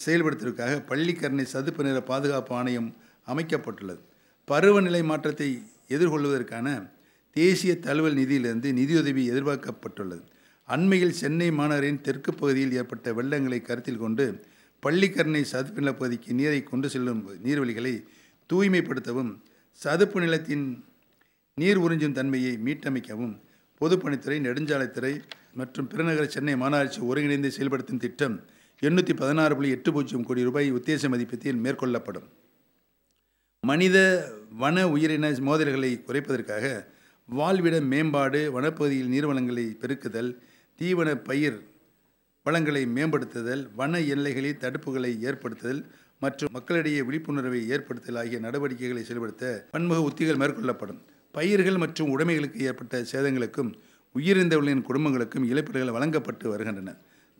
செயல்படுத்துவதற்காக பள்ளிக்கரணை சதுப்பு நில பாதுகாப்பு ஆணையம் அமைக்கப்பட்டுள்ளது பருவநிலை மாற்றத்தை எதிர்கொள்வதற்கான தேசிய தழுவல் நிதியிலிருந்து நிதியுதவி எதிர்பார்க்கப்பட்டுள்ளது அண்மையில் சென்னை மாநகரின் தெற்கு பகுதியில் ஏற்பட்ட வெள்ளங்களை கருத்தில் கொண்டு பள்ளிக்கரணை சதுப்பு நில பகுதிக்கு நீரை கொண்டு செல்லும் நீர்வழிகளை தூய்மைப்படுத்தவும் சதுப்பு நிலத்தின் நீர் உறிஞ்சும் தன்மையை மீட்டமைக்கவும் பொதுப்பணித்துறை நெடுஞ்சாலைத்துறை மற்றும் பெருநகர சென்னை மாநகராட்சி ஒருங்கிணைந்து செயல்படுத்தும் திட்டம் எண்ணூற்றி பதினாறு புள்ளி எட்டு பூஜ்ஜியம் கோடி ரூபாய் உத்தேச மதிப்பீட்டில் மேற்கொள்ளப்படும் மனித வன உயிரின மோதல்களை குறைப்பதற்காக வாழ்விட மேம்பாடு வனப்பகுதியில் நீர்வளங்களை பெருக்குதல் தீவன பயிர் வளங்களை மேம்படுத்துதல் வன எல்லைகளில் தடுப்புகளை ஏற்படுத்துதல் மற்றும் மக்களிடையே விழிப்புணர்வை ஏற்படுத்தல் ஆகிய நடவடிக்கைகளை செயல்படுத்த பன்முக உத்திகள் மேற்கொள்ளப்படும் பயிர்கள் மற்றும் உடைமைகளுக்கு ஏற்பட்ட சேதங்களுக்கும் உயிரிழந்தவர்களின் குடும்பங்களுக்கும் இழப்பீடுகள் வழங்கப்பட்டு வருகின்றன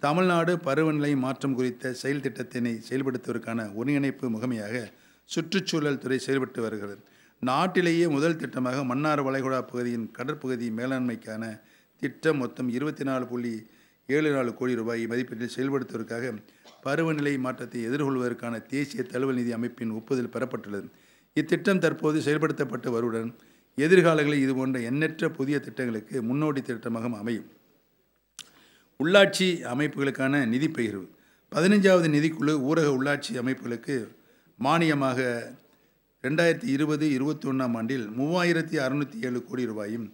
தமிழ்நாடு பருவநிலை மாற்றம் குறித்த செயல் திட்டத்தினை செயல்படுத்துவதற்கான ஒருங்கிணைப்பு முகமையாக சுற்றுச்சூழல் துறை செயல்பட்டு வருகிறது நாட்டிலேயே முதல் திட்டமாக மன்னார் வளைகுடா பகுதியின் கடற்பகுதி மேலாண்மைக்கான திட்டம் மொத்தம் இருபத்தி நாலு புள்ளி ஏழு நாலு கோடி ரூபாய் மதிப்பீட்டில் செயல்படுத்துவதற்காக பருவநிலை மாற்றத்தை எதிர்கொள்வதற்கான தேசிய தழுவல் நிதி அமைப்பின் ஒப்புதல் பெறப்பட்டுள்ளது இத்திட்டம் தற்போது செயல்படுத்தப்பட்டு வருவதுடன் எதிர்காலங்களில் இது போன்ற எண்ணற்ற புதிய திட்டங்களுக்கு முன்னோடி திட்டமாக அமையும் உள்ளாட்சி அமைப்புகளுக்கான நிதி பகிர்வு பதினஞ்சாவது நிதிக்குழு ஊரக உள்ளாட்சி அமைப்புகளுக்கு மானியமாக ரெண்டாயிரத்தி இருபது இருபத்தி ஒன்றாம் ஆண்டில் மூவாயிரத்தி அறுநூற்றி ஏழு கோடி ரூபாயும்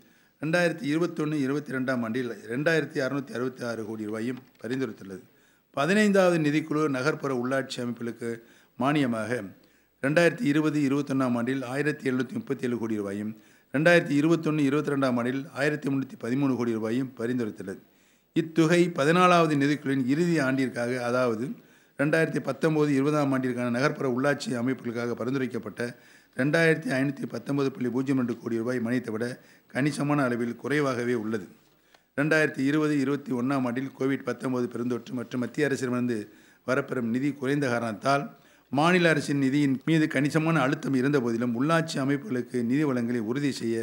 ரெண்டாயிரத்தி இருபத்தொன்று இருபத்தி ரெண்டாம் ஆண்டில் ரெண்டாயிரத்தி அறுநூற்றி அறுபத்தி ஆறு கோடி ரூபாயும் பரிந்துரைத்துள்ளது பதினைந்தாவது நிதிக்குழு நகர்ப்புற உள்ளாட்சி அமைப்புகளுக்கு மானியமாக ரெண்டாயிரத்தி இருபது இருபத்தொன்னாம் ஆண்டில் ஆயிரத்தி எழுநூற்றி முப்பத்தி ஏழு கோடி ரூபாயும் ரெண்டாயிரத்தி இருபத்தொன்று இருபத்தி ரெண்டாம் ஆண்டில் ஆயிரத்தி முந்நூற்றி பதிமூணு கோடி ரூபாயும் பரிந்துரைத்துள்ளது இத்தொகை பதினாலாவது நிதிக்குழுவின் இறுதி ஆண்டிற்காக அதாவது ரெண்டாயிரத்தி பத்தொம்போது இருபதாம் ஆண்டிற்கான நகர்ப்புற உள்ளாட்சி அமைப்புகளுக்காக பரிந்துரைக்கப்பட்ட ரெண்டாயிரத்தி ஐநூற்றி பத்தொம்பது புள்ளி பூஜ்ஜியம் ரெண்டு கோடி ரூபாய் மனித்தை விட கணிசமான அளவில் குறைவாகவே உள்ளது ரெண்டாயிரத்தி இருபது இருபத்தி ஒன்றாம் ஆண்டில் கோவிட் பத்தொன்பது பெருந்தொற்று மற்றும் மத்திய அரசிடமிருந்து வரப்பெறும் நிதி குறைந்த காரணத்தால் மாநில அரசின் நிதியின் மீது கணிசமான அழுத்தம் இருந்த போதிலும் உள்ளாட்சி அமைப்புகளுக்கு நிதி வளங்களை உறுதி செய்ய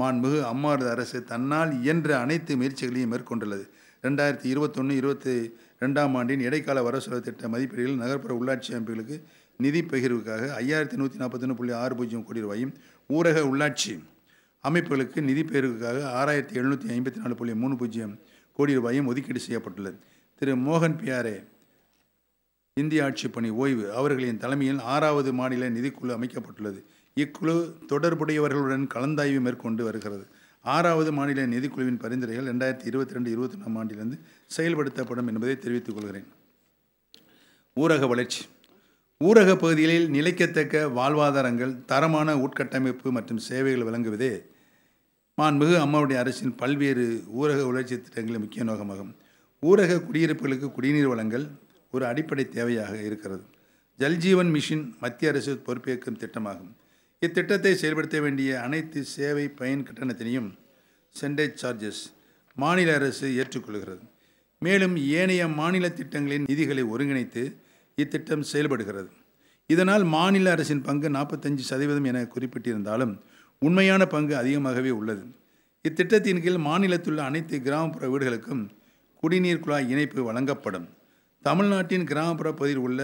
மாண்புமிகு அம்மாவரது அரசு தன்னால் இயன்ற அனைத்து முயற்சிகளையும் மேற்கொண்டுள்ளது ரெண்டாயிரத்தி இருபத்தொன்று இருபத்தி ரெண்டாம் ஆண்டின் இடைக்கால வரவுசெலவு திட்ட மதிப்பீடுகளில் நகர்ப்புற உள்ளாட்சி அமைப்புகளுக்கு நிதி பகிர்வுக்காக ஐயாயிரத்தி நூற்றி நாற்பத்தொன்று புள்ளி ஆறு பூஜ்ஜியம் கோடி ரூபாயும் ஊரக உள்ளாட்சி அமைப்புகளுக்கு நிதி பகிர்வுக்காக ஆறாயிரத்தி எழுநூற்றி ஐம்பத்தி நாலு புள்ளி மூணு பூஜ்ஜியம் கோடி ரூபாயும் ஒதுக்கீடு செய்யப்பட்டுள்ளது திரு மோகன் பியாரே இந்திய ஆட்சி பணி ஓய்வு அவர்களின் தலைமையில் ஆறாவது மாநில நிதிக்குழு அமைக்கப்பட்டுள்ளது இக்குழு தொடர்புடையவர்களுடன் கலந்தாய்வு மேற்கொண்டு வருகிறது ஆறாவது மாநில நிதிக்குழுவின் பரிந்துரைகள் ரெண்டாயிரத்தி இருபத்தி ரெண்டு இருபத்தி ஒன்றாம் ஆண்டிலிருந்து செயல்படுத்தப்படும் என்பதை தெரிவித்துக் கொள்கிறேன் ஊரக வளர்ச்சி ஊரக பகுதிகளில் நிலைக்கத்தக்க வாழ்வாதாரங்கள் தரமான உட்கட்டமைப்பு மற்றும் சேவைகள் வழங்குவதே மாண்புமிகு அம்மாவுடைய அரசின் பல்வேறு ஊரக வளர்ச்சி திட்டங்களின் முக்கிய நோக்கமாகும் ஊரக குடியிருப்புகளுக்கு குடிநீர் வளங்கள் ஒரு அடிப்படை தேவையாக இருக்கிறது ஜல்ஜீவன் மிஷின் மத்திய அரசு பொறுப்பேற்கும் திட்டமாகும் இத்திட்டத்தை செயல்படுத்த வேண்டிய அனைத்து சேவை பயன் கட்டணத்தினையும் சென்டேஜ் சார்ஜஸ் மாநில அரசு ஏற்றுக்கொள்கிறது மேலும் ஏனைய மாநில திட்டங்களின் நிதிகளை ஒருங்கிணைத்து இத்திட்டம் செயல்படுகிறது இதனால் மாநில அரசின் பங்கு நாற்பத்தஞ்சு சதவீதம் என குறிப்பிட்டிருந்தாலும் உண்மையான பங்கு அதிகமாகவே உள்ளது இத்திட்டத்தின் கீழ் மாநிலத்தில் உள்ள அனைத்து கிராமப்புற வீடுகளுக்கும் குடிநீர் குழாய் இணைப்பு வழங்கப்படும் தமிழ்நாட்டின் கிராமப்புற பகுதியில் உள்ள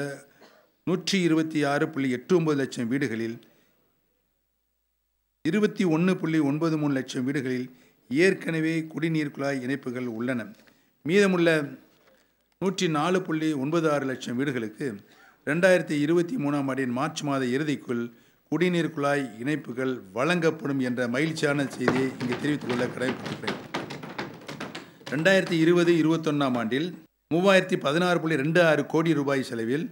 நூற்றி இருபத்தி ஆறு புள்ளி எட்டு ஒன்பது லட்சம் வீடுகளில் இருபத்தி ஒன்று புள்ளி ஒன்பது மூணு லட்சம் வீடுகளில் ஏற்கனவே குடிநீர் குழாய் இணைப்புகள் உள்ளன மீதமுள்ள நூற்றி நாலு புள்ளி ஒன்பது ஆறு லட்சம் வீடுகளுக்கு ரெண்டாயிரத்தி இருபத்தி மூணாம் ஆண்டின் மார்ச் மாத இறுதிக்குள் குடிநீர் குழாய் இணைப்புகள் வழங்கப்படும் என்ற மகிழ்ச்சியான செய்தியை இங்கு தெரிவித்துக் கொள்ள கடமைப்பட்டிருக்கிறேன் ரெண்டாயிரத்தி இருபது இருபத்தொன்னாம் ஆண்டில் மூவாயிரத்தி பதினாறு புள்ளி ரெண்டு ஆறு கோடி ரூபாய் செலவில்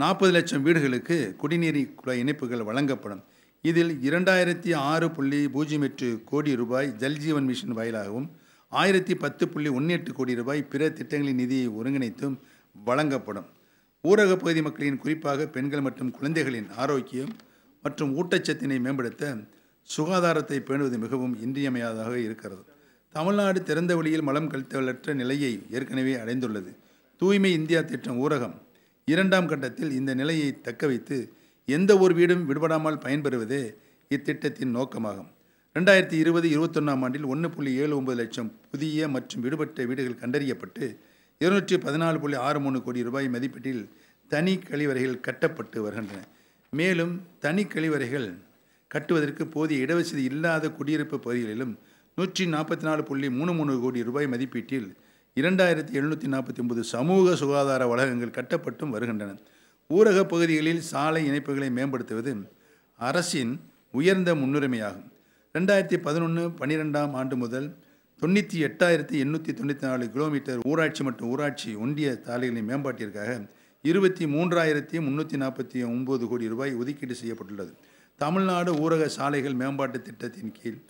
நாற்பது லட்சம் வீடுகளுக்கு குடிநீர் குழாய் இணைப்புகள் வழங்கப்படும் இதில் இரண்டாயிரத்தி ஆறு புள்ளி பூஜ்ஜியம் எட்டு கோடி ரூபாய் ஜல்ஜீவன் மிஷன் வாயிலாகவும் ஆயிரத்தி பத்து புள்ளி ஒன்று எட்டு கோடி ரூபாய் பிற திட்டங்களின் நிதியை ஒருங்கிணைத்தும் வழங்கப்படும் ஊரக பகுதி மக்களின் குறிப்பாக பெண்கள் மற்றும் குழந்தைகளின் ஆரோக்கியம் மற்றும் ஊட்டச்சத்தினை மேம்படுத்த சுகாதாரத்தை பேணுவது மிகவும் இன்றியமையாததாக இருக்கிறது தமிழ்நாடு திறந்த வெளியில் மலம் கழித்தலற்ற நிலையை ஏற்கனவே அடைந்துள்ளது தூய்மை இந்தியா திட்டம் ஊரகம் இரண்டாம் கட்டத்தில் இந்த நிலையை தக்க வைத்து எந்த ஒரு வீடும் விடுபடாமல் பயன்பெறுவதே இத்திட்டத்தின் நோக்கமாகும் ரெண்டாயிரத்தி இருபது இருபத்தொன்னாம் ஆண்டில் ஒன்று புள்ளி ஏழு ஒன்பது லட்சம் புதிய மற்றும் விடுபட்ட வீடுகள் கண்டறியப்பட்டு இருநூற்றி பதினாலு புள்ளி ஆறு மூணு கோடி ரூபாய் மதிப்பீட்டில் தனி கழிவறைகள் கட்டப்பட்டு வருகின்றன மேலும் தனி கழிவறைகள் கட்டுவதற்கு போதிய இடவசதி இல்லாத குடியிருப்பு பகுதிகளிலும் நூற்றி நாற்பத்தி நாலு புள்ளி மூணு மூணு கோடி ரூபாய் மதிப்பீட்டில் இரண்டாயிரத்தி எழுநூற்றி நாற்பத்தி ஒன்பது சமூக சுகாதார வளகங்கள் கட்டப்பட்டும் வருகின்றன ஊரக பகுதிகளில் சாலை இணைப்புகளை மேம்படுத்துவது அரசின் உயர்ந்த முன்னுரிமையாகும் ரெண்டாயிரத்தி பதினொன்று பன்னிரெண்டாம் ஆண்டு முதல் தொண்ணூற்றி எட்டாயிரத்தி எண்ணூற்றி தொண்ணூற்றி நாலு கிலோமீட்டர் ஊராட்சி மற்றும் ஊராட்சி ஒன்றிய சாலைகளின் மேம்பாட்டிற்காக இருபத்தி மூன்றாயிரத்தி முந்நூற்றி நாற்பத்தி ஒம்பது கோடி ரூபாய் ஒதுக்கீடு செய்யப்பட்டுள்ளது தமிழ்நாடு ஊரக சாலைகள் மேம்பாட்டு திட்டத்தின் கீழ்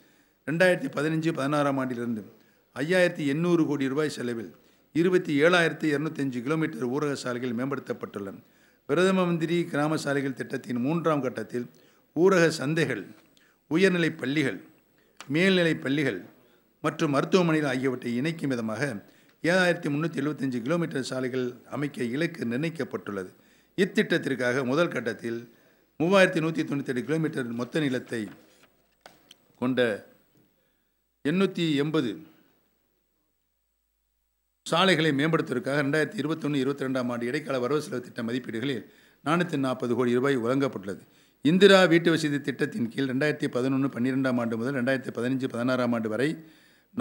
ரெண்டாயிரத்தி பதினஞ்சு பதினாறாம் ஆண்டிலிருந்து ஐயாயிரத்தி எண்ணூறு கோடி ரூபாய் செலவில் இருபத்தி ஏழாயிரத்தி இரநூத்தஞ்சு கிலோமீட்டர் ஊரக சாலைகள் மேம்படுத்தப்பட்டுள்ளன பிரதம மந்திரி கிராம சாலைகள் திட்டத்தின் மூன்றாம் கட்டத்தில் ஊரக சந்தைகள் உயர்நிலை பள்ளிகள் மேல்நிலை பள்ளிகள் மற்றும் மருத்துவமனைகள் ஆகியவற்றை இணைக்கும் விதமாக ஏழாயிரத்தி முந்நூற்றி எழுபத்தஞ்சு கிலோமீட்டர் சாலைகள் அமைக்க இலக்கு நிர்ணயிக்கப்பட்டுள்ளது இத்திட்டத்திற்காக முதல் கட்டத்தில் மூவாயிரத்தி நூற்றி தொண்ணூற்றி எட்டு கிலோமீட்டர் மொத்த நிலத்தை கொண்ட எண்ணூற்றி எண்பது சாலைகளை மேம்படுத்துவதற்காக ரெண்டாயிரத்தி இருபத்தொன்று இருபத்தி ரெண்டாம் ஆண்டு இடைக்கால வரவு செலவு திட்ட மதிப்பீடுகளில் நானூற்றி நாற்பது கோடி ரூபாய் வழங்கப்பட்டுள்ளது இந்திரா வீட்டு வசதி திட்டத்தின் கீழ் ரெண்டாயிரத்தி பதினொன்று பன்னிரெண்டாம் ஆண்டு முதல் ரெண்டாயிரத்தி பதினஞ்சு பதினாறாம் ஆண்டு வரை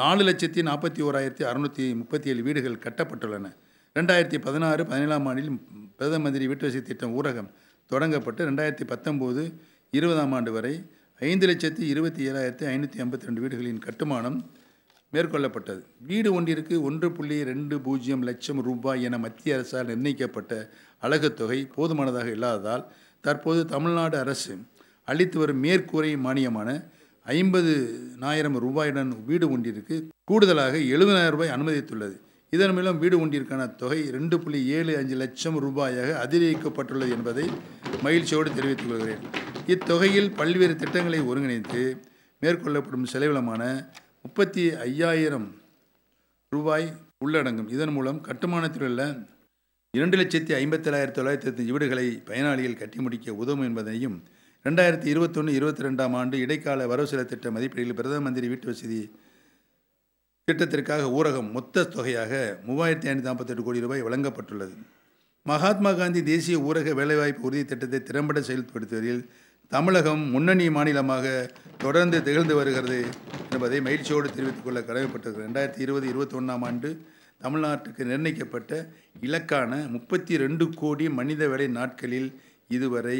நாலு லட்சத்தி நாற்பத்தி ஓராயிரத்தி அறுநூற்றி முப்பத்தி ஏழு வீடுகள் கட்டப்பட்டுள்ளன ரெண்டாயிரத்தி பதினாறு பதினேழாம் ஆண்டில் பிரதம மந்திரி வீட்டு வசதி திட்டம் ஊரகம் தொடங்கப்பட்டு ரெண்டாயிரத்தி பத்தொம்போது இருபதாம் ஆண்டு வரை ஐந்து லட்சத்தி இருபத்தி ஏழாயிரத்தி ஐநூற்றி ஐம்பத்தி ரெண்டு வீடுகளின் கட்டுமானம் மேற்கொள்ளப்பட்டது வீடு ஒன்றிற்கு ஒன்று புள்ளி ரெண்டு பூஜ்ஜியம் லட்சம் ரூபாய் என மத்திய அரசால் நிர்ணயிக்கப்பட்ட அழகுத்தொகை போதுமானதாக இல்லாததால் தற்போது தமிழ்நாடு அரசு அளித்து வரும் மேற்கூரை மானியமான ஐம்பது நாயிரம் ரூபாயுடன் வீடு ஒன்றிற்கு கூடுதலாக எழுபதாயிரம் ரூபாய் அனுமதித்துள்ளது இதன் மூலம் வீடு ஒன்றிற்கான தொகை ரெண்டு புள்ளி ஏழு அஞ்சு லட்சம் ரூபாயாக அதிகரிக்கப்பட்டுள்ளது என்பதை மகிழ்ச்சியோடு தெரிவித்துக் கொள்கிறேன் இத்தொகையில் பல்வேறு திட்டங்களை ஒருங்கிணைத்து மேற்கொள்ளப்படும் செலவிலமான முப்பத்தி ஐயாயிரம் ரூபாய் உள்ளடங்கும் இதன் மூலம் கட்டுமானத்தில் உள்ள இரண்டு லட்சத்தி ஐம்பத்தேழாயிரத்தி தொள்ளாயிரத்தி எத்தஞ்சு வீடுகளை பயனாளிகள் கட்டி முடிக்க உதவும் என்பதையும் ரெண்டாயிரத்தி இருபத்தொன்று இருபத்தி ரெண்டாம் ஆண்டு இடைக்கால வரவு செலவு திட்ட மதிப்பீடுகளில் பிரதம மந்திரி வீட்டு வசதி திட்டத்திற்காக ஊரகம் மொத்த தொகையாக மூவாயிரத்தி ஐநூற்றி நாற்பத்தெட்டு கோடி ரூபாய் வழங்கப்பட்டுள்ளது மகாத்மா காந்தி தேசிய ஊரக வேலைவாய்ப்பு உறுதி திட்டத்தை திறம்பட செயல்படுத்துவதில் தமிழகம் முன்னணி மாநிலமாக தொடர்ந்து திகழ்ந்து வருகிறது என்பதை மகிழ்ச்சியோடு தெரிவித்துக் கொள்ள கடமைப்பட்டது ரெண்டாயிரத்தி இருபது இருபத்தொன்னாம் ஆண்டு தமிழ்நாட்டுக்கு நிர்ணயிக்கப்பட்ட இலக்கான முப்பத்தி ரெண்டு கோடி மனித வேலை நாட்களில் இதுவரை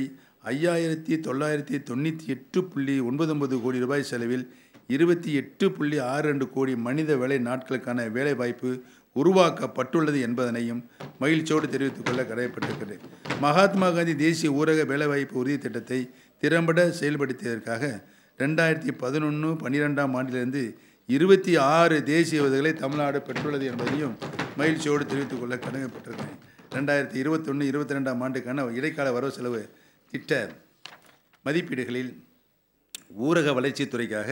ஐயாயிரத்தி தொள்ளாயிரத்தி தொண்ணூற்றி எட்டு புள்ளி ஒன்பது ஒன்பது கோடி ரூபாய் செலவில் இருபத்தி எட்டு புள்ளி ஆறு ரெண்டு கோடி மனித வேலை நாட்களுக்கான வேலைவாய்ப்பு உருவாக்கப்பட்டுள்ளது என்பதனையும் மகிழ்ச்சியோடு தெரிவித்துக் கொள்ள கடையப்பட்டிருக்கிறது மகாத்மா காந்தி தேசிய ஊரக வேலைவாய்ப்பு உறுதி திட்டத்தை திறம்பட செயல்படுத்தியதற்காக ரெண்டாயிரத்தி பதினொன்று பன்னிரெண்டாம் ஆண்டிலிருந்து இருபத்தி ஆறு தேசிய விருதுகளை தமிழ்நாடு பெற்றுள்ளது என்பதையும் மகிழ்ச்சியோடு தெரிவித்துக் கொள்ள கடமைப்பட்டிருக்கிறேன் ரெண்டாயிரத்தி இருபத்தொன்று இருபத்தி ரெண்டாம் ஆண்டுக்கான இடைக்கால வரவு செலவு திட்ட மதிப்பீடுகளில் ஊரக வளர்ச்சித்துறைக்காக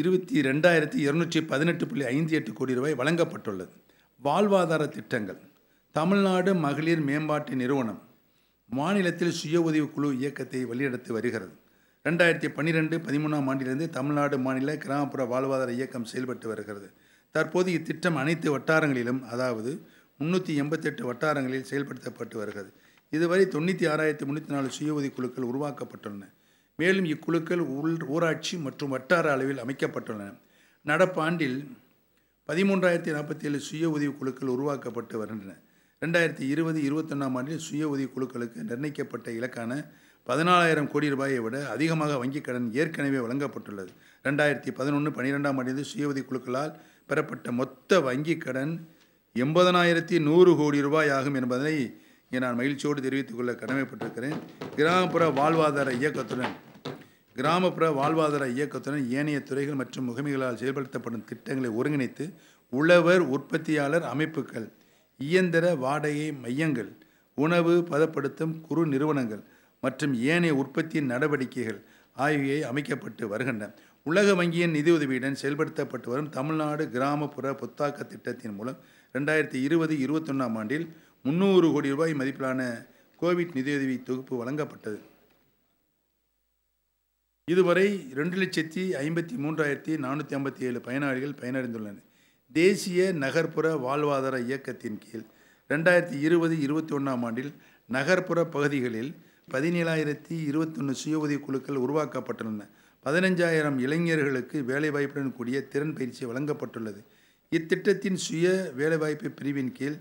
இருபத்தி ரெண்டாயிரத்தி இருநூற்றி பதினெட்டு புள்ளி ஐந்து எட்டு கோடி ரூபாய் வழங்கப்பட்டுள்ளது வாழ்வாதார திட்டங்கள் தமிழ்நாடு மகளிர் மேம்பாட்டு நிறுவனம் மாநிலத்தில் சுய உதவி குழு இயக்கத்தை வழிநடத்தி வருகிறது ரெண்டாயிரத்தி பன்னிரெண்டு பதிமூணாம் ஆண்டிலிருந்து தமிழ்நாடு மாநில கிராமப்புற வாழ்வாதார இயக்கம் செயல்பட்டு வருகிறது தற்போது இத்திட்டம் அனைத்து வட்டாரங்களிலும் அதாவது முன்னூற்றி எண்பத்தெட்டு வட்டாரங்களில் செயல்படுத்தப்பட்டு வருகிறது இதுவரை தொண்ணூற்றி ஆறாயிரத்தி முன்னூற்றி நாலு சுய உதவி குழுக்கள் உருவாக்கப்பட்டுள்ளன மேலும் இக்குழுக்கள் உள் ஊராட்சி மற்றும் வட்டார அளவில் அமைக்கப்பட்டுள்ளன நடப்பாண்டில் பதிமூன்றாயிரத்தி நாற்பத்தி ஏழு சுய உதவி குழுக்கள் உருவாக்கப்பட்டு வருகின்றன ரெண்டாயிரத்தி இருபது இருபத்தொன்னாம் ஆண்டில் சுய உதவி குழுக்களுக்கு நிர்ணயிக்கப்பட்ட இலக்கான பதினாலாயிரம் கோடி ரூபாயை விட அதிகமாக வங்கிக் கடன் ஏற்கனவே வழங்கப்பட்டுள்ளது ரெண்டாயிரத்தி பதினொன்று பன்னிரெண்டாம் ஆண்டில் சுய உதவி குழுக்களால் பெறப்பட்ட மொத்த வங்கிக் கடன் எண்பதனாயிரத்தி நூறு கோடி ரூபாய் ஆகும் என்பதனை இங்கே நான் மகிழ்ச்சியோடு தெரிவித்துக் கொள்ள கடமைப்பட்டிருக்கிறேன் கிராமப்புற வாழ்வாதார இயக்கத்துடன் கிராமப்புற வாழ்வாதார இயக்கத்துடன் ஏனைய துறைகள் மற்றும் முகமைகளால் செயல்படுத்தப்படும் திட்டங்களை ஒருங்கிணைத்து உழவர் உற்பத்தியாளர் அமைப்புகள் இயந்திர வாடகை மையங்கள் உணவு பதப்படுத்தும் குறு நிறுவனங்கள் மற்றும் ஏனைய உற்பத்தி நடவடிக்கைகள் ஆகியவை அமைக்கப்பட்டு வருகின்றன உலக வங்கியின் நிதியுதவியுடன் செயல்படுத்தப்பட்டு வரும் தமிழ்நாடு கிராமப்புற புத்தாக்க திட்டத்தின் மூலம் ரெண்டாயிரத்தி இருபது இருபத்தொன்னாம் ஆண்டில் முந்நூறு கோடி ரூபாய் மதிப்பிலான கோவிட் நிதியுதவி தொகுப்பு வழங்கப்பட்டது இதுவரை ரெண்டு லட்சத்தி ஐம்பத்தி மூன்றாயிரத்தி நானூற்றி ஐம்பத்தி ஏழு பயனாளிகள் பயனடைந்துள்ளனர் தேசிய நகர்ப்புற வாழ்வாதார இயக்கத்தின் கீழ் ரெண்டாயிரத்தி இருபது இருபத்தி ஒன்றாம் ஆண்டில் நகர்ப்புற பகுதிகளில் பதினேழாயிரத்தி இருபத்தொன்று சுய உதவி குழுக்கள் உருவாக்கப்பட்டுள்ளன பதினஞ்சாயிரம் இளைஞர்களுக்கு வேலைவாய்ப்புடன் கூடிய திறன் பயிற்சி வழங்கப்பட்டுள்ளது இத்திட்டத்தின் சுய வேலைவாய்ப்பு பிரிவின் கீழ்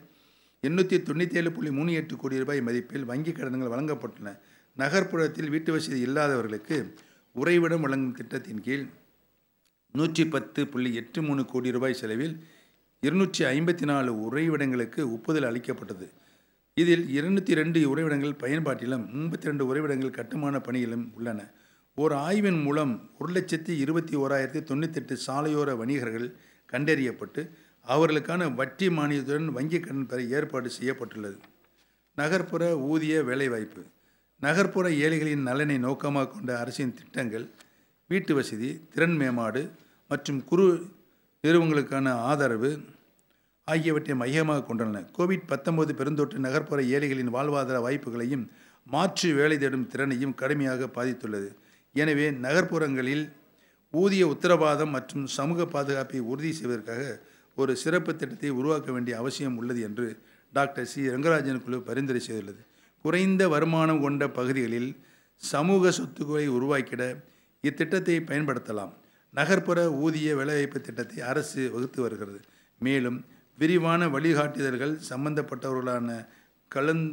எண்ணூற்றி தொண்ணூற்றி ஏழு புள்ளி மூணு எட்டு கோடி ரூபாய் மதிப்பில் வங்கிக் கடன்கள் வழங்கப்பட்டுள்ளன நகர்ப்புறத்தில் வீட்டு வசதி இல்லாதவர்களுக்கு உறைவிடம் வழங்கும் திட்டத்தின் கீழ் நூற்றி பத்து புள்ளி எட்டு மூணு கோடி ரூபாய் செலவில் இருநூற்றி ஐம்பத்தி நாலு உறைவிடங்களுக்கு ஒப்புதல் அளிக்கப்பட்டது இதில் இருநூற்றி ரெண்டு உறைவிடங்கள் பயன்பாட்டிலும் முப்பத்தி ரெண்டு உறைவிடங்கள் கட்டுமான பணியிலும் உள்ளன ஓர் ஆய்வின் மூலம் ஒரு லட்சத்தி இருபத்தி ஓராயிரத்தி எட்டு சாலையோர வணிகர்கள் கண்டறியப்பட்டு அவர்களுக்கான வட்டி மானியத்துடன் வங்கிக் கடன் பெற ஏற்பாடு செய்யப்பட்டுள்ளது நகர்ப்புற ஊதிய வேலைவாய்ப்பு நகர்ப்புற ஏழைகளின் நலனை நோக்கமாக கொண்ட அரசின் திட்டங்கள் வீட்டு வசதி திறன் மேம்பாடு மற்றும் குறு நிறுவனங்களுக்கான ஆதரவு ஆகியவற்றை மையமாக கொண்டுள்ளன கோவிட் பத்தொன்பது பெருந்தொற்று நகர்ப்புற ஏழைகளின் வாழ்வாதார வாய்ப்புகளையும் மாற்று வேலை தேடும் திறனையும் கடுமையாக பாதித்துள்ளது எனவே நகர்ப்புறங்களில் ஊதிய உத்தரவாதம் மற்றும் சமூக பாதுகாப்பை உறுதி செய்வதற்காக ஒரு சிறப்பு திட்டத்தை உருவாக்க வேண்டிய அவசியம் உள்ளது என்று டாக்டர் சி ரங்கராஜன் குழு பரிந்துரை செய்துள்ளது குறைந்த வருமானம் கொண்ட பகுதிகளில் சமூக சொத்துக்களை உருவாக்கிட இத்திட்டத்தை பயன்படுத்தலாம் நகர்ப்புற ஊதிய வேலைவாய்ப்பு திட்டத்தை அரசு வகுத்து வருகிறது மேலும் விரிவான வழிகாட்டுதல்கள் சம்பந்தப்பட்டவர்களான கலந்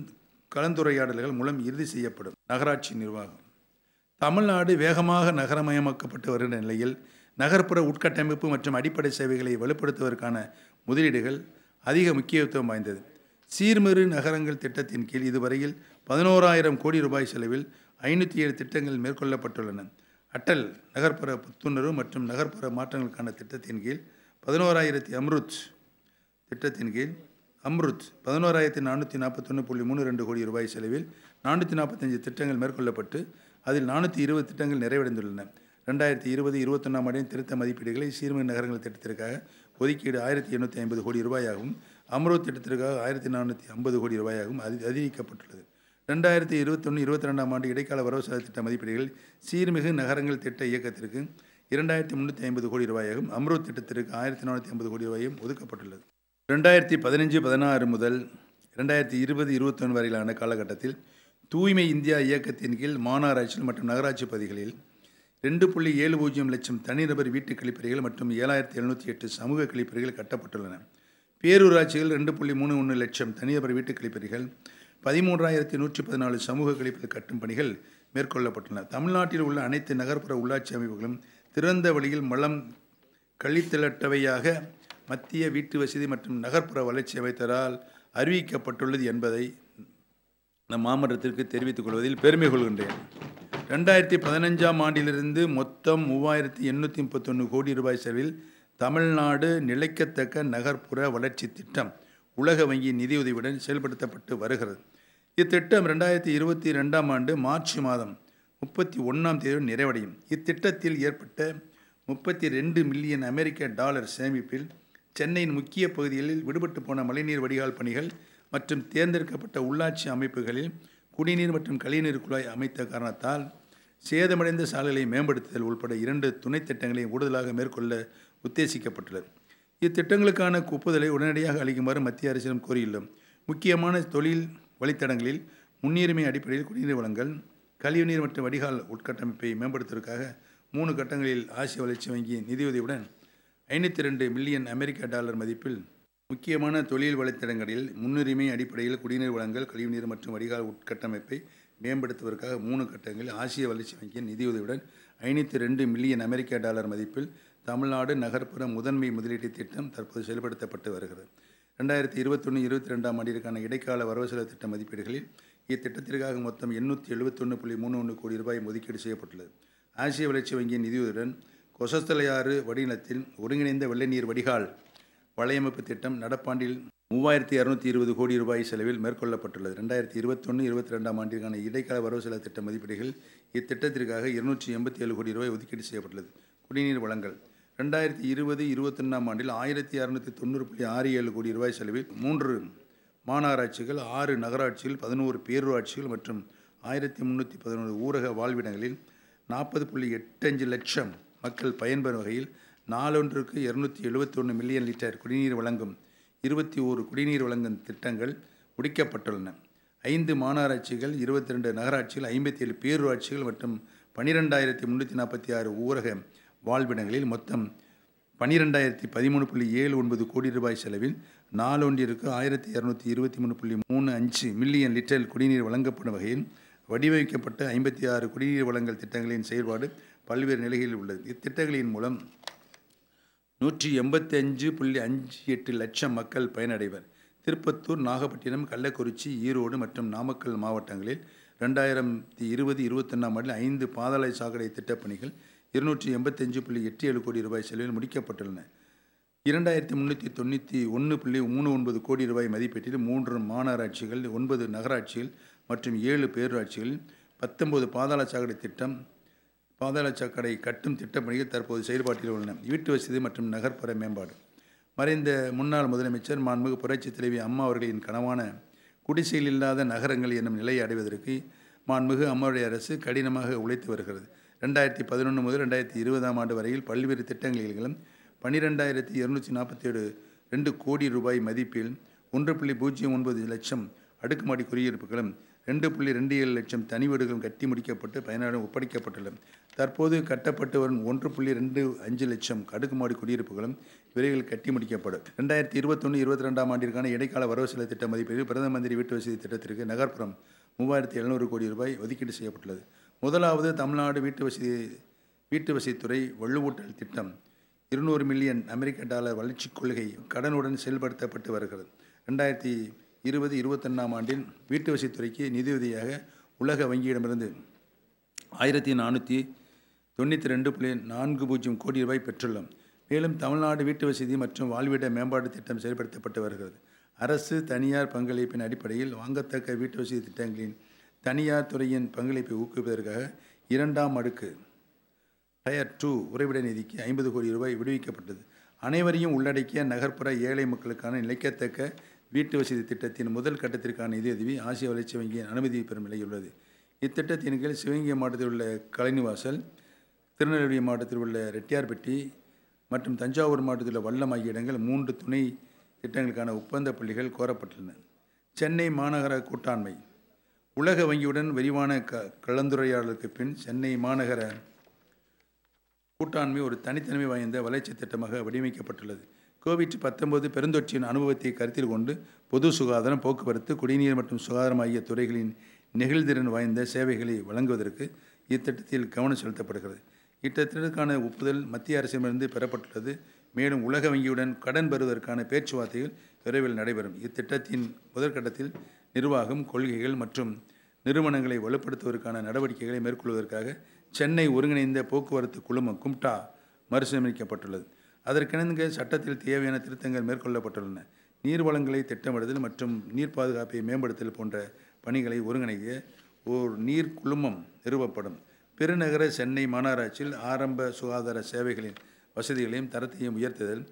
கலந்துரையாடல்கள் மூலம் இறுதி செய்யப்படும் நகராட்சி நிர்வாகம் தமிழ்நாடு வேகமாக நகரமயமாக்கப்பட்டு வருகிற நிலையில் நகர்ப்புற உட்கட்டமைப்பு மற்றும் அடிப்படை சேவைகளை வலுப்படுத்துவதற்கான முதலீடுகள் அதிக முக்கியத்துவம் வாய்ந்தது சீர்மிரு நகரங்கள் திட்டத்தின் கீழ் இதுவரையில் பதினோராயிரம் கோடி ரூபாய் செலவில் ஐநூற்றி ஏழு திட்டங்கள் மேற்கொள்ளப்பட்டுள்ளன அட்டல் நகர்ப்புற புத்துணர்வு மற்றும் நகர்ப்புற மாற்றங்களுக்கான திட்டத்தின் கீழ் பதினோராயிரத்தி அம்ருத் திட்டத்தின் கீழ் அம்ருத் பதினோராயிரத்தி நானூற்றி நாற்பத்தொன்று புள்ளி மூணு ரெண்டு கோடி ரூபாய் செலவில் நானூற்றி நாற்பத்தஞ்சு திட்டங்கள் மேற்கொள்ளப்பட்டு அதில் நானூற்றி இருபது திட்டங்கள் நிறைவடைந்துள்ளன ரெண்டாயிரத்தி இருபது இருபத்தொன்னாம் ஆண்டின் திருத்த மதிப்பீடுகளை சீர்மிகு நகரங்கள் திட்டத்திற்காக ஒதுக்கீடு ஆயிரத்தி எண்ணூற்றி ஐம்பது கோடி ரூபாயாகவும் அமரோத் திட்டத்திற்காக ஆயிரத்தி நானூற்றி ஐம்பது கோடி ரூபாயாகவும் அதி அதிகரிக்கப்பட்டுள்ளது ரெண்டாயிரத்தி இருபத்தொன்று இருபத்தி ரெண்டாம் ஆண்டு இடைக்கால வரவு செலவு திட்ட மதிப்பீடுகள் சீர்மிகு நகரங்கள் திட்ட இயக்கத்திற்கு இரண்டாயிரத்தி முந்நூற்றி ஐம்பது கோடி ரூபாயாகவும் அம்ரூத் திட்டத்திற்கு ஆயிரத்தி நானூற்றி ஐம்பது கோடி ரூபாயும் ஒதுக்கப்பட்டுள்ளது ரெண்டாயிரத்தி பதினஞ்சு பதினாறு முதல் ரெண்டாயிரத்தி இருபது இருபத்தொன்று வரையிலான காலகட்டத்தில் தூய்மை இந்தியா இயக்கத்தின் கீழ் மாநகராட்சிகள் மற்றும் நகராட்சி பகுதிகளில் ரெண்டு புள்ளி ஏழு பூஜ்ஜியம் லட்சம் தனிநபர் வீட்டு கழிப்பறைகள் மற்றும் ஏழாயிரத்தி எழுநூற்றி எட்டு சமூக கழிப்பறைகள் கட்டப்பட்டுள்ளன பேரூராட்சிகள் ரெண்டு புள்ளி மூணு ஒன்று லட்சம் தனிநபர் வீட்டு கழிப்பறைகள் பதிமூன்றாயிரத்தி நூற்றி பதினாலு சமூக கழிப்பறை கட்டும் பணிகள் மேற்கொள்ளப்பட்டுள்ளன தமிழ்நாட்டில் உள்ள அனைத்து நகர்ப்புற உள்ளாட்சி அமைப்புகளும் திறந்த வழியில் மலம் கழித்தலட்டவையாக மத்திய வீட்டு வசதி மற்றும் நகர்ப்புற வளர்ச்சி அமைத்ததால் அறிவிக்கப்பட்டுள்ளது என்பதை நம் மாமன்றத்திற்கு தெரிவித்துக் கொள்வதில் பெருமை கொள்கின்றேன் ரெண்டாயிரத்தி பதினஞ்சாம் ஆண்டிலிருந்து மொத்தம் மூவாயிரத்தி எண்ணூற்றி முப்பத்தொன்று கோடி ரூபாய் செலவில் தமிழ்நாடு நிலைக்கத்தக்க நகர்ப்புற வளர்ச்சி திட்டம் உலக வங்கி நிதியுதவியுடன் செயல்படுத்தப்பட்டு வருகிறது இத்திட்டம் ரெண்டாயிரத்தி இருபத்தி ரெண்டாம் ஆண்டு மார்ச் மாதம் முப்பத்தி ஒன்றாம் தேதி நிறைவடையும் இத்திட்டத்தில் ஏற்பட்ட முப்பத்தி ரெண்டு மில்லியன் அமெரிக்க டாலர் சேமிப்பில் சென்னையின் முக்கிய பகுதிகளில் விடுபட்டு போன மழைநீர் வடிகால் பணிகள் மற்றும் தேர்ந்தெடுக்கப்பட்ட உள்ளாட்சி அமைப்புகளில் குடிநீர் மற்றும் கழிநீர் குழாய் அமைத்த காரணத்தால் சேதமடைந்த சாலைகளை மேம்படுத்துதல் உள்பட இரண்டு துணைத் திட்டங்களை கூடுதலாக மேற்கொள்ள உத்தேசிக்கப்பட்டுள்ளது இத்திட்டங்களுக்கான ஒப்புதலை உடனடியாக அளிக்குமாறு மத்திய அரசிடம் கோரியுள்ளோம் முக்கியமான தொழில் வழித்தடங்களில் முன்னுரிமை அடிப்படையில் குடிநீர் வளங்கள் கழிவுநீர் மற்றும் வடிகால் உட்கட்டமைப்பை மேம்படுத்துவதற்காக மூணு கட்டங்களில் ஆசிய வளர்ச்சி வங்கியின் நிதியுதவியுடன் ஐநூற்றி ரெண்டு மில்லியன் அமெரிக்க டாலர் மதிப்பில் முக்கியமான தொழில் வலைத்தடங்களில் முன்னுரிமை அடிப்படையில் குடிநீர் வளங்கள் கழிவுநீர் மற்றும் வடிகால் உட்கட்டமைப்பை மேம்படுத்துவதற்காக மூணு கட்டங்களில் ஆசிய வளர்ச்சி வங்கியின் நிதியுதவியுடன் ஐநூற்றி ரெண்டு மில்லியன் அமெரிக்க டாலர் மதிப்பில் தமிழ்நாடு நகர்ப்புற முதன்மை முதலீட்டு திட்டம் தற்போது செயல்படுத்தப்பட்டு வருகிறது ரெண்டாயிரத்தி இருபத்தொன்று இருபத்தி ரெண்டாம் ஆண்டிற்கான இடைக்கால வரவு செலவு திட்ட மதிப்பீடுகளில் இத்திட்டத்திற்காக மொத்தம் எண்ணூற்றி எழுபத்தொன்று புள்ளி மூணு ஒன்று கோடி ரூபாய் ஒதுக்கீடு செய்யப்பட்டுள்ளது ஆசிய வளர்ச்சி வங்கியின் நிதியுடன் கொசஸ்தலையாறு வடிநிலத்தில் ஒருங்கிணைந்த வெள்ளை நீர் வடிகால் வலையமைப்பு திட்டம் நடப்பாண்டில் மூவாயிரத்தி இரநூத்தி இருபது கோடி ரூபாய் செலவில் மேற்கொள்ளப்பட்டுள்ளது ரெண்டாயிரத்தி இருபத்தொன்று இருபத்தி ரெண்டாம் ஆண்டிற்கான இடைக்கால வரவு செலவு திட்ட மதிப்பீடுகள் இத்திட்டத்திற்காக இருநூற்றி எண்பத்தி ஏழு கோடி ரூபாய் ஒதுக்கீடு செய்யப்பட்டுள்ளது குடிநீர் வளங்கள் ரெண்டாயிரத்தி இருபது இருபத்தொன்னாம் ஆண்டில் ஆயிரத்தி அறுநூற்றி தொண்ணூறு புள்ளி ஆறு ஏழு கோடி ரூபாய் செலவில் மூன்று மாநகராட்சிகள் ஆறு நகராட்சிகள் பதினோரு பேரூராட்சிகள் மற்றும் ஆயிரத்தி முந்நூற்றி பதினொன்று ஊரக வாழ்விடங்களில் நாற்பது புள்ளி எட்டஞ்சு லட்சம் மக்கள் பயன்பெறும் வகையில் நாலொன்றுக்கு இரநூத்தி எழுபத்தொன்று மில்லியன் லிட்டர் குடிநீர் வழங்கும் இருபத்தி ஓரு குடிநீர் வழங்கும் திட்டங்கள் முடிக்கப்பட்டுள்ளன ஐந்து மாநகராட்சிகள் இருபத்தி ரெண்டு நகராட்சிகள் ஐம்பத்தி ஏழு பேரூராட்சிகள் மற்றும் பனிரெண்டாயிரத்தி முந்நூற்றி நாற்பத்தி ஆறு ஊரக வாழ்விடங்களில் மொத்தம் பன்னிரெண்டாயிரத்தி பதிமூணு புள்ளி ஏழு ஒன்பது கோடி ரூபாய் செலவில் நாளொன்றிற்கு ஆயிரத்தி இரநூத்தி இருபத்தி மூணு புள்ளி மூணு அஞ்சு மில்லியன் லிட்டர் குடிநீர் வழங்கப்படும் வகையில் வடிவமைக்கப்பட்ட ஐம்பத்தி ஆறு குடிநீர் வழங்கல் திட்டங்களின் செயல்பாடு பல்வேறு நிலைகளில் உள்ளது இத்திட்டங்களின் மூலம் நூற்றி எண்பத்தி அஞ்சு புள்ளி அஞ்சு எட்டு லட்சம் மக்கள் பயனடைவர் திருப்பத்தூர் நாகப்பட்டினம் கள்ளக்குறிச்சி ஈரோடு மற்றும் நாமக்கல் மாவட்டங்களில் ரெண்டாயிரத்தி இருபது இருபத்தொன்னாம் ஆண்டில் ஐந்து பாதாள சாக்கடை திட்டப்பணிகள் இருநூற்றி எண்பத்தஞ்சு புள்ளி எட்டு ஏழு கோடி ரூபாய் செலவில் முடிக்கப்பட்டுள்ளன இரண்டாயிரத்தி முந்நூற்றி தொண்ணூற்றி ஒன்று புள்ளி மூணு ஒன்பது கோடி ரூபாய் மதிப்பீட்டில் மூன்று மாநகராட்சிகள் ஒன்பது நகராட்சிகள் மற்றும் ஏழு பேரூராட்சிகள் பத்தொம்பது பாதாள சாக்கடை திட்டம் பாதாள சாக்கடை கட்டும் திட்டப்பணிகள் தற்போது செயல்பாட்டில் உள்ளன வீட்டு வசதி மற்றும் நகர்ப்புற மேம்பாடு மறைந்த முன்னாள் முதலமைச்சர் மாண்புமிகு புரட்சி தலைவி அம்மா அவர்களின் கனவான குடிசையில் இல்லாத நகரங்கள் என்னும் நிலையை அடைவதற்கு மாண்புமிகு அம்மாவுடைய அரசு கடினமாக உழைத்து வருகிறது ரெண்டாயிரத்தி பதினொன்று முதல் ரெண்டாயிரத்தி இருபதாம் ஆண்டு வரையில் பல்வேறு திட்டங்களிலும் பன்னிரெண்டாயிரத்தி இருநூற்றி நாற்பத்தி ஏழு ரெண்டு கோடி ரூபாய் மதிப்பில் ஒன்று புள்ளி பூஜ்ஜியம் ஒன்பது லட்சம் அடுக்குமாடி குடியிருப்புகளும் ரெண்டு புள்ளி ரெண்டு ஏழு லட்சம் தனி வீடுகளும் கட்டி முடிக்கப்பட்டு பயனாளிகள் ஒப்படைக்கப்பட்டுள்ளது தற்போது கட்டப்பட்டு வரும் ஒன்று புள்ளி ரெண்டு அஞ்சு லட்சம் அடுக்குமாடி குடியிருப்புகளும் விரைவில் கட்டி முடிக்கப்படும் ரெண்டாயிரத்தி இருபத்தொன்று இருபத்தி ரெண்டாம் ஆண்டிற்கான இடைக்கால வரவு செலவு திட்ட மதிப்பீடு பிரதம மந்திரி வீட்டு வசதி திட்டத்திற்கு நகர்ப்புறம் மூவாயிரத்தி எழுநூறு கோடி ரூபாய் ஒதுக்கீடு செய்யப்பட்டுள்ளது முதலாவது தமிழ்நாடு வீட்டு வசதி வீட்டு வசதித்துறை வலுவூட்டல் திட்டம் இருநூறு மில்லியன் அமெரிக்க டாலர் வளர்ச்சிக் கொள்கை கடனுடன் செயல்படுத்தப்பட்டு வருகிறது ரெண்டாயிரத்தி இருபது இருபத்தொன்னாம் ஆண்டில் வீட்டு வசதித்துறைக்கு நிதியுதவியாக உலக வங்கியிடமிருந்து ஆயிரத்தி நானூற்றி தொண்ணூற்றி ரெண்டு புள்ளி நான்கு பூஜ்ஜியம் கோடி ரூபாய் பெற்றுள்ளோம் மேலும் தமிழ்நாடு வீட்டு வசதி மற்றும் வாழ்விட மேம்பாட்டு திட்டம் செயல்படுத்தப்பட்டு வருகிறது அரசு தனியார் பங்களிப்பின் அடிப்படையில் வாங்கத்தக்க வீட்டு வசதி திட்டங்களின் தனியார் துறையின் பங்களிப்பை ஊக்குவிப்பதற்காக இரண்டாம் அடுக்கு டயர் டூ உறைவிட நிதிக்கு ஐம்பது கோடி ரூபாய் விடுவிக்கப்பட்டது அனைவரையும் உள்ளடக்கிய நகர்ப்புற ஏழை மக்களுக்கான நிலைக்கத்தக்க வீட்டு வசதி திட்டத்தின் முதல் கட்டத்திற்கான நிதியுதவி ஆசிய வளர்ச்சி வங்கியின் அனுமதி பெறும் நிலையில் உள்ளது இத்திட்டத்தின் கீழ் சிவகங்கை மாவட்டத்தில் உள்ள கலைநிவாசல் திருநெல்வேலி மாவட்டத்தில் உள்ள ரெட்டியார்பட்டி மற்றும் தஞ்சாவூர் மாவட்டத்தில் உள்ள வல்லம் ஆகிய இடங்கள் மூன்று துணை திட்டங்களுக்கான ஒப்பந்த புள்ளிகள் கோரப்பட்டுள்ளன சென்னை மாநகர கூட்டாண்மை உலக வங்கியுடன் விரிவான க கலந்துரையாடலுக்கு பின் சென்னை மாநகர கூட்டாண்மை ஒரு தனித்தன்மை வாய்ந்த வளர்ச்சி திட்டமாக வடிவமைக்கப்பட்டுள்ளது கோவிட் பத்தொன்பது பெருந்தொற்றின் அனுபவத்தை கருத்தில் கொண்டு பொது சுகாதாரம் போக்குவரத்து குடிநீர் மற்றும் சுகாதாரம் ஆகிய துறைகளின் நெகிழ்திறன் வாய்ந்த சேவைகளை வழங்குவதற்கு இத்திட்டத்தில் கவனம் செலுத்தப்படுகிறது இத்திட்டத்திற்கான ஒப்புதல் மத்திய அரசிடமிருந்து பெறப்பட்டுள்ளது மேலும் உலக வங்கியுடன் கடன் பெறுவதற்கான பேச்சுவார்த்தைகள் விரைவில் நடைபெறும் இத்திட்டத்தின் முதற்கட்டத்தில் நிர்வாகம் கொள்கைகள் மற்றும் நிறுவனங்களை வலுப்படுத்துவதற்கான நடவடிக்கைகளை மேற்கொள்வதற்காக சென்னை ஒருங்கிணைந்த போக்குவரத்து குழுமம் கும்டா மறுசீரமைக்கப்பட்டுள்ளது அதற்கிணங்க சட்டத்தில் தேவையான திருத்தங்கள் மேற்கொள்ளப்பட்டுள்ளன நீர் வளங்களை திட்டமிடுதல் மற்றும் நீர் பாதுகாப்பை மேம்படுத்தல் போன்ற பணிகளை ஒருங்கிணைக்க ஓர் நீர் குழுமம் நிறுவப்படும் பெருநகர சென்னை மாநகராட்சியில் ஆரம்ப சுகாதார சேவைகளின் வசதிகளையும் தரத்தையும் உயர்த்துதல்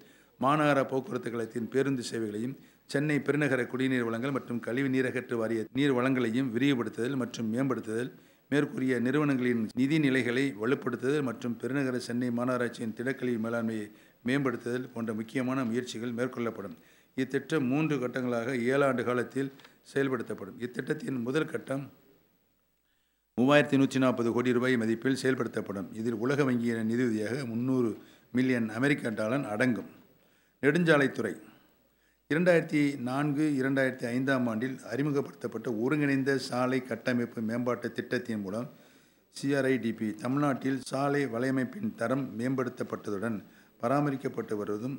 மாநகர போக்குவரத்து கழகத்தின் பேருந்து சேவைகளையும் சென்னை பெருநகர குடிநீர் வளங்கள் மற்றும் கழிவு நீரகற்று வாரிய நீர் வளங்களையும் விரிவுபடுத்துதல் மற்றும் மேம்படுத்துதல் மேற்கூறிய நிறுவனங்களின் நிதி நிலைகளை வலுப்படுத்துதல் மற்றும் பெருநகர சென்னை மாநகராட்சியின் திடக்கழிவு மேலாண்மையை மேம்படுத்துதல் போன்ற முக்கியமான முயற்சிகள் மேற்கொள்ளப்படும் இத்திட்டம் மூன்று கட்டங்களாக ஏழாண்டு காலத்தில் செயல்படுத்தப்படும் இத்திட்டத்தின் முதல் கட்டம் மூவாயிரத்தி நூற்றி நாற்பது கோடி ரூபாய் மதிப்பில் செயல்படுத்தப்படும் இதில் உலக வங்கியின் நிதியுதவியாக முந்நூறு மில்லியன் அமெரிக்க டாலர் அடங்கும் நெடுஞ்சாலைத்துறை இரண்டாயிரத்தி நான்கு இரண்டாயிரத்தி ஐந்தாம் ஆண்டில் அறிமுகப்படுத்தப்பட்ட ஒருங்கிணைந்த சாலை கட்டமைப்பு மேம்பாட்டு திட்டத்தின் மூலம் சிஆர்ஐடிபி தமிழ்நாட்டில் சாலை வலையமைப்பின் தரம் மேம்படுத்தப்பட்டதுடன் பராமரிக்கப்பட்டு வருவதும்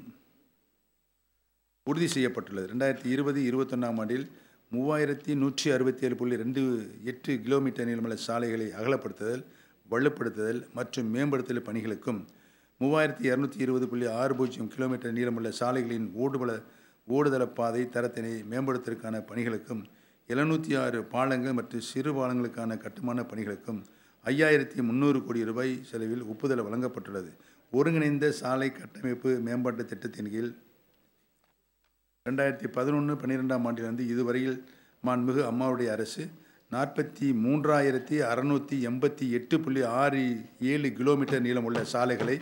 உறுதி செய்யப்பட்டுள்ளது ரெண்டாயிரத்தி இருபது இருபத்தொன்னாம் ஆண்டில் மூவாயிரத்தி நூற்றி அறுபத்தி ஏழு புள்ளி ரெண்டு எட்டு கிலோமீட்டர் நீளமுள்ள சாலைகளை அகலப்படுத்துதல் வலுப்படுத்துதல் மற்றும் மேம்படுத்தல் பணிகளுக்கும் மூவாயிரத்தி இரநூத்தி இருபது புள்ளி ஆறு பூஜ்ஜியம் கிலோமீட்டர் நீளமுள்ள சாலைகளின் ஓடுபல ஓடுதள பாதை தரத்தினை மேம்படுத்துவதற்கான பணிகளுக்கும் எழுநூற்றி ஆறு பாலங்கள் மற்றும் சிறு பாலங்களுக்கான கட்டுமான பணிகளுக்கும் ஐயாயிரத்தி முந்நூறு கோடி ரூபாய் செலவில் ஒப்புதல் வழங்கப்பட்டுள்ளது ஒருங்கிணைந்த சாலை கட்டமைப்பு மேம்பாட்டு திட்டத்தின் கீழ் ரெண்டாயிரத்தி பதினொன்று பன்னிரெண்டாம் ஆண்டிலிருந்து இதுவரையில் மாண்புகு அம்மாவுடைய அரசு நாற்பத்தி மூன்றாயிரத்தி அறநூற்றி எண்பத்தி எட்டு புள்ளி ஆறு ஏழு கிலோமீட்டர் நீளமுள்ள சாலைகளை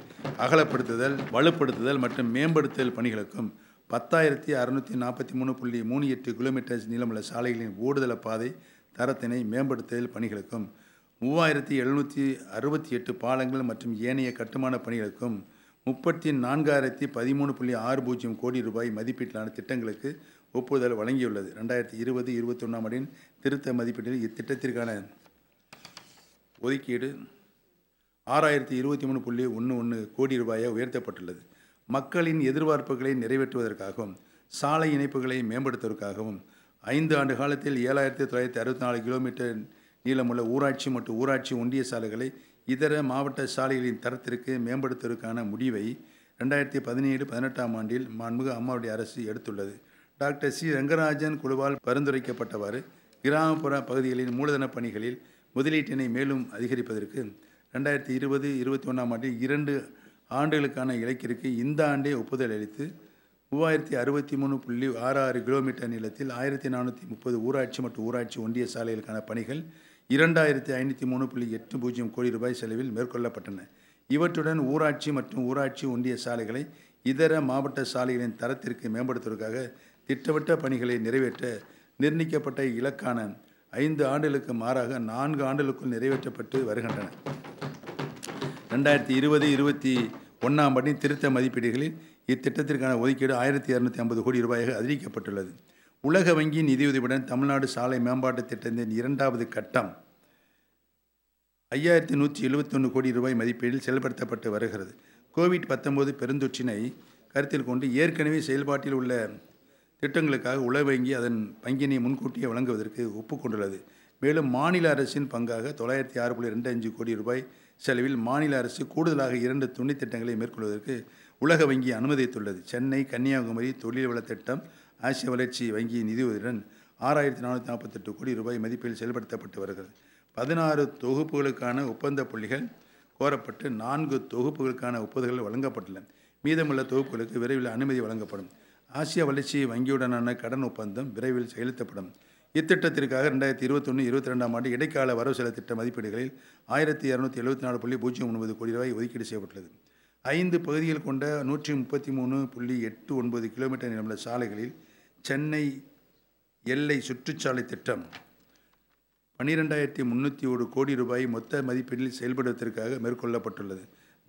அகலப்படுத்துதல் வலுப்படுத்துதல் மற்றும் மேம்படுத்துதல் பணிகளுக்கும் பத்தாயிரத்தி அறுநூற்றி நாற்பத்தி மூணு புள்ளி மூணு எட்டு கிலோமீட்டர்ஸ் நீளமுள்ள சாலைகளின் ஓடுதள பாதை தரத்தினை மேம்படுத்துதல் பணிகளுக்கும் மூவாயிரத்தி எழுநூற்றி அறுபத்தி எட்டு பாலங்கள் மற்றும் ஏனைய கட்டுமான பணிகளுக்கும் முப்பத்தி நான்காயிரத்தி பதிமூணு புள்ளி ஆறு பூஜ்ஜியம் கோடி ரூபாய் மதிப்பீட்டிலான திட்டங்களுக்கு ஒப்புதல் வழங்கியுள்ளது ரெண்டாயிரத்தி இருபது ஒன்றாம் ஆண்டின் திருத்த மதிப்பீட்டில் இத்திட்டத்திற்கான ஒதுக்கீடு ஆறாயிரத்தி இருபத்தி மூணு புள்ளி ஒன்று ஒன்று கோடி ரூபாயாக உயர்த்தப்பட்டுள்ளது மக்களின் எதிர்பார்ப்புகளை நிறைவேற்றுவதற்காகவும் சாலை இணைப்புகளை மேம்படுத்துவதற்காகவும் ஐந்து ஆண்டு காலத்தில் ஏழாயிரத்தி தொள்ளாயிரத்தி அறுபத்தி நாலு கிலோமீட்டர் நீளமுள்ள ஊராட்சி மற்றும் ஊராட்சி ஒன்றிய சாலைகளை இதர மாவட்ட சாலைகளின் தரத்திற்கு மேம்படுத்துவதற்கான முடிவை ரெண்டாயிரத்தி பதினேழு பதினெட்டாம் ஆண்டில் மாண்புக அம்மாவுடைய அரசு எடுத்துள்ளது டாக்டர் சி ரங்கராஜன் குழுவால் பரிந்துரைக்கப்பட்டவாறு கிராமப்புற பகுதிகளின் மூலதன பணிகளில் முதலீட்டினை மேலும் அதிகரிப்பதற்கு ரெண்டாயிரத்தி இருபது இருபத்தி ஒன்றாம் ஆண்டில் இரண்டு ஆண்டுகளுக்கான இலக்கிற்கு இந்த ஆண்டே ஒப்புதல் அளித்து மூவாயிரத்தி அறுபத்தி மூணு புள்ளி ஆறு ஆறு கிலோமீட்டர் நீளத்தில் ஆயிரத்தி நானூற்றி முப்பது ஊராட்சி மற்றும் ஊராட்சி ஒன்றிய சாலைகளுக்கான பணிகள் இரண்டாயிரத்தி ஐநூற்றி மூணு புள்ளி எட்டு பூஜ்ஜியம் கோடி ரூபாய் செலவில் மேற்கொள்ளப்பட்டன இவற்றுடன் ஊராட்சி மற்றும் ஊராட்சி ஒன்றிய சாலைகளை இதர மாவட்ட சாலைகளின் தரத்திற்கு மேம்படுத்துவதற்காக திட்டமிட்ட பணிகளை நிறைவேற்ற நிர்ணயிக்கப்பட்ட இலக்கான ஐந்து ஆண்டுகளுக்கு மாறாக நான்கு ஆண்டுகளுக்குள் நிறைவேற்றப்பட்டு வருகின்றன ரெண்டாயிரத்தி இருபது இருபத்தி ஒன்றாம் ஆண்டின் திருத்த மதிப்பீடுகளில் இத்திட்டத்திற்கான ஒதுக்கீடு ஆயிரத்தி இரநூத்தி ஐம்பது கோடி ரூபாயாக அதிகரிக்கப்பட்டுள்ளது உலக வங்கியின் நிதியுதவியுடன் தமிழ்நாடு சாலை மேம்பாட்டு திட்டத்தின் இரண்டாவது கட்டம் ஐயாயிரத்தி நூற்றி எழுபத்தொன்று கோடி ரூபாய் மதிப்பீடில் செயல்படுத்தப்பட்டு வருகிறது கோவிட் பத்தொன்பது பெருந்தொற்றினை கருத்தில் கொண்டு ஏற்கனவே செயல்பாட்டில் உள்ள திட்டங்களுக்காக உலக வங்கி அதன் பங்கினை முன்கூட்டியே வழங்குவதற்கு ஒப்புக்கொண்டுள்ளது மேலும் மாநில அரசின் பங்காக தொள்ளாயிரத்தி ஆறு புள்ளி ரெண்டு அஞ்சு கோடி ரூபாய் செலவில் மாநில அரசு கூடுதலாக இரண்டு துணி திட்டங்களை மேற்கொள்வதற்கு உலக வங்கி அனுமதித்துள்ளது சென்னை கன்னியாகுமரி தொழில் வள திட்டம் ஆசிய வளர்ச்சி வங்கி நிதியுதவியுடன் ஆறாயிரத்தி நானூற்றி நாற்பத்தெட்டு கோடி ரூபாய் மதிப்பில் செயல்படுத்தப்பட்டு வருகிறது பதினாறு தொகுப்புகளுக்கான ஒப்பந்த புள்ளிகள் கோரப்பட்டு நான்கு தொகுப்புகளுக்கான ஒப்புதல்கள் வழங்கப்பட்டுள்ளன மீதமுள்ள தொகுப்புகளுக்கு விரைவில் அனுமதி வழங்கப்படும் ஆசிய வளர்ச்சி வங்கியுடனான கடன் ஒப்பந்தம் விரைவில் செயலுத்தப்படும் இத்திட்டத்திற்காக ரெண்டாயிரத்தி இருபத்தொன்று இருபத்தி ரெண்டாம் ஆண்டு இடைக்கால வரவு செலவு திட்ட மதிப்பீடுகளில் ஆயிரத்தி இரநூத்தி எழுபத்தி நாலு புள்ளி பூஜ்ஜியம் ஒன்பது கோடி ரூபாய் ஒதுக்கீடு செய்யப்பட்டுள்ளது ஐந்து பகுதிகள் கொண்ட நூற்றி முப்பத்தி மூணு புள்ளி எட்டு ஒன்பது கிலோமீட்டர் நிலமுள்ள சாலைகளில் சென்னை எல்லை சுற்றுச்சாலை திட்டம் பன்னிரெண்டாயிரத்தி முந்நூற்றி ஒரு கோடி ரூபாய் மொத்த மதிப்பீட்டில் செயல்படுவதற்காக மேற்கொள்ளப்பட்டுள்ளது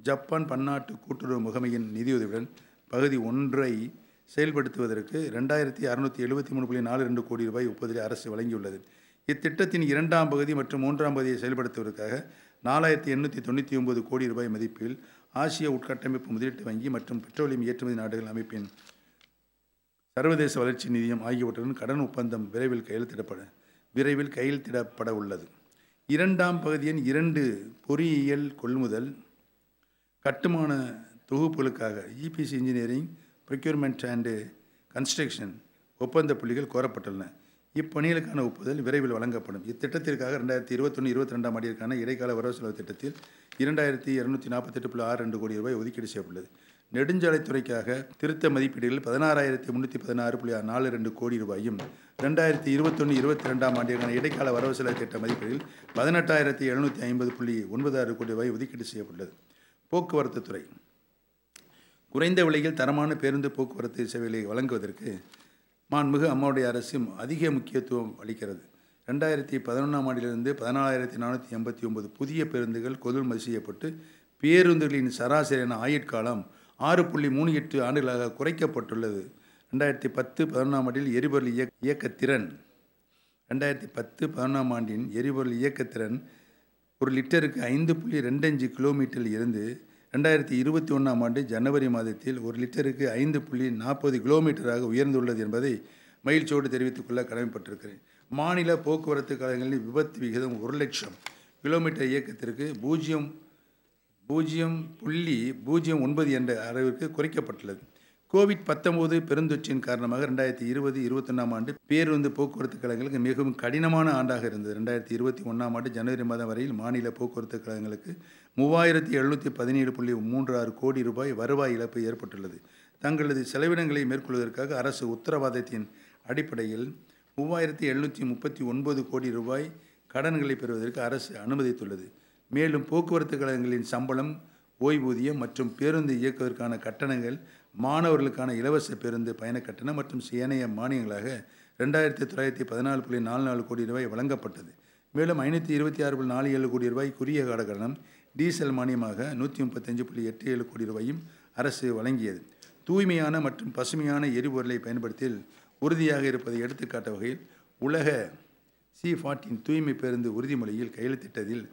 ஜப்பான் பன்னாட்டு கூட்டுறவு முகமையின் நிதியுதவியுடன் பகுதி ஒன்றை செயல்படுத்துவதற்கு ரெண்டாயிரத்தி அறுநூற்றி எழுபத்தி மூணு புள்ளி நாலு ரெண்டு கோடி ரூபாய் ஒப்புதலை அரசு வழங்கியுள்ளது இத்திட்டத்தின் இரண்டாம் பகுதி மற்றும் மூன்றாம் பகுதியை செயல்படுத்துவதற்காக நாலாயிரத்தி எண்ணூற்றி தொண்ணூற்றி ஒம்பது கோடி ரூபாய் மதிப்பில் ஆசிய உட்கட்டமைப்பு முதலீட்டு வங்கி மற்றும் பெட்ரோலியம் ஏற்றுமதி நாடுகள் அமைப்பின் சர்வதேச வளர்ச்சி நிதியம் ஆகியவற்றுடன் கடன் ஒப்பந்தம் விரைவில் கையெழுத்திடப்பட விரைவில் கையெழுத்திடப்பட உள்ளது இரண்டாம் பகுதியின் இரண்டு பொறியியல் கொள்முதல் கட்டுமான தொகுப்புகளுக்காக EPC engineering procurement and construction ஒப்பந்த புள்ளிகள் கோரப்பட்டுள்ளன இப்பணிகளுக்கான ஒப்புதல் விரைவில் வழங்கப்படும் இத்திட்டத்திற்காக ரெண்டாயிரத்தி இருபத்தொன்று இருபத்தி ரெண்டாம் ஆண்டிற்கான இடைக்கால வரவு செலவு திட்டத்தில் இரண்டாயிரத்தி இரநூத்தி நாற்பத்தெட்டு புள்ளி ஆறு ரெண்டு கோடி ரூபாய் ஒதுக்கீடு செய்யப்பட்டது நெடுஞ்சாலைத்துறைக்காக திருத்த மதிப்பீடுகள் பதினாறாயிரத்தி முன்னூற்றி பதினாறு புள்ளி நாலு ரெண்டு கோடி ரூபாயும் ரெண்டாயிரத்தி இருபத்தொன்று இருபத்தி ரெண்டாம் ஆண்டிற்கான இடைக்கால வரவு செலவு திட்ட மதிப்பீடுகள் பதினெட்டாயிரத்தி எழுநூற்றி ஐம்பது புள்ளி ஒன்பது ஆறு கோடி ரூபாய் ஒதுக்கீடு செய்யப்பட்டுள்ளது போக்குவரத்து துறை குறைந்த விலையில் தரமான பேருந்து போக்குவரத்து சேவைகளை வழங்குவதற்கு மாண்புமிகு அம்மாவுடைய அரசும் அதிக முக்கியத்துவம் அளிக்கிறது ரெண்டாயிரத்தி பதினொன்றாம் ஆண்டிலிருந்து பதினாலாயிரத்தி நானூற்றி எண்பத்தி ஒன்பது புதிய பேருந்துகள் கொள்முதல் செய்யப்பட்டு பேருந்துகளின் சராசரியான ஆயுட்காலம் ஆறு புள்ளி மூணு எட்டு ஆண்டுகளாக குறைக்கப்பட்டுள்ளது ரெண்டாயிரத்தி பத்து பதினொன்றாம் ஆண்டில் எரிபொருள் இயக்க இயக்கத்திறன் ரெண்டாயிரத்தி பத்து பதினொன்றாம் ஆண்டின் எரிபொருள் இயக்கத்திறன் ஒரு லிட்டருக்கு ஐந்து புள்ளி ரெண்டு அஞ்சு கிலோமீட்டரில் இருந்து ரெண்டாயிரத்தி இருபத்தி ஒன்றாம் ஆண்டு ஜனவரி மாதத்தில் ஒரு லிட்டருக்கு ஐந்து புள்ளி நாற்பது கிலோமீட்டராக உயர்ந்துள்ளது என்பதை மகிழ்ச்சியோடு தெரிவித்துக்கொள்ள கடமைப்பட்டிருக்கிறேன் மாநில போக்குவரத்து கழகங்களில் விபத்து விகிதம் ஒரு லட்சம் கிலோமீட்டர் இயக்கத்திற்கு பூஜ்ஜியம் பூஜ்ஜியம் புள்ளி பூஜ்ஜியம் ஒன்பது என்ற அளவிற்கு குறைக்கப்பட்டுள்ளது கோவிட் பத்தொம்போது பெருந்தொற்றின் காரணமாக ரெண்டாயிரத்தி இருபது இருபத்தொன்னாம் ஆண்டு பேருந்து போக்குவரத்து கழகங்களுக்கு மிகவும் கடினமான ஆண்டாக இருந்தது ரெண்டாயிரத்தி இருபத்தி ஒன்றாம் ஆண்டு ஜனவரி மாதம் வரையில் மாநில போக்குவரத்து கழகங்களுக்கு மூவாயிரத்தி எழுநூற்றி பதினேழு புள்ளி மூன்று ஆறு கோடி ரூபாய் வருவாய் இழப்பு ஏற்பட்டுள்ளது தங்களது செலவினங்களை மேற்கொள்வதற்காக அரசு உத்தரவாதத்தின் அடிப்படையில் மூவாயிரத்தி எழுநூற்றி முப்பத்தி ஒன்பது கோடி ரூபாய் கடன்களை பெறுவதற்கு அரசு அனுமதித்துள்ளது மேலும் போக்குவரத்து கழகங்களின் சம்பளம் ஓய்வூதியம் மற்றும் பேருந்து இயக்குவதற்கான கட்டணங்கள் மாணவர்களுக்கான இலவச பேருந்து பயண கட்டணம் மற்றும் ஏனைய மானியங்களாக ரெண்டாயிரத்தி தொள்ளாயிரத்தி பதினாலு புள்ளி நாலு நாலு கோடி ரூபாய் வழங்கப்பட்டது மேலும் ஐநூற்றி இருபத்தி ஆறு புள்ளி நாலு ஏழு கோடி ரூபாய் குறுகிய கால கடனம் டீசல் மானியமாக நூற்றி முப்பத்தஞ்சு புள்ளி எட்டு ஏழு கோடி ரூபாயும் அரசு வழங்கியது தூய்மையான மற்றும் பசுமையான எரிபொருளை பயன்படுத்தியில் உறுதியாக இருப்பதை எடுத்துக்காட்ட வகையில் உலக சி ஃபார்ட்டின் தூய்மை பேருந்து உறுதிமொழியில் கையெழுத்திட்டதில்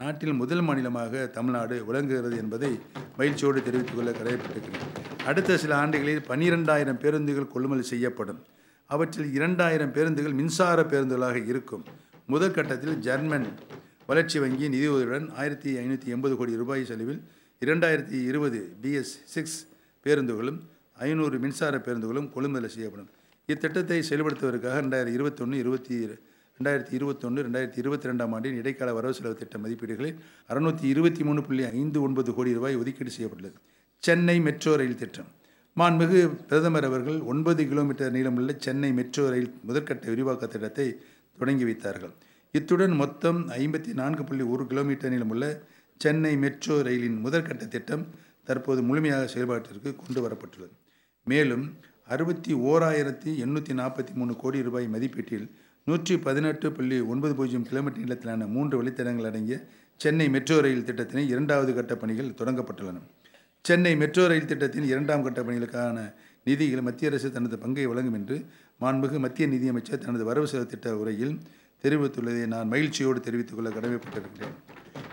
நாட்டில் முதல் மாநிலமாக தமிழ்நாடு விளங்குகிறது என்பதை மகிழ்ச்சியோடு தெரிவித்துக் கொள்ள கடையப்பட்டிருக்கிறேன் அடுத்த சில ஆண்டுகளில் பன்னிரெண்டாயிரம் பேருந்துகள் கொள்முதல் செய்யப்படும் அவற்றில் இரண்டாயிரம் பேருந்துகள் மின்சார பேருந்துகளாக இருக்கும் முதற்கட்டத்தில் ஜெர்மன் வளர்ச்சி வங்கி நிதியுதவியுடன் ஆயிரத்தி ஐநூற்றி எண்பது கோடி ரூபாய் செலவில் இரண்டாயிரத்தி இருபது பிஎஸ் சிக்ஸ் பேருந்துகளும் ஐநூறு மின்சார பேருந்துகளும் கொள்முதல் செய்யப்படும் இத்திட்டத்தை செயல்படுத்துவதற்காக ரெண்டாயிரத்தி இருபத்தொன்று இருபத்தி ரெண்டாயிரத்தி இருபத்தொன்று ரெண்டாயிரத்தி இருபத்தி ரெண்டாம் ஆண்டின் இடைக்கால வரவு செலவு திட்ட மதிப்பீடுகளில் அறுநூற்றி இருபத்தி மூணு புள்ளி ஐந்து ஒன்பது கோடி ரூபாய் ஒதுக்கீடு செய்யப்பட்டுள்ளது சென்னை மெட்ரோ ரயில் திட்டம் மாண்புமிகு பிரதமர் அவர்கள் ஒன்பது கிலோமீட்டர் நீளமுள்ள சென்னை மெட்ரோ ரயில் முதற்கட்ட விரிவாக்க திட்டத்தை தொடங்கி வைத்தார்கள் இத்துடன் மொத்தம் ஐம்பத்தி நான்கு புள்ளி ஒரு கிலோமீட்டர் நீளமுள்ள சென்னை மெட்ரோ ரயிலின் முதற்கட்ட திட்டம் தற்போது முழுமையாக செயல்பாட்டிற்கு கொண்டு வரப்பட்டுள்ளது மேலும் அறுபத்தி ஓராயிரத்தி எண்ணூற்றி நாற்பத்தி மூணு கோடி ரூபாய் மதிப்பீட்டில் நூற்றி பதினெட்டு புள்ளி ஒன்பது பூஜ்ஜியம் கிலோமீட்டர் நீளத்திலான மூன்று வழித்தடங்கள் அடங்கிய சென்னை மெட்ரோ ரயில் திட்டத்தினை இரண்டாவது கட்ட பணிகள் தொடங்கப்பட்டுள்ளன சென்னை மெட்ரோ ரயில் திட்டத்தின் இரண்டாம் கட்ட பணிகளுக்கான நிதியில் மத்திய அரசு தனது பங்கை வழங்கும் என்று மாண்பு மத்திய நிதியமைச்சர் தனது வரவு செலவு திட்ட உரையில் தெரிவித்துள்ளதை நான் மகிழ்ச்சியோடு தெரிவித்துக் கொள்ள கடமைப்பட்டிருக்கிறேன்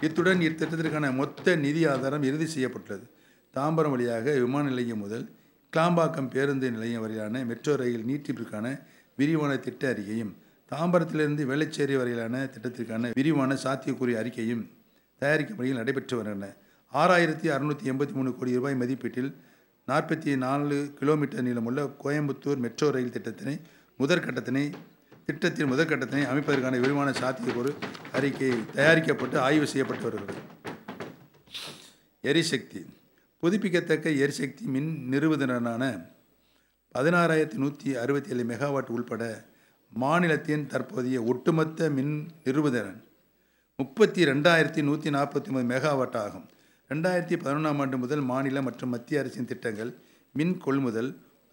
இத்துடன் இத்திட்டத்திற்கான மொத்த நிதி ஆதாரம் இறுதி செய்யப்பட்டுள்ளது தாம்பரம் வழியாக விமான நிலையம் முதல் கிளாம்பாக்கம் பேருந்து நிலையம் வரையிலான மெட்ரோ ரயில் நீட்டிப்பிற்கான விரிவான திட்ட அறிக்கையும் தாம்பரத்திலிருந்து வேளச்சேரி வரையிலான திட்டத்திற்கான விரிவான சாத்தியக்கூறிய அறிக்கையும் தயாரிக்கும் பணியில் நடைபெற்று வருகின்றன ஆறாயிரத்தி அறுநூற்றி எண்பத்தி மூணு கோடி ரூபாய் மதிப்பீட்டில் நாற்பத்தி நாலு கிலோமீட்டர் நீளமுள்ள கோயம்புத்தூர் மெட்ரோ ரயில் திட்டத்தினை முதற்கட்டத்தினை திட்டத்தின் முதற்கட்டத்தினை அமைப்பதற்கான விரிவான சாத்தியக்கூறு அறிக்கை தயாரிக்கப்பட்டு ஆய்வு செய்யப்பட்டு வருகிறது எரிசக்தி புதுப்பிக்கத்தக்க எரிசக்தி மின் நிறுவனரான பதினாறாயிரத்தி நூற்றி அறுபத்தி ஏழு மெகாவாட் உள்பட மாநிலத்தின் தற்போதைய ஒட்டுமொத்த மின் நிறுவுதிறன் முப்பத்தி ரெண்டாயிரத்தி நூற்றி நாற்பத்தி ஒன்பது மெகாவாட் ஆகும் ரெண்டாயிரத்தி பதினொன்றாம் ஆண்டு முதல் மாநில மற்றும் மத்திய அரசின் திட்டங்கள் மின் கொள்முதல்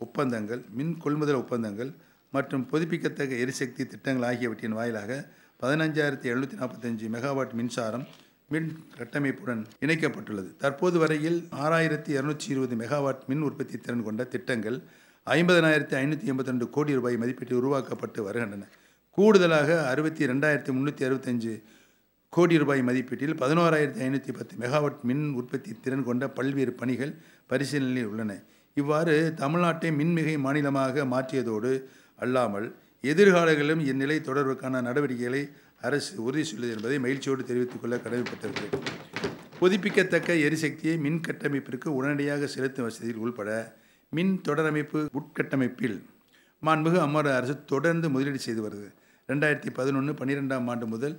ஒப்பந்தங்கள் மின் கொள்முதல் ஒப்பந்தங்கள் மற்றும் புதுப்பிக்கத்தக்க எரிசக்தி திட்டங்கள் ஆகியவற்றின் வாயிலாக பதினஞ்சாயிரத்தி எழுநூற்றி நாற்பத்தஞ்சு மெகாவாட் மின்சாரம் மின் கட்டமைப்புடன் இணைக்கப்பட்டுள்ளது தற்போது வரையில் ஆறாயிரத்தி இரநூற்றி இருபது மெகாவாட் மின் உற்பத்தி திறன் கொண்ட திட்டங்கள் ஐம்பதனாயிரத்தி ஐநூற்றி எண்பத்தி ரெண்டு கோடி ரூபாய் மதிப்பீட்டில் உருவாக்கப்பட்டு வருகின்றன கூடுதலாக அறுபத்தி ரெண்டாயிரத்தி முந்நூற்றி அறுபத்தஞ்சு கோடி ரூபாய் மதிப்பீட்டில் பதினோராயிரத்தி ஐநூற்றி பத்து மெகாவாட் மின் உற்பத்தி திறன் கொண்ட பல்வேறு பணிகள் பரிசீலனையில் உள்ளன இவ்வாறு தமிழ்நாட்டை மின்மிகை மாநிலமாக மாற்றியதோடு அல்லாமல் எதிர்காலங்களிலும் இந்நிலை தொடர்புக்கான நடவடிக்கைகளை அரசு உறுதி செய்துள்ளது என்பதை மகிழ்ச்சியோடு தெரிவித்துக் கொள்ள கடமைப்பட்டிருக்கிறது புதுப்பிக்கத்தக்க எரிசக்தியை மின் கட்டமைப்பிற்கு உடனடியாக செலுத்தும் வசதியில் உள்பட மின் தொடரமைப்பு உட்கட்டமைப்பில் மாண்புகு அமர அரசு தொடர்ந்து முதலீடு செய்து வருது ரெண்டாயிரத்தி பதினொன்று பன்னிரெண்டாம் ஆண்டு முதல்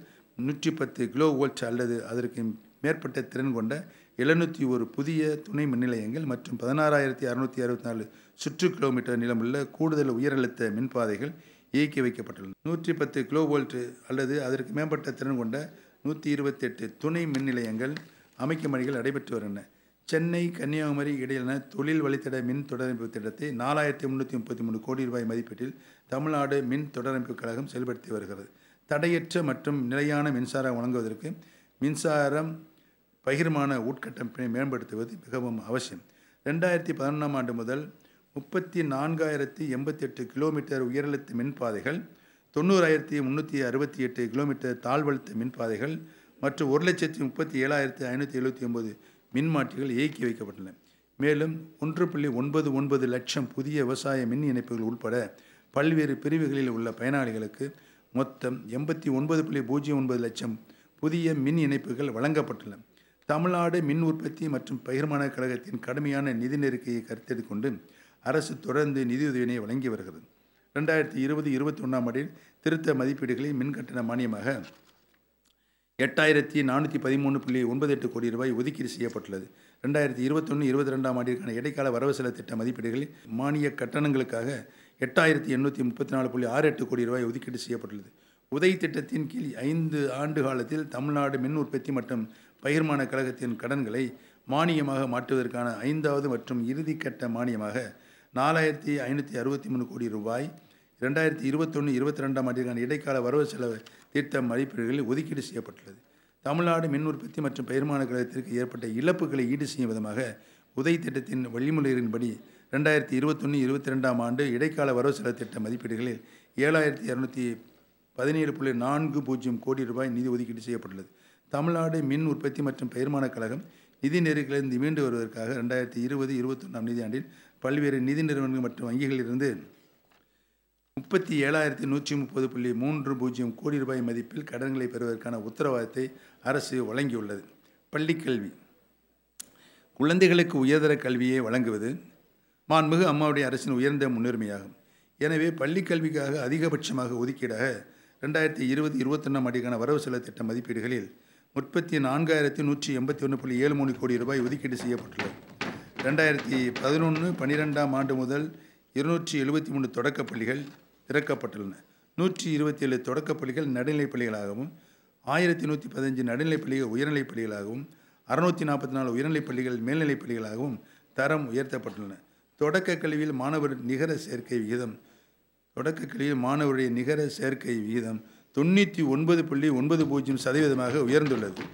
நூற்றி பத்து கிலோ வோல்ட் அல்லது அதற்கு மேற்பட்ட திறன் கொண்ட எழுநூற்றி ஒரு புதிய துணை மின்நிலையங்கள் மற்றும் பதினாறாயிரத்தி அறுநூற்றி அறுபத்தி நாலு சுற்று கிலோமீட்டர் நிலமுள்ள கூடுதல் உயரழுத்த மின்பாதைகள் இயக்கி வைக்கப்பட்டுள்ளன நூற்றி பத்து கிலோ வோல்ட் அல்லது அதற்கு மேம்பட்ட திறன் கொண்ட நூற்றி இருபத்தெட்டு துணை மின் நிலையங்கள் அமைக்கும் பணிகள் நடைபெற்று வருகின்றன சென்னை கன்னியாகுமரி இடையிலான தொழில் வழித்தட மின் தொடரமைப்பு திட்டத்தை நாலாயிரத்தி முந்நூற்றி முப்பத்தி மூணு கோடி ரூபாய் மதிப்பீட்டில் தமிழ்நாடு மின் தொடரமைப்பு கழகம் செயல்படுத்தி வருகிறது தடையற்ற மற்றும் நிலையான மின்சாரம் வழங்குவதற்கு மின்சாரம் பகிர்மான உட்கட்டமைப்பினை மேம்படுத்துவது மிகவும் அவசியம் ரெண்டாயிரத்தி பதினொன்றாம் ஆண்டு முதல் முப்பத்தி நான்காயிரத்தி எண்பத்தெட்டு கிலோமீட்டர் உயரழுத்த மின்பாதைகள் தொண்ணூறாயிரத்தி முந்நூற்றி அறுபத்தி எட்டு கிலோமீட்டர் தாழ்வழுத்த மின்பாதைகள் மற்றும் ஒரு லட்சத்தி முப்பத்தி ஏழாயிரத்தி ஐநூற்றி எழுபத்தி ஒம்பது மின்மாற்றிகள் இயக்கி வைக்கப்பட்டன மேலும் ஒன்று புள்ளி ஒன்பது ஒன்பது லட்சம் புதிய விவசாய மின் இணைப்புகள் உட்பட பல்வேறு பிரிவுகளில் உள்ள பயனாளிகளுக்கு மொத்தம் எண்பத்தி ஒன்பது புள்ளி பூஜ்ஜியம் ஒன்பது லட்சம் புதிய மின் இணைப்புகள் வழங்கப்பட்டுள்ளன தமிழ்நாடு மின் உற்பத்தி மற்றும் பகிர்மான கழகத்தின் கடுமையான நிதி நெருக்கையை கருத்தில் கொண்டு அரசு தொடர்ந்து நிதியுதவியினை வழங்கி வருகிறது ரெண்டாயிரத்தி இருபது இருபத்தி ஒன்றாம் ஆண்டில் திருத்த மதிப்பீடுகளில் மின்கட்டண மானியமாக எட்டாயிரத்தி நானூற்றி பதிமூணு புள்ளி ஒன்பது எட்டு கோடி ரூபாய் ஒதுக்கீடு செய்யப்பட்டுள்ளது ரெண்டாயிரத்தி இருபத்தொன்று இருபத்தி ரெண்டாம் ஆண்டிற்கான இடைக்கால வரவு செலவு திட்ட மதிப்பீடுகளில் மானிய கட்டணங்களுக்காக எட்டாயிரத்தி எண்ணூற்றி முப்பத்தி நாலு புள்ளி ஆறு எட்டு கோடி ரூபாய் ஒதுக்கீடு செய்யப்பட்டுள்ளது உதவி திட்டத்தின் கீழ் ஐந்து ஆண்டு காலத்தில் தமிழ்நாடு மின் உற்பத்தி மற்றும் பகிர்மான கழகத்தின் கடன்களை மானியமாக மாற்றுவதற்கான ஐந்தாவது மற்றும் இறுதிக்கட்ட மானியமாக நாலாயிரத்தி ஐநூற்றி அறுபத்தி மூணு கோடி ரூபாய் ரெண்டாயிரத்தி இருபத்தொன்று இருபத்தி ரெண்டாம் ஆண்டிற்கான இடைக்கால வரவு செலவு தீர்த்த மதிப்பீடுகளில் ஒதுக்கீடு செய்யப்பட்டுள்ளது தமிழ்நாடு மின் உற்பத்தி மற்றும் பயிர்மான கழகத்திற்கு ஏற்பட்ட இழப்புகளை ஈடு செய்யும் விதமாக உதவி திட்டத்தின் வழிமுறைகளின்படி ரெண்டாயிரத்தி இருபத்தொன்று இருபத்தி ரெண்டாம் ஆண்டு இடைக்கால வரவு செலவு திட்ட மதிப்பீடுகளில் ஏழாயிரத்தி இரநூத்தி பதினேழு புள்ளி நான்கு பூஜ்ஜியம் கோடி ரூபாய் நிதி ஒதுக்கீடு செய்யப்பட்டுள்ளது தமிழ்நாடு மின் உற்பத்தி மற்றும் பயிர்மான கழகம் நிதி நெருக்கிலிருந்து மீண்டு வருவதற்காக ரெண்டாயிரத்தி இருபது இருபத்தொன்னாம் நிதியாண்டில் பல்வேறு நிதி நிறுவனங்கள் மற்றும் வங்கிகளிலிருந்து முப்பத்தி ஏழாயிரத்தி நூற்றி முப்பது புள்ளி மூன்று பூஜ்ஜியம் கோடி ரூபாய் மதிப்பில் கடன்களை பெறுவதற்கான உத்தரவாதத்தை அரசு வழங்கியுள்ளது பள்ளிக்கல்வி குழந்தைகளுக்கு உயர்தர கல்வியை வழங்குவது மாண்புமிகு அம்மாவுடைய அரசின் உயர்ந்த முன்னுரிமையாகும் எனவே பள்ளிக்கல்விக்காக அதிகபட்சமாக ஒதுக்கீடாக ரெண்டாயிரத்தி இருபது இருபத்தொன்னாம் ஆண்டுக்கான வரவு செலவு திட்ட மதிப்பீடுகளில் முப்பத்தி நான்காயிரத்தி நூற்றி எண்பத்தி ஒன்று புள்ளி ஏழு மூணு கோடி ரூபாய் ஒதுக்கீடு செய்யப்பட்டுள்ளது ரெண்டாயிரத்தி பதினொன்று பன்னிரெண்டாம் ஆண்டு முதல் இருநூற்றி எழுபத்தி மூணு பள்ளிகள் திறக்கப்பட்டுள்ளன நூற்றி இருபத்தி ஏழு தொடக்கப் பள்ளிகள் நடுநிலைப் பள்ளிகளாகவும் ஆயிரத்தி நூற்றி பதினஞ்சு நடுநிலைப் பள்ளிகள் உயர்நிலைப் பள்ளிகளாகவும் அறுநூற்றி நாற்பத்தி நாலு உயர்நிலைப் பள்ளிகள் மேல்நிலைப் பள்ளிகளாகவும் தரம் உயர்த்தப்பட்டுள்ளன தொடக்க கல்வியில் மாணவர் நிகர சேர்க்கை விகிதம் தொடக்க கல்வியில் மாணவருடைய நிகர சேர்க்கை விகிதம் தொண்ணூற்றி ஒன்பது புள்ளி ஒன்பது பூஜ்ஜியம் சதவீதமாக உயர்ந்துள்ளது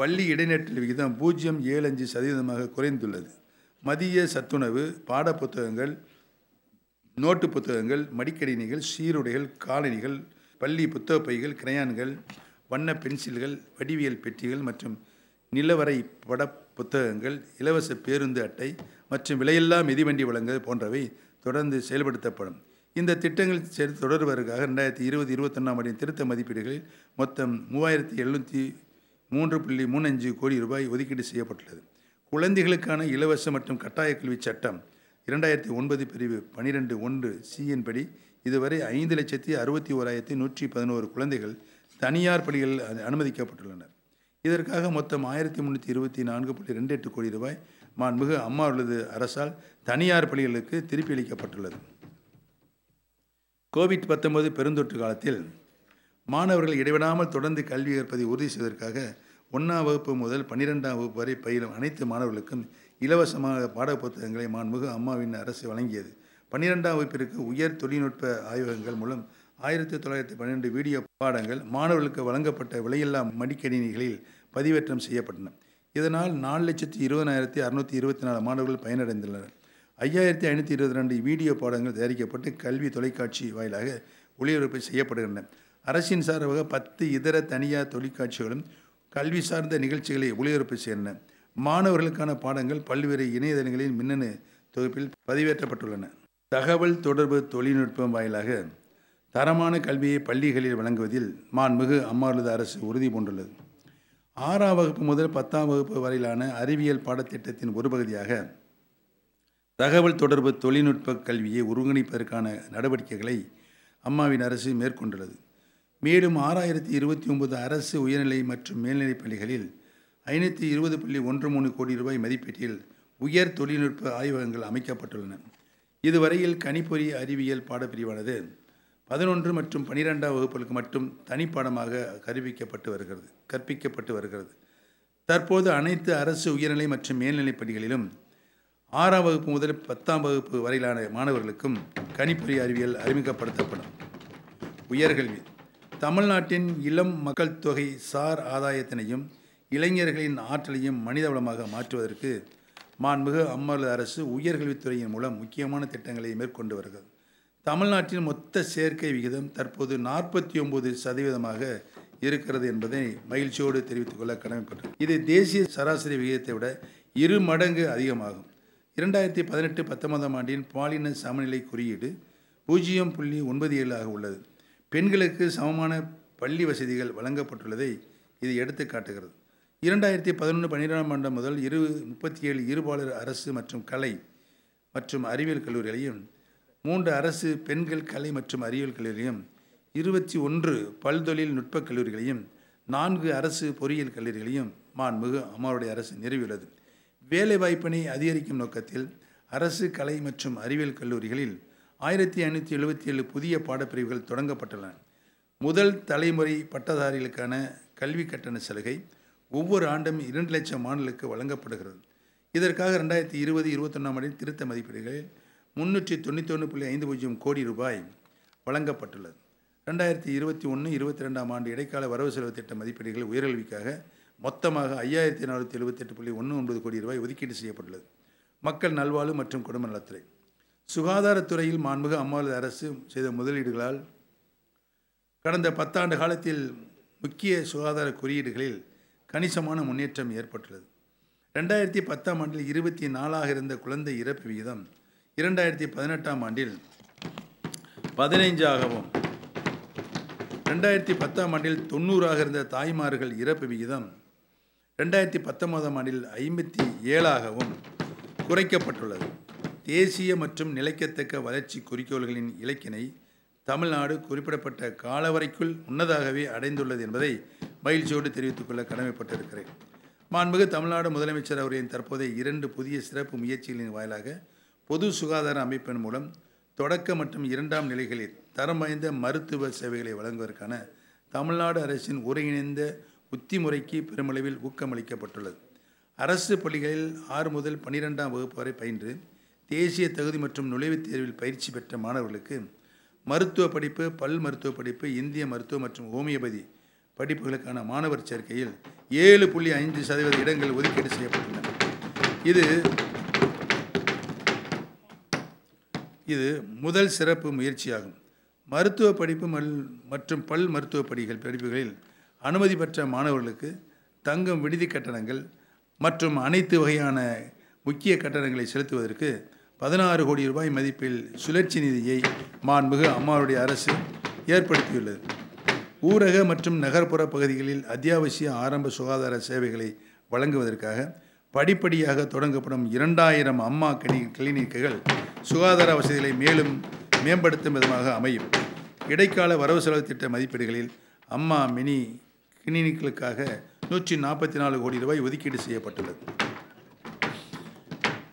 பள்ளி இடைநேற்றல் விகிதம் பூஜ்ஜியம் ஏழு அஞ்சு சதவீதமாக குறைந்துள்ளது மதிய சத்துணவு பாடப்புத்தகங்கள் நோட்டு புத்தகங்கள் மடிக்கணினிகள் சீருடைகள் காலணிகள் பள்ளி புத்தக பைகள் கிரையான்கள் வண்ண பென்சில்கள் வடிவியல் பெட்டிகள் மற்றும் நிலவரை பட புத்தகங்கள் இலவச பேருந்து அட்டை மற்றும் விலையில்லா மிதிவண்டி வழங்க போன்றவை தொடர்ந்து செயல்படுத்தப்படும் இந்த திட்டங்கள் சேர்த்து தொடர்வதற்காக ரெண்டாயிரத்தி இருபது இருபத்தொன்னாம் ஆண்டின் திருத்த மதிப்பீடுகளில் மொத்தம் மூவாயிரத்தி எழுநூற்றி மூன்று புள்ளி மூணு அஞ்சு கோடி ரூபாய் ஒதுக்கீடு செய்யப்பட்டுள்ளது குழந்தைகளுக்கான இலவச மற்றும் கட்டாய கல்வி சட்டம் இரண்டாயிரத்தி ஒன்பது பிரிவு பனிரெண்டு ஒன்று சியின் படி இதுவரை ஐந்து லட்சத்தி அறுபத்தி ஓராயிரத்தி நூற்றி பதினோரு குழந்தைகள் தனியார் பள்ளிகளில் அனுமதிக்கப்பட்டுள்ளனர் இதற்காக மொத்தம் ஆயிரத்தி முந்நூற்றி இருபத்தி நான்கு புள்ளி ரெண்டு எட்டு கோடி ரூபாய் மாண்புமிகு அம்மா உள்ளது அரசால் தனியார் பள்ளிகளுக்கு திருப்பி அளிக்கப்பட்டுள்ளது கோவிட் பத்தொன்பது பெருந்தொற்று காலத்தில் மாணவர்கள் இடைவிடாமல் தொடர்ந்து கல்வி கற்பதை உறுதி செய்வதற்காக ஒன்றாம் வகுப்பு முதல் பன்னிரெண்டாம் வகுப்பு வரை பயிலும் அனைத்து மாணவர்களுக்கும் இலவசமாக பாட புத்தகங்களை மாண்புமிகு அம்மாவின் அரசு வழங்கியது பன்னிரெண்டாம் வகுப்பிற்கு உயர் தொழில்நுட்ப ஆய்வகங்கள் மூலம் ஆயிரத்தி தொள்ளாயிரத்தி பன்னெண்டு வீடியோ பாடங்கள் மாணவர்களுக்கு வழங்கப்பட்ட விலையில்லா மடிக்கணினிகளில் பதிவேற்றம் செய்யப்பட்டன இதனால் நாலு லட்சத்தி இருபதாயிரத்தி அறுநூற்றி இருபத்தி நாலு மாணவர்கள் பயனடைந்துள்ளனர் ஐயாயிரத்தி ஐநூற்றி இருபத்தி ரெண்டு வீடியோ பாடங்கள் தயாரிக்கப்பட்டு கல்வி தொலைக்காட்சி வாயிலாக ஒளிபரப்பு செய்யப்படுகின்றன அரசின் சார்பாக பத்து இதர தனியார் தொலைக்காட்சிகளும் கல்வி சார்ந்த நிகழ்ச்சிகளை ஒளிபரப்பு செய்கின்றன மாணவர்களுக்கான பாடங்கள் பல்வேறு இணையதளங்களின் மின்னணு தொகுப்பில் பதிவேற்றப்பட்டுள்ளன தகவல் தொடர்பு தொழில்நுட்பம் வாயிலாக தரமான கல்வியை பள்ளிகளில் வழங்குவதில் மாண்மிகு அம்மாவளது அரசு உறுதி பூண்டுள்ளது ஆறாம் வகுப்பு முதல் பத்தாம் வகுப்பு வரையிலான அறிவியல் பாடத்திட்டத்தின் ஒரு பகுதியாக தகவல் தொடர்பு தொழில்நுட்ப கல்வியை ஒருங்கிணைப்பதற்கான நடவடிக்கைகளை அம்மாவின் அரசு மேற்கொண்டுள்ளது மேலும் ஆறாயிரத்தி இருபத்தி ஒன்பது அரசு உயர்நிலை மற்றும் மேல்நிலைப் பள்ளிகளில் ஐநூற்றி இருபது புள்ளி ஒன்று மூணு கோடி ரூபாய் மதிப்பீட்டில் உயர் தொழில்நுட்ப ஆய்வகங்கள் அமைக்கப்பட்டுள்ளன இதுவரையில் கணிப்பொறி அறிவியல் பாடப்பிரிவானது பதினொன்று மற்றும் பனிரெண்டாம் வகுப்புகளுக்கு மட்டும் தனிப்பாடமாக கருவிக்கப்பட்டு வருகிறது கற்பிக்கப்பட்டு வருகிறது தற்போது அனைத்து அரசு உயர்நிலை மற்றும் மேல்நிலைப் பள்ளிகளிலும் ஆறாம் வகுப்பு முதல் பத்தாம் வகுப்பு வரையிலான மாணவர்களுக்கும் கணிப்பொறி அறிவியல் அறிமுகப்படுத்தப்படும் உயர்கல்வி தமிழ்நாட்டின் இளம் மக்கள் தொகை சார் ஆதாயத்தினையும் இளைஞர்களின் ஆற்றலையும் மனிதவளமாக மாற்றுவதற்கு மாண்புமிகு அம்மாநில அரசு உயர்கல்வித்துறையின் மூலம் முக்கியமான திட்டங்களை மேற்கொண்டு வருகிறது தமிழ்நாட்டின் மொத்த சேர்க்கை விகிதம் தற்போது நாற்பத்தி ஒம்பது சதவீதமாக இருக்கிறது என்பதை மகிழ்ச்சியோடு தெரிவித்துக் கொள்ள கடமைப்பட்டது இது தேசிய சராசரி விகிதத்தை விட இரு மடங்கு அதிகமாகும் இரண்டாயிரத்தி பதினெட்டு பத்தொன்பதாம் ஆண்டின் பாலின சமநிலை குறியீடு பூஜ்ஜியம் புள்ளி ஒன்பது ஏழாக உள்ளது பெண்களுக்கு சமமான பள்ளி வசதிகள் வழங்கப்பட்டுள்ளதை இது எடுத்து காட்டுகிறது இரண்டாயிரத்தி பதினொன்று பன்னிரெண்டாம் ஆண்டு முதல் இரு முப்பத்தி ஏழு இருபாலர் அரசு மற்றும் கலை மற்றும் அறிவியல் கல்லூரிகளையும் மூன்று அரசு பெண்கள் கலை மற்றும் அறிவியல் கல்லூரிகளையும் இருபத்தி ஒன்று பல்தொழில் நுட்பக் கல்லூரிகளையும் நான்கு அரசு பொறியியல் கல்லூரிகளையும் மாண்புமிகு அம்மாவுடைய அரசு நிறுவியுள்ளது வேலைவாய்ப்பினை அதிகரிக்கும் நோக்கத்தில் அரசு கலை மற்றும் அறிவியல் கல்லூரிகளில் ஆயிரத்தி ஐநூற்றி எழுபத்தி ஏழு புதிய பாடப்பிரிவுகள் தொடங்கப்பட்டுள்ளன முதல் தலைமுறை பட்டதாரிகளுக்கான கல்வி கட்டண சலுகை ஒவ்வொரு ஆண்டும் இரண்டு லட்சம் மாணவர்களுக்கு வழங்கப்படுகிறது இதற்காக ரெண்டாயிரத்தி இருபது இருபத்தொன்னாம் ஆண்டில் திருத்த மதிப்பீடுகள் முன்னூற்றி தொண்ணூற்றி ஒன்று புள்ளி ஐந்து பூஜ்ஜியம் கோடி ரூபாய் வழங்கப்பட்டுள்ளது ரெண்டாயிரத்தி இருபத்தி ஒன்று இருபத்தி ரெண்டாம் ஆண்டு இடைக்கால வரவு செலவு திட்ட மதிப்பீடுகள் உயர்கல்விக்காக மொத்தமாக ஐயாயிரத்தி நானூற்றி எழுபத்தெட்டு புள்ளி ஒன்று ஒன்பது கோடி ரூபாய் ஒதுக்கீடு செய்யப்பட்டுள்ளது மக்கள் நல்வாழ்வு மற்றும் குடும்ப நலத்துறை சுகாதாரத்துறையில் மாண்புக அம்மாநில அரசு செய்த முதலீடுகளால் கடந்த பத்தாண்டு காலத்தில் முக்கிய சுகாதார குறியீடுகளில் கணிசமான முன்னேற்றம் ஏற்பட்டுள்ளது ரெண்டாயிரத்தி பத்தாம் ஆண்டில் இருபத்தி நாலாக இருந்த குழந்தை இறப்பு விகிதம் இரண்டாயிரத்தி பதினெட்டாம் ஆண்டில் பதினைஞ்சாகவும் ரெண்டாயிரத்தி பத்தாம் ஆண்டில் தொண்ணூறாக இருந்த தாய்மார்கள் இறப்பு விகிதம் ரெண்டாயிரத்தி பத்தொன்பதாம் ஆண்டில் ஐம்பத்தி ஏழாகவும் குறைக்கப்பட்டுள்ளது தேசிய மற்றும் நிலைக்கத்தக்க வளர்ச்சி குறிக்கோள்களின் இலக்கினை தமிழ்நாடு குறிப்பிடப்பட்ட காலவரைக்குள் முன்னதாகவே அடைந்துள்ளது என்பதை மகிழ்ச்சியோடு தெரிவித்துக்கொள்ள கடமைப்பட்டிருக்கிறேன் மாண்புமிகு தமிழ்நாடு முதலமைச்சர் அவர்களின் தற்போதைய இரண்டு புதிய சிறப்பு முயற்சிகளின் வாயிலாக பொது சுகாதார அமைப்பின் மூலம் தொடக்க மற்றும் இரண்டாம் நிலைகளில் தரம் வாய்ந்த மருத்துவ சேவைகளை வழங்குவதற்கான தமிழ்நாடு அரசின் ஒருங்கிணைந்த உத்தி முறைக்கு பெருமளவில் ஊக்கமளிக்கப்பட்டுள்ளது அரசு பள்ளிகளில் ஆறு முதல் பன்னிரெண்டாம் வகுப்பு வரை பயின்று தேசிய தகுதி மற்றும் நுழைவுத் தேர்வில் பயிற்சி பெற்ற மாணவர்களுக்கு மருத்துவ படிப்பு பல் மருத்துவ படிப்பு இந்திய மருத்துவ மற்றும் ஹோமியோபதி படிப்புகளுக்கான மாணவர் சேர்க்கையில் ஏழு புள்ளி ஐந்து சதவீத இடங்கள் ஒதுக்கீடு செய்யப்பட்டுள்ளன இது இது முதல் சிறப்பு முயற்சியாகும் மருத்துவ படிப்பு மற்றும் பல் மருத்துவ படிகள் படிப்புகளில் அனுமதி பெற்ற மாணவர்களுக்கு தங்கும் விடுதி கட்டணங்கள் மற்றும் அனைத்து வகையான முக்கிய கட்டணங்களை செலுத்துவதற்கு பதினாறு கோடி ரூபாய் மதிப்பில் சுழற்சி நிதியை மாண்புகு அம்மாவுடைய அரசு ஏற்படுத்தியுள்ளது ஊரக மற்றும் நகர்ப்புற பகுதிகளில் அத்தியாவசிய ஆரம்ப சுகாதார சேவைகளை வழங்குவதற்காக படிப்படியாக தொடங்கப்படும் இரண்டாயிரம் அம்மா கிளி கிளினிக்குகள் சுகாதார வசதிகளை மேலும் மேம்படுத்தும் விதமாக அமையும் இடைக்கால வரவு செலவு திட்ட மதிப்பீடுகளில் அம்மா மினி கிளினிக்குகளுக்காக நூற்றி நாற்பத்தி நாலு கோடி ரூபாய் ஒதுக்கீடு செய்யப்பட்டுள்ளது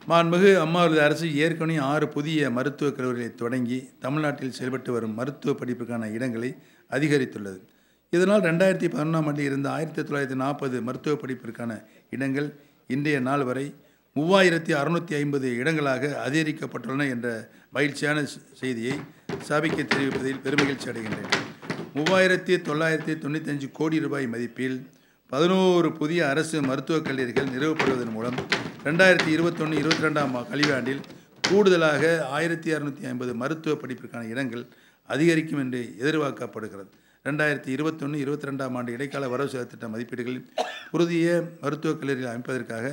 மாண்புமிகு அம்மாவது அரசு ஏற்கனவே ஆறு புதிய மருத்துவக் கல்லூரிகளை தொடங்கி தமிழ்நாட்டில் செயல்பட்டு வரும் மருத்துவ படிப்புக்கான இடங்களை அதிகரித்துள்ளது இதனால் ரெண்டாயிரத்தி பதினொன்றாம் ஆண்டில் இருந்த ஆயிரத்தி தொள்ளாயிரத்தி நாற்பது மருத்துவ படிப்பிற்கான இடங்கள் இன்றைய நாள் வரை மூவாயிரத்தி அறுநூற்றி ஐம்பது இடங்களாக அதிகரிக்கப்பட்டுள்ளன என்ற மகிழ்ச்சியான செய்தியை சாபிக்க தெரிவிப்பதில் பெருமகிழ்ச்சி அடைகின்றேன் மூவாயிரத்தி தொள்ளாயிரத்தி தொண்ணூத்தஞ்சு கோடி ரூபாய் மதிப்பில் பதினோரு புதிய அரசு மருத்துவக் கல்லூரிகள் நிறுவப்படுவதன் மூலம் ரெண்டாயிரத்தி இருபத்தொன்று இருபத்தி ரெண்டாம் கல்வியாண்டில் கூடுதலாக ஆயிரத்தி அறுநூற்றி ஐம்பது மருத்துவ படிப்பிற்கான இடங்கள் அதிகரிக்கும் என்று எதிர்பார்க்கப்படுகிறது ரெண்டாயிரத்தி இருபத்தொன்று இருபத்தி ரெண்டாம் ஆண்டு இடைக்கால வரவு செலவு திட்ட மதிப்பீடுகளில் புதிய மருத்துவக் கல்லூரிகள் அமைப்பதற்காக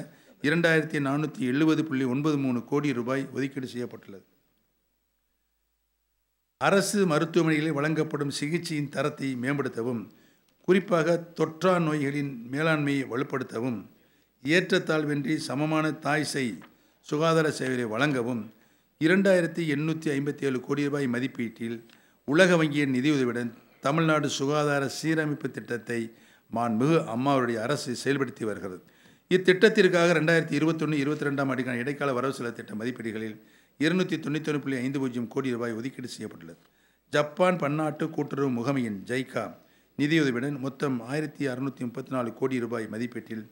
இரண்டாயிரத்தி நானூற்றி எழுபது புள்ளி ஒன்பது மூணு கோடி ரூபாய் ஒதுக்கீடு செய்யப்பட்டுள்ளது அரசு மருத்துவமனைகளில் வழங்கப்படும் சிகிச்சையின் தரத்தை மேம்படுத்தவும் குறிப்பாக தொற்றா நோய்களின் மேலாண்மையை வலுப்படுத்தவும் ஏற்றத்தாழ்வின்றி சமமான தாய் செய் சுகாதார சேவையை வழங்கவும் இரண்டாயிரத்தி எண்ணூற்றி ஐம்பத்தி ஏழு கோடி ரூபாய் மதிப்பீட்டில் உலக வங்கியின் நிதியுதவியுடன் தமிழ்நாடு சுகாதார சீரமைப்பு திட்டத்தை மிகு அம்மாவுடைய அரசு செயல்படுத்தி வருகிறது இத்திட்டத்திற்காக ரெண்டாயிரத்தி இருபத்தொன்று இருபத்தி ரெண்டாம் ஆண்டுக்கான இடைக்கால வரவு செலவு திட்ட மதிப்பீடுகளில் இருநூற்றி தொண்ணூற்றி புள்ளி ஐந்து பூஜ்ஜியம் கோடி ரூபாய் ஒதுக்கீடு செய்யப்பட்டுள்ளது ஜப்பான் பன்னாட்டு கூட்டுறவு முகமையின் ஜைகா நிதியுதவியுடன் மொத்தம் ஆயிரத்தி அறுநூற்றி முப்பத்தி நாலு கோடி ரூபாய் மதிப்பீட்டில்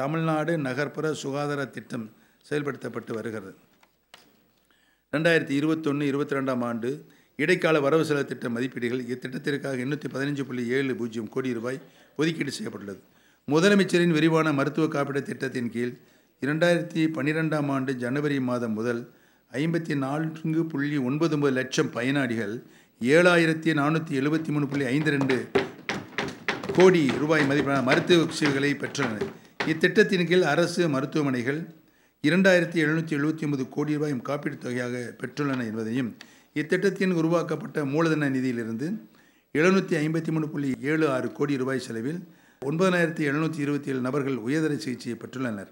தமிழ்நாடு நகர்ப்புற சுகாதார திட்டம் செயல்படுத்தப்பட்டு வருகிறது ரெண்டாயிரத்தி இருபத்தொன்று இருபத்தி ரெண்டாம் ஆண்டு இடைக்கால வரவு செலவு திட்ட மதிப்பீடுகள் இத்திட்டத்திற்காக எண்ணூற்றி பதினஞ்சு புள்ளி ஏழு பூஜ்ஜியம் கோடி ரூபாய் ஒதுக்கீடு செய்யப்பட்டுள்ளது முதலமைச்சரின் விரிவான மருத்துவ காப்பீடு திட்டத்தின் கீழ் இரண்டாயிரத்தி பன்னிரெண்டாம் ஆண்டு ஜனவரி மாதம் முதல் ஐம்பத்தி நான்கு புள்ளி ஒன்பது ஒன்பது லட்சம் பயனாளிகள் ஏழாயிரத்தி நானூற்றி எழுபத்தி மூணு புள்ளி ஐந்து ரெண்டு கோடி ரூபாய் மதிப்பிலான மருத்துவ சேவைகளை பெற்றனர் இத்திட்டத்தின் கீழ் அரசு மருத்துவமனைகள் இரண்டாயிரத்தி எழுநூற்றி எழுபத்தி ஒன்பது கோடி ரூபாய் காப்பீட்டுத் தொகையாக பெற்றுள்ளன என்பதையும் இத்திட்டத்தின் உருவாக்கப்பட்ட மூலதன நிதியிலிருந்து எழுநூற்றி ஐம்பத்தி மூணு புள்ளி ஏழு ஆறு கோடி ரூபாய் செலவில் ஒன்பதாயிரத்தி எழுநூற்றி இருபத்தி ஏழு நபர்கள் உயர்தர சிகிச்சையை பெற்றுள்ளனர்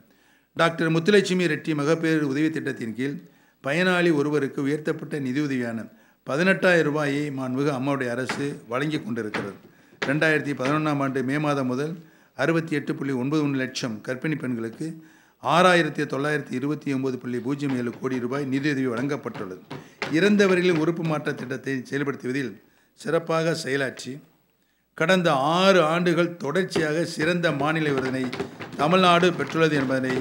டாக்டர் முத்துலட்சுமி ரெட்டி மகப்பேறு உதவி திட்டத்தின் கீழ் பயனாளி ஒருவருக்கு உயர்த்தப்பட்ட நிதியுதவியான பதினெட்டாயிரம் ரூபாயை மாண்புக அம்மாவுடைய அரசு வழங்கி கொண்டிருக்கிறது ரெண்டாயிரத்தி பதினொன்றாம் ஆண்டு மே மாதம் முதல் அறுபத்தி எட்டு புள்ளி ஒன்பது ஒன்று லட்சம் கர்ப்பிணி பெண்களுக்கு ஆறாயிரத்தி தொள்ளாயிரத்தி இருபத்தி ஒம்பது புள்ளி பூஜ்ஜியம் ஏழு கோடி ரூபாய் நிதியுதவி வழங்கப்பட்டுள்ளது இறந்தவர்களின் உறுப்பு மாற்ற திட்டத்தை செயல்படுத்துவதில் சிறப்பாக செயலாற்றி கடந்த ஆறு ஆண்டுகள் தொடர்ச்சியாக சிறந்த மாநில விருதினை தமிழ்நாடு பெற்றுள்ளது என்பதனை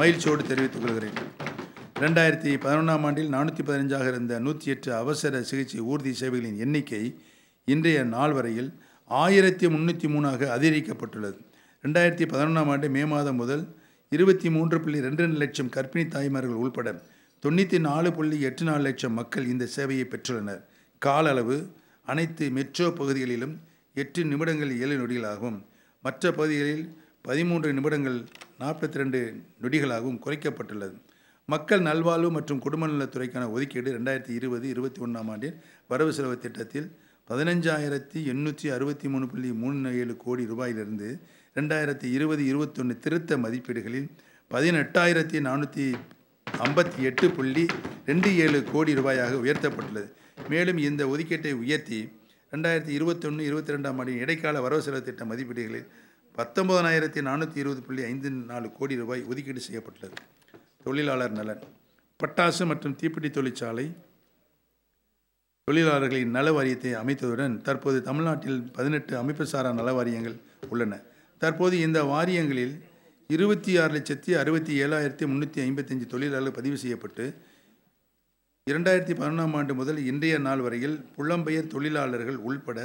மகிழ்ச்சியோடு தெரிவித்துக் கொள்கிறேன் ரெண்டாயிரத்தி பதினொன்றாம் ஆண்டில் நானூற்றி பதினஞ்சாக இருந்த நூற்றி எட்டு அவசர சிகிச்சை ஊர்தி சேவைகளின் எண்ணிக்கை இன்றைய நாள் வரையில் ஆயிரத்தி முந்நூற்றி மூணாக அதிகரிக்கப்பட்டுள்ளது ரெண்டாயிரத்தி பதினொன்றாம் ஆண்டு மே மாதம் முதல் இருபத்தி மூன்று புள்ளி ரெண்டு லட்சம் கர்ப்பிணி தாய்மார்கள் உள்பட தொண்ணூற்றி நாலு புள்ளி எட்டு நாலு லட்சம் மக்கள் இந்த சேவையை பெற்றுள்ளனர் கால அளவு அனைத்து மெட்ரோ பகுதிகளிலும் எட்டு நிமிடங்கள் ஏழு நொடிகளாகவும் மற்ற பகுதிகளில் பதிமூன்று நிமிடங்கள் நாற்பத்தி ரெண்டு நொடிகளாகவும் குறைக்கப்பட்டுள்ளது மக்கள் நல்வாழ்வு மற்றும் குடும்ப நலத்துறைக்கான ஒதுக்கீடு ரெண்டாயிரத்தி இருபது இருபத்தி ஒன்றாம் ஆண்டில் வரவு செலவு திட்டத்தில் பதினஞ்சாயிரத்தி எண்ணூற்றி அறுபத்தி மூணு புள்ளி மூணு ஏழு கோடி ரூபாயிலிருந்து ரெண்டாயிரத்தி இருபது இருபத்தொன்று திருத்த மதிப்பீடுகளில் பதினெட்டாயிரத்தி நானூற்றி ஐம்பத்தி எட்டு புள்ளி ரெண்டு ஏழு கோடி ரூபாயாக உயர்த்தப்பட்டுள்ளது மேலும் இந்த ஒதுக்கீட்டை உயர்த்தி ரெண்டாயிரத்தி இருபத்தொன்று இருபத்தி ரெண்டாம் ஆண்டின் இடைக்கால வரவு செலவு திட்ட மதிப்பீடுகளில் பத்தொம்பதனாயிரத்தி நானூற்றி இருபது புள்ளி ஐந்து நாலு கோடி ரூபாய் ஒதுக்கீடு செய்யப்பட்டுள்ளது தொழிலாளர் நலன் பட்டாசு மற்றும் தீப்பெட்டி தொழிற்சாலை தொழிலாளர்களின் நல வாரியத்தை அமைத்ததுடன் தற்போது தமிழ்நாட்டில் பதினெட்டு அமைப்பு சாரா நல வாரியங்கள் உள்ளன தற்போது இந்த வாரியங்களில் இருபத்தி ஆறு லட்சத்தி அறுபத்தி ஏழாயிரத்தி முந்நூற்றி ஐம்பத்தஞ்சு தொழிலாளர்கள் பதிவு செய்யப்பட்டு இரண்டாயிரத்தி பதினொன்றாம் ஆண்டு முதல் இன்றைய நாள் வரையில் புலம்பெயர் தொழிலாளர்கள் உள்பட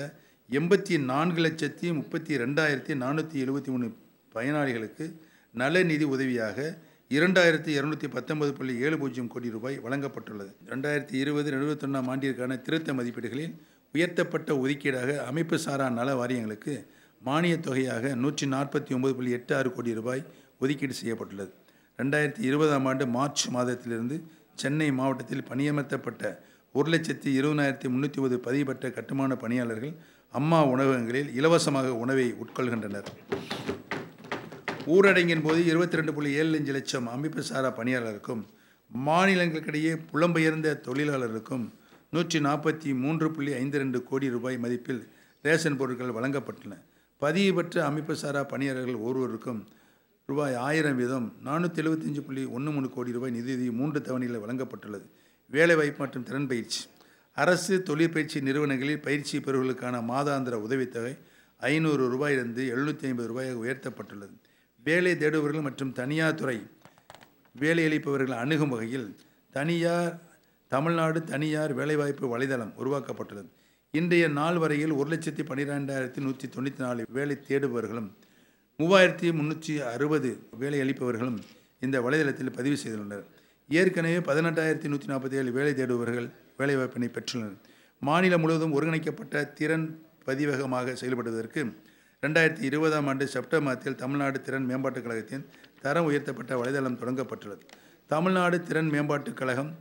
எண்பத்தி நான்கு லட்சத்தி முப்பத்தி ரெண்டாயிரத்தி நானூற்றி எழுபத்தி மூணு பயனாளிகளுக்கு நல நிதி உதவியாக இரண்டாயிரத்தி இரநூத்தி பத்தொன்பது புள்ளி ஏழு பூஜ்ஜியம் கோடி ரூபாய் வழங்கப்பட்டுள்ளது ரெண்டாயிரத்தி இருபது எழுபத்தொன்னாம் ஆண்டிற்கான திருத்த மதிப்பீடுகளில் உயர்த்தப்பட்ட ஒதுக்கீடாக அமைப்பு சாரா நல வாரியங்களுக்கு மானியத் தொகையாக நூற்றி நாற்பத்தி ஒம்பது புள்ளி எட்டு ஆறு கோடி ரூபாய் ஒதுக்கீடு செய்யப்பட்டுள்ளது ரெண்டாயிரத்தி இருபதாம் ஆண்டு மார்ச் மாதத்திலிருந்து சென்னை மாவட்டத்தில் பணியமர்த்தப்பட்ட ஒரு லட்சத்தி இருபதாயிரத்தி முந்நூற்றி ஒன்பது பதிவுபெற்ற கட்டுமான பணியாளர்கள் அம்மா உணவகங்களில் இலவசமாக உணவை உட்கொள்கின்றனர் ஊரடங்கின் போது இருபத்தி ரெண்டு புள்ளி ஏழு அஞ்சு லட்சம் அமைப்பு சாரா பணியாளருக்கும் மாநிலங்களுக்கிடையே புலம்பெயர்ந்த தொழிலாளருக்கும் நூற்றி நாற்பத்தி மூன்று புள்ளி ஐந்து ரெண்டு கோடி ரூபாய் மதிப்பில் ரேஷன் பொருட்கள் வழங்கப்பட்டன பதிவு பெற்ற அமைப்பு சாரா பணியாளர்கள் ஒருவருக்கும் ரூபாய் ஆயிரம் வீதம் நானூற்றி எழுபத்தஞ்சு புள்ளி ஒன்று மூணு கோடி ரூபாய் நிதி மூன்று தவணையில் வழங்கப்பட்டுள்ளது வேலைவாய்ப்பு மற்றும் திறன் பயிற்சி அரசு தொழிற்பயிற்சி நிறுவனங்களில் பயிற்சி பெறுவர்களுக்கான மாதாந்திர உதவித்தொகை ஐநூறு ரூபாயிலிருந்து எழுநூற்றி ஐம்பது ரூபாயாக உயர்த்தப்பட்டுள்ளது வேலை தேடுபவர்கள் மற்றும் தனியார் துறை வேலையளிப்பவர்கள் அணுகும் வகையில் தனியார் தமிழ்நாடு தனியார் வேலைவாய்ப்பு வலைதளம் உருவாக்கப்பட்டுள்ளது இன்றைய நாள் வரையில் ஒரு லட்சத்தி பன்னிரெண்டாயிரத்தி நூற்றி தொண்ணூற்றி நாலு வேலை தேடுபவர்களும் மூவாயிரத்தி முந்நூற்றி அறுபது வேலை அளிப்பவர்களும் இந்த வலைதளத்தில் பதிவு செய்துள்ளனர் ஏற்கனவே பதினெட்டாயிரத்தி நூற்றி நாற்பத்தி ஏழு வேலை தேடுபவர்கள் வேலைவாய்ப்பினை பெற்றுள்ளனர் மாநிலம் முழுவதும் ஒருங்கிணைக்கப்பட்ட திறன் பதிவகமாக செயல்படுவதற்கு ரெண்டாயிரத்தி இருபதாம் ஆண்டு செப்டம்பர் மாதத்தில் தமிழ்நாடு திறன் மேம்பாட்டுக் கழகத்தின் தரம் உயர்த்தப்பட்ட வலைதளம் தொடங்கப்பட்டுள்ளது தமிழ்நாடு திறன் மேம்பாட்டுக் கழகம்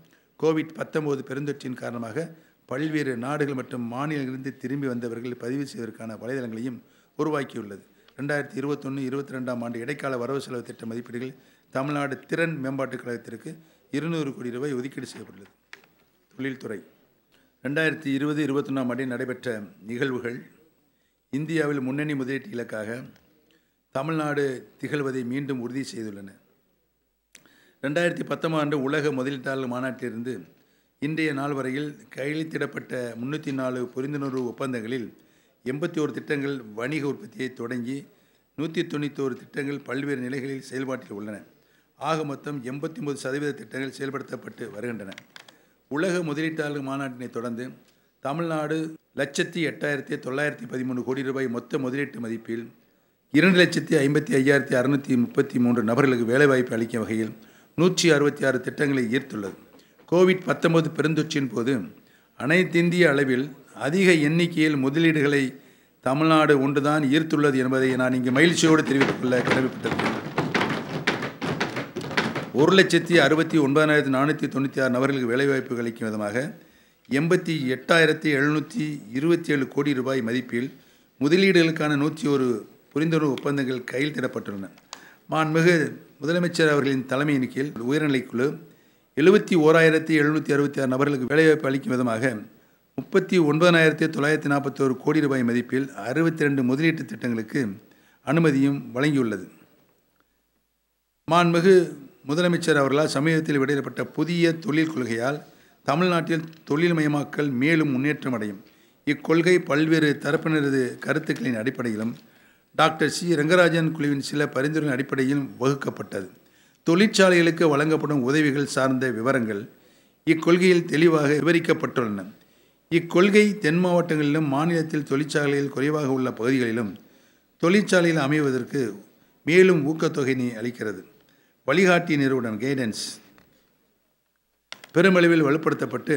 கோவிட் பத்தொம்போது பெருந்தொற்றின் காரணமாக பல்வேறு நாடுகள் மற்றும் மாநிலங்களிலிருந்து திரும்பி வந்தவர்கள் பதிவு செய்வதற்கான வலைதளங்களையும் உருவாக்கியுள்ளது ரெண்டாயிரத்தி இருபத்தொன்று இருபத்தி ரெண்டாம் ஆண்டு இடைக்கால வரவு செலவு திட்ட மதிப்பீடுகள் தமிழ்நாடு திறன் மேம்பாட்டுக் கழகத்திற்கு இருநூறு கோடி ரூபாய் ஒதுக்கீடு செய்யப்பட்டுள்ளது தொழில்துறை ரெண்டாயிரத்தி இருபது இருபத்தொன்னாம் ஆண்டில் நடைபெற்ற நிகழ்வுகள் இந்தியாவில் முன்னணி முதலீட்டு இலக்காக தமிழ்நாடு திகழ்வதை மீண்டும் உறுதி செய்துள்ளன ரெண்டாயிரத்தி பத்தொம்பது ஆண்டு உலக முதலீட்டாளர் மாநாட்டிலிருந்து இன்றைய நாள் வரையில் கையெழுத்திடப்பட்ட முன்னூற்றி நாலு புரிந்துணர்வு ஒப்பந்தங்களில் எண்பத்தி ஒரு திட்டங்கள் வணிக உற்பத்தியை தொடங்கி நூற்றி ஒரு திட்டங்கள் பல்வேறு நிலைகளில் செயல்பாட்டில் உள்ளன ஆக மொத்தம் எண்பத்தி ஒன்பது சதவீத திட்டங்கள் செயல்படுத்தப்பட்டு வருகின்றன உலக முதலீட்டாளர் மாநாட்டினை தொடர்ந்து தமிழ்நாடு லட்சத்தி எட்டாயிரத்தி தொள்ளாயிரத்தி பதிமூணு கோடி ரூபாய் மொத்த முதலீட்டு மதிப்பில் இரண்டு லட்சத்தி ஐம்பத்தி ஐயாயிரத்தி அறுநூற்றி முப்பத்தி மூன்று நபர்களுக்கு வேலைவாய்ப்பு அளிக்கும் வகையில் நூற்றி அறுபத்தி ஆறு திட்டங்களை ஈர்த்துள்ளது கோவிட் பத்தொன்பது பெருந்தொற்றின் போது அனைத்திந்திய அளவில் அதிக எண்ணிக்கையில் முதலீடுகளை தமிழ்நாடு ஒன்றுதான் ஈர்த்துள்ளது என்பதை நான் இங்கு மகிழ்ச்சியோடு தெரிவித்துக் கொள்ள கடமைப்பட்டிருக்கிறேன் ஒரு லட்சத்தி அறுபத்தி ஒன்பதாயிரத்தி நானூற்றி தொண்ணூற்றி ஆறு நபர்களுக்கு வேலைவாய்ப்பு அளிக்கும் விதமாக எண்பத்தி எட்டாயிரத்தி எழுநூற்றி இருபத்தி ஏழு கோடி ரூபாய் மதிப்பில் முதலீடுகளுக்கான நூற்றி ஒரு புரிந்துணர்வு ஒப்பந்தங்கள் கையெழுத்திடப்பட்டுள்ளன மாண்புமிகு முதலமைச்சர் அவர்களின் தலைமையின் கீழ் உயர்நிலைக்குழு எழுபத்தி ஓராயிரத்தி எழுநூற்றி அறுபத்தி ஆறு நபர்களுக்கு வேலைவாய்ப்பு அளிக்கும் விதமாக முப்பத்தி ஒன்பதாயிரத்தி தொள்ளாயிரத்தி நாற்பத்தோரு கோடி ரூபாய் மதிப்பில் அறுபத்தி ரெண்டு முதலீட்டு திட்டங்களுக்கு அனுமதியும் வழங்கியுள்ளது மாண்புமிகு முதலமைச்சர் அவர்களால் சமீபத்தில் வெளியிடப்பட்ட புதிய தொழில் கொள்கையால் தமிழ்நாட்டில் தொழில் மயமாக்கல் மேலும் முன்னேற்றம் அடையும் இக்கொள்கை பல்வேறு தரப்பினரது கருத்துக்களின் அடிப்படையிலும் டாக்டர் சி ரங்கராஜன் குழுவின் சில பரிந்துரைகளின் அடிப்படையிலும் வகுக்கப்பட்டது தொழிற்சாலைகளுக்கு வழங்கப்படும் உதவிகள் சார்ந்த விவரங்கள் இக்கொள்கையில் தெளிவாக விவரிக்கப்பட்டுள்ளன இக்கொள்கை தென் மாவட்டங்களிலும் மாநிலத்தில் தொழிற்சாலையில் குறைவாக உள்ள பகுதிகளிலும் தொழிற்சாலையில் அமைவதற்கு மேலும் ஊக்கத்தொகையினை அளிக்கிறது வழிகாட்டி நிறுவனம் கைடன்ஸ் பெருமளவில் வலுப்படுத்தப்பட்டு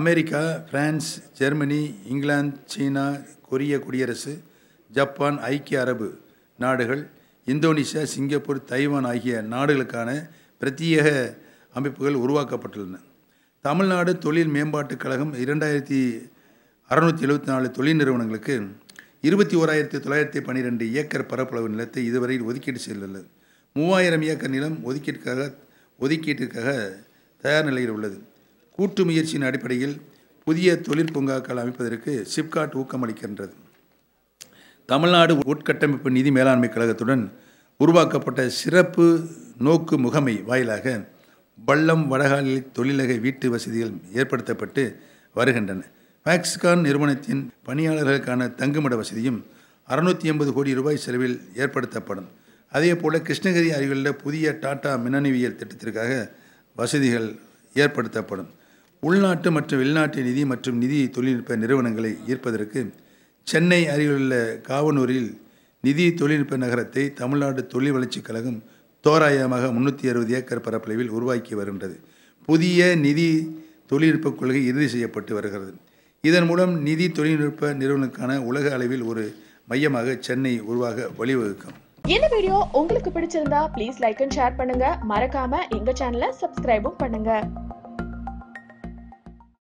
America France Germany England China கொரிய குடியரசு ஜப்பான் ஐக்கிய அரபு நாடுகள் இந்தோனேஷியா சிங்கப்பூர் தைவான் ஆகிய நாடுகளுக்கான பிரத்யேக அமைப்புகள் உருவாக்கப்பட்டுள்ளன தமிழ்நாடு தொழில் மேம்பாட்டுக் கழகம் இரண்டாயிரத்தி அறநூற்றி எழுபத்தி நாலு தொழில் நிறுவனங்களுக்கு இருபத்தி ஓராயிரத்தி தொள்ளாயிரத்தி பன்னிரெண்டு ஏக்கர் பரப்பளவு நிலத்தை இதுவரை ஒதுக்கீடு செய்துள்ளது மூவாயிரம் ஏக்கர் நிலம் ஒதுக்கீட்டுக்காக ஒதுக்கீட்டிற்காக தயார் நிலையில் உள்ளது கூட்டு முயற்சியின் அடிப்படையில் புதிய தொழிற்பூங்காக்கள் அமைப்பதற்கு சிப்காட் ஊக்கமளிக்கின்றது தமிழ்நாடு உட்கட்டமைப்பு நிதி மேலாண்மை கழகத்துடன் உருவாக்கப்பட்ட சிறப்பு நோக்கு முகமை வாயிலாக பள்ளம் வடகாலில் தொழிலக வீட்டு வசதிகள் ஏற்படுத்தப்பட்டு வருகின்றன மேக்ஸ்கான் நிறுவனத்தின் பணியாளர்களுக்கான தங்குமிட வசதியும் அறுநூற்றி எண்பது கோடி ரூபாய் செலவில் ஏற்படுத்தப்படும் அதே போல் கிருஷ்ணகிரி அருகிலுள்ள புதிய டாடா மின்னணுவியல் திட்டத்திற்காக வசதிகள் ஏற்படுத்தப்படும் உள்நாட்டு மற்றும் வெளிநாட்டு நிதி மற்றும் நிதி தொழில்நுட்ப நிறுவனங்களை ஈர்ப்பதற்கு சென்னை அருகிலுள்ள காவனூரில் நிதி தொழில்நுட்ப நகரத்தை தமிழ்நாடு தொழில் வளர்ச்சிக் கழகம் தோராயமாக முன்னூற்றி அறுபது ஏக்கர் பரப்பளவில் உருவாக்கி வருகின்றது புதிய நிதி தொழில்நுட்ப கொள்கை இறுதி செய்யப்பட்டு வருகிறது இதன் மூலம் நிதி தொழில்நுட்ப நிறுவனங்களுக்கான உலக அளவில் ஒரு மையமாக சென்னை உருவாக வழிவகுக்கும் இந்த வீடியோ உங்களுக்கு பிடிச்சிருந்தா ப்ளீஸ் லைக் அண்ட் ஷேர் பண்ணுங்க மறக்காம எங்க சேனலை சப்ஸ்கிரைபும் பண்ணுங்க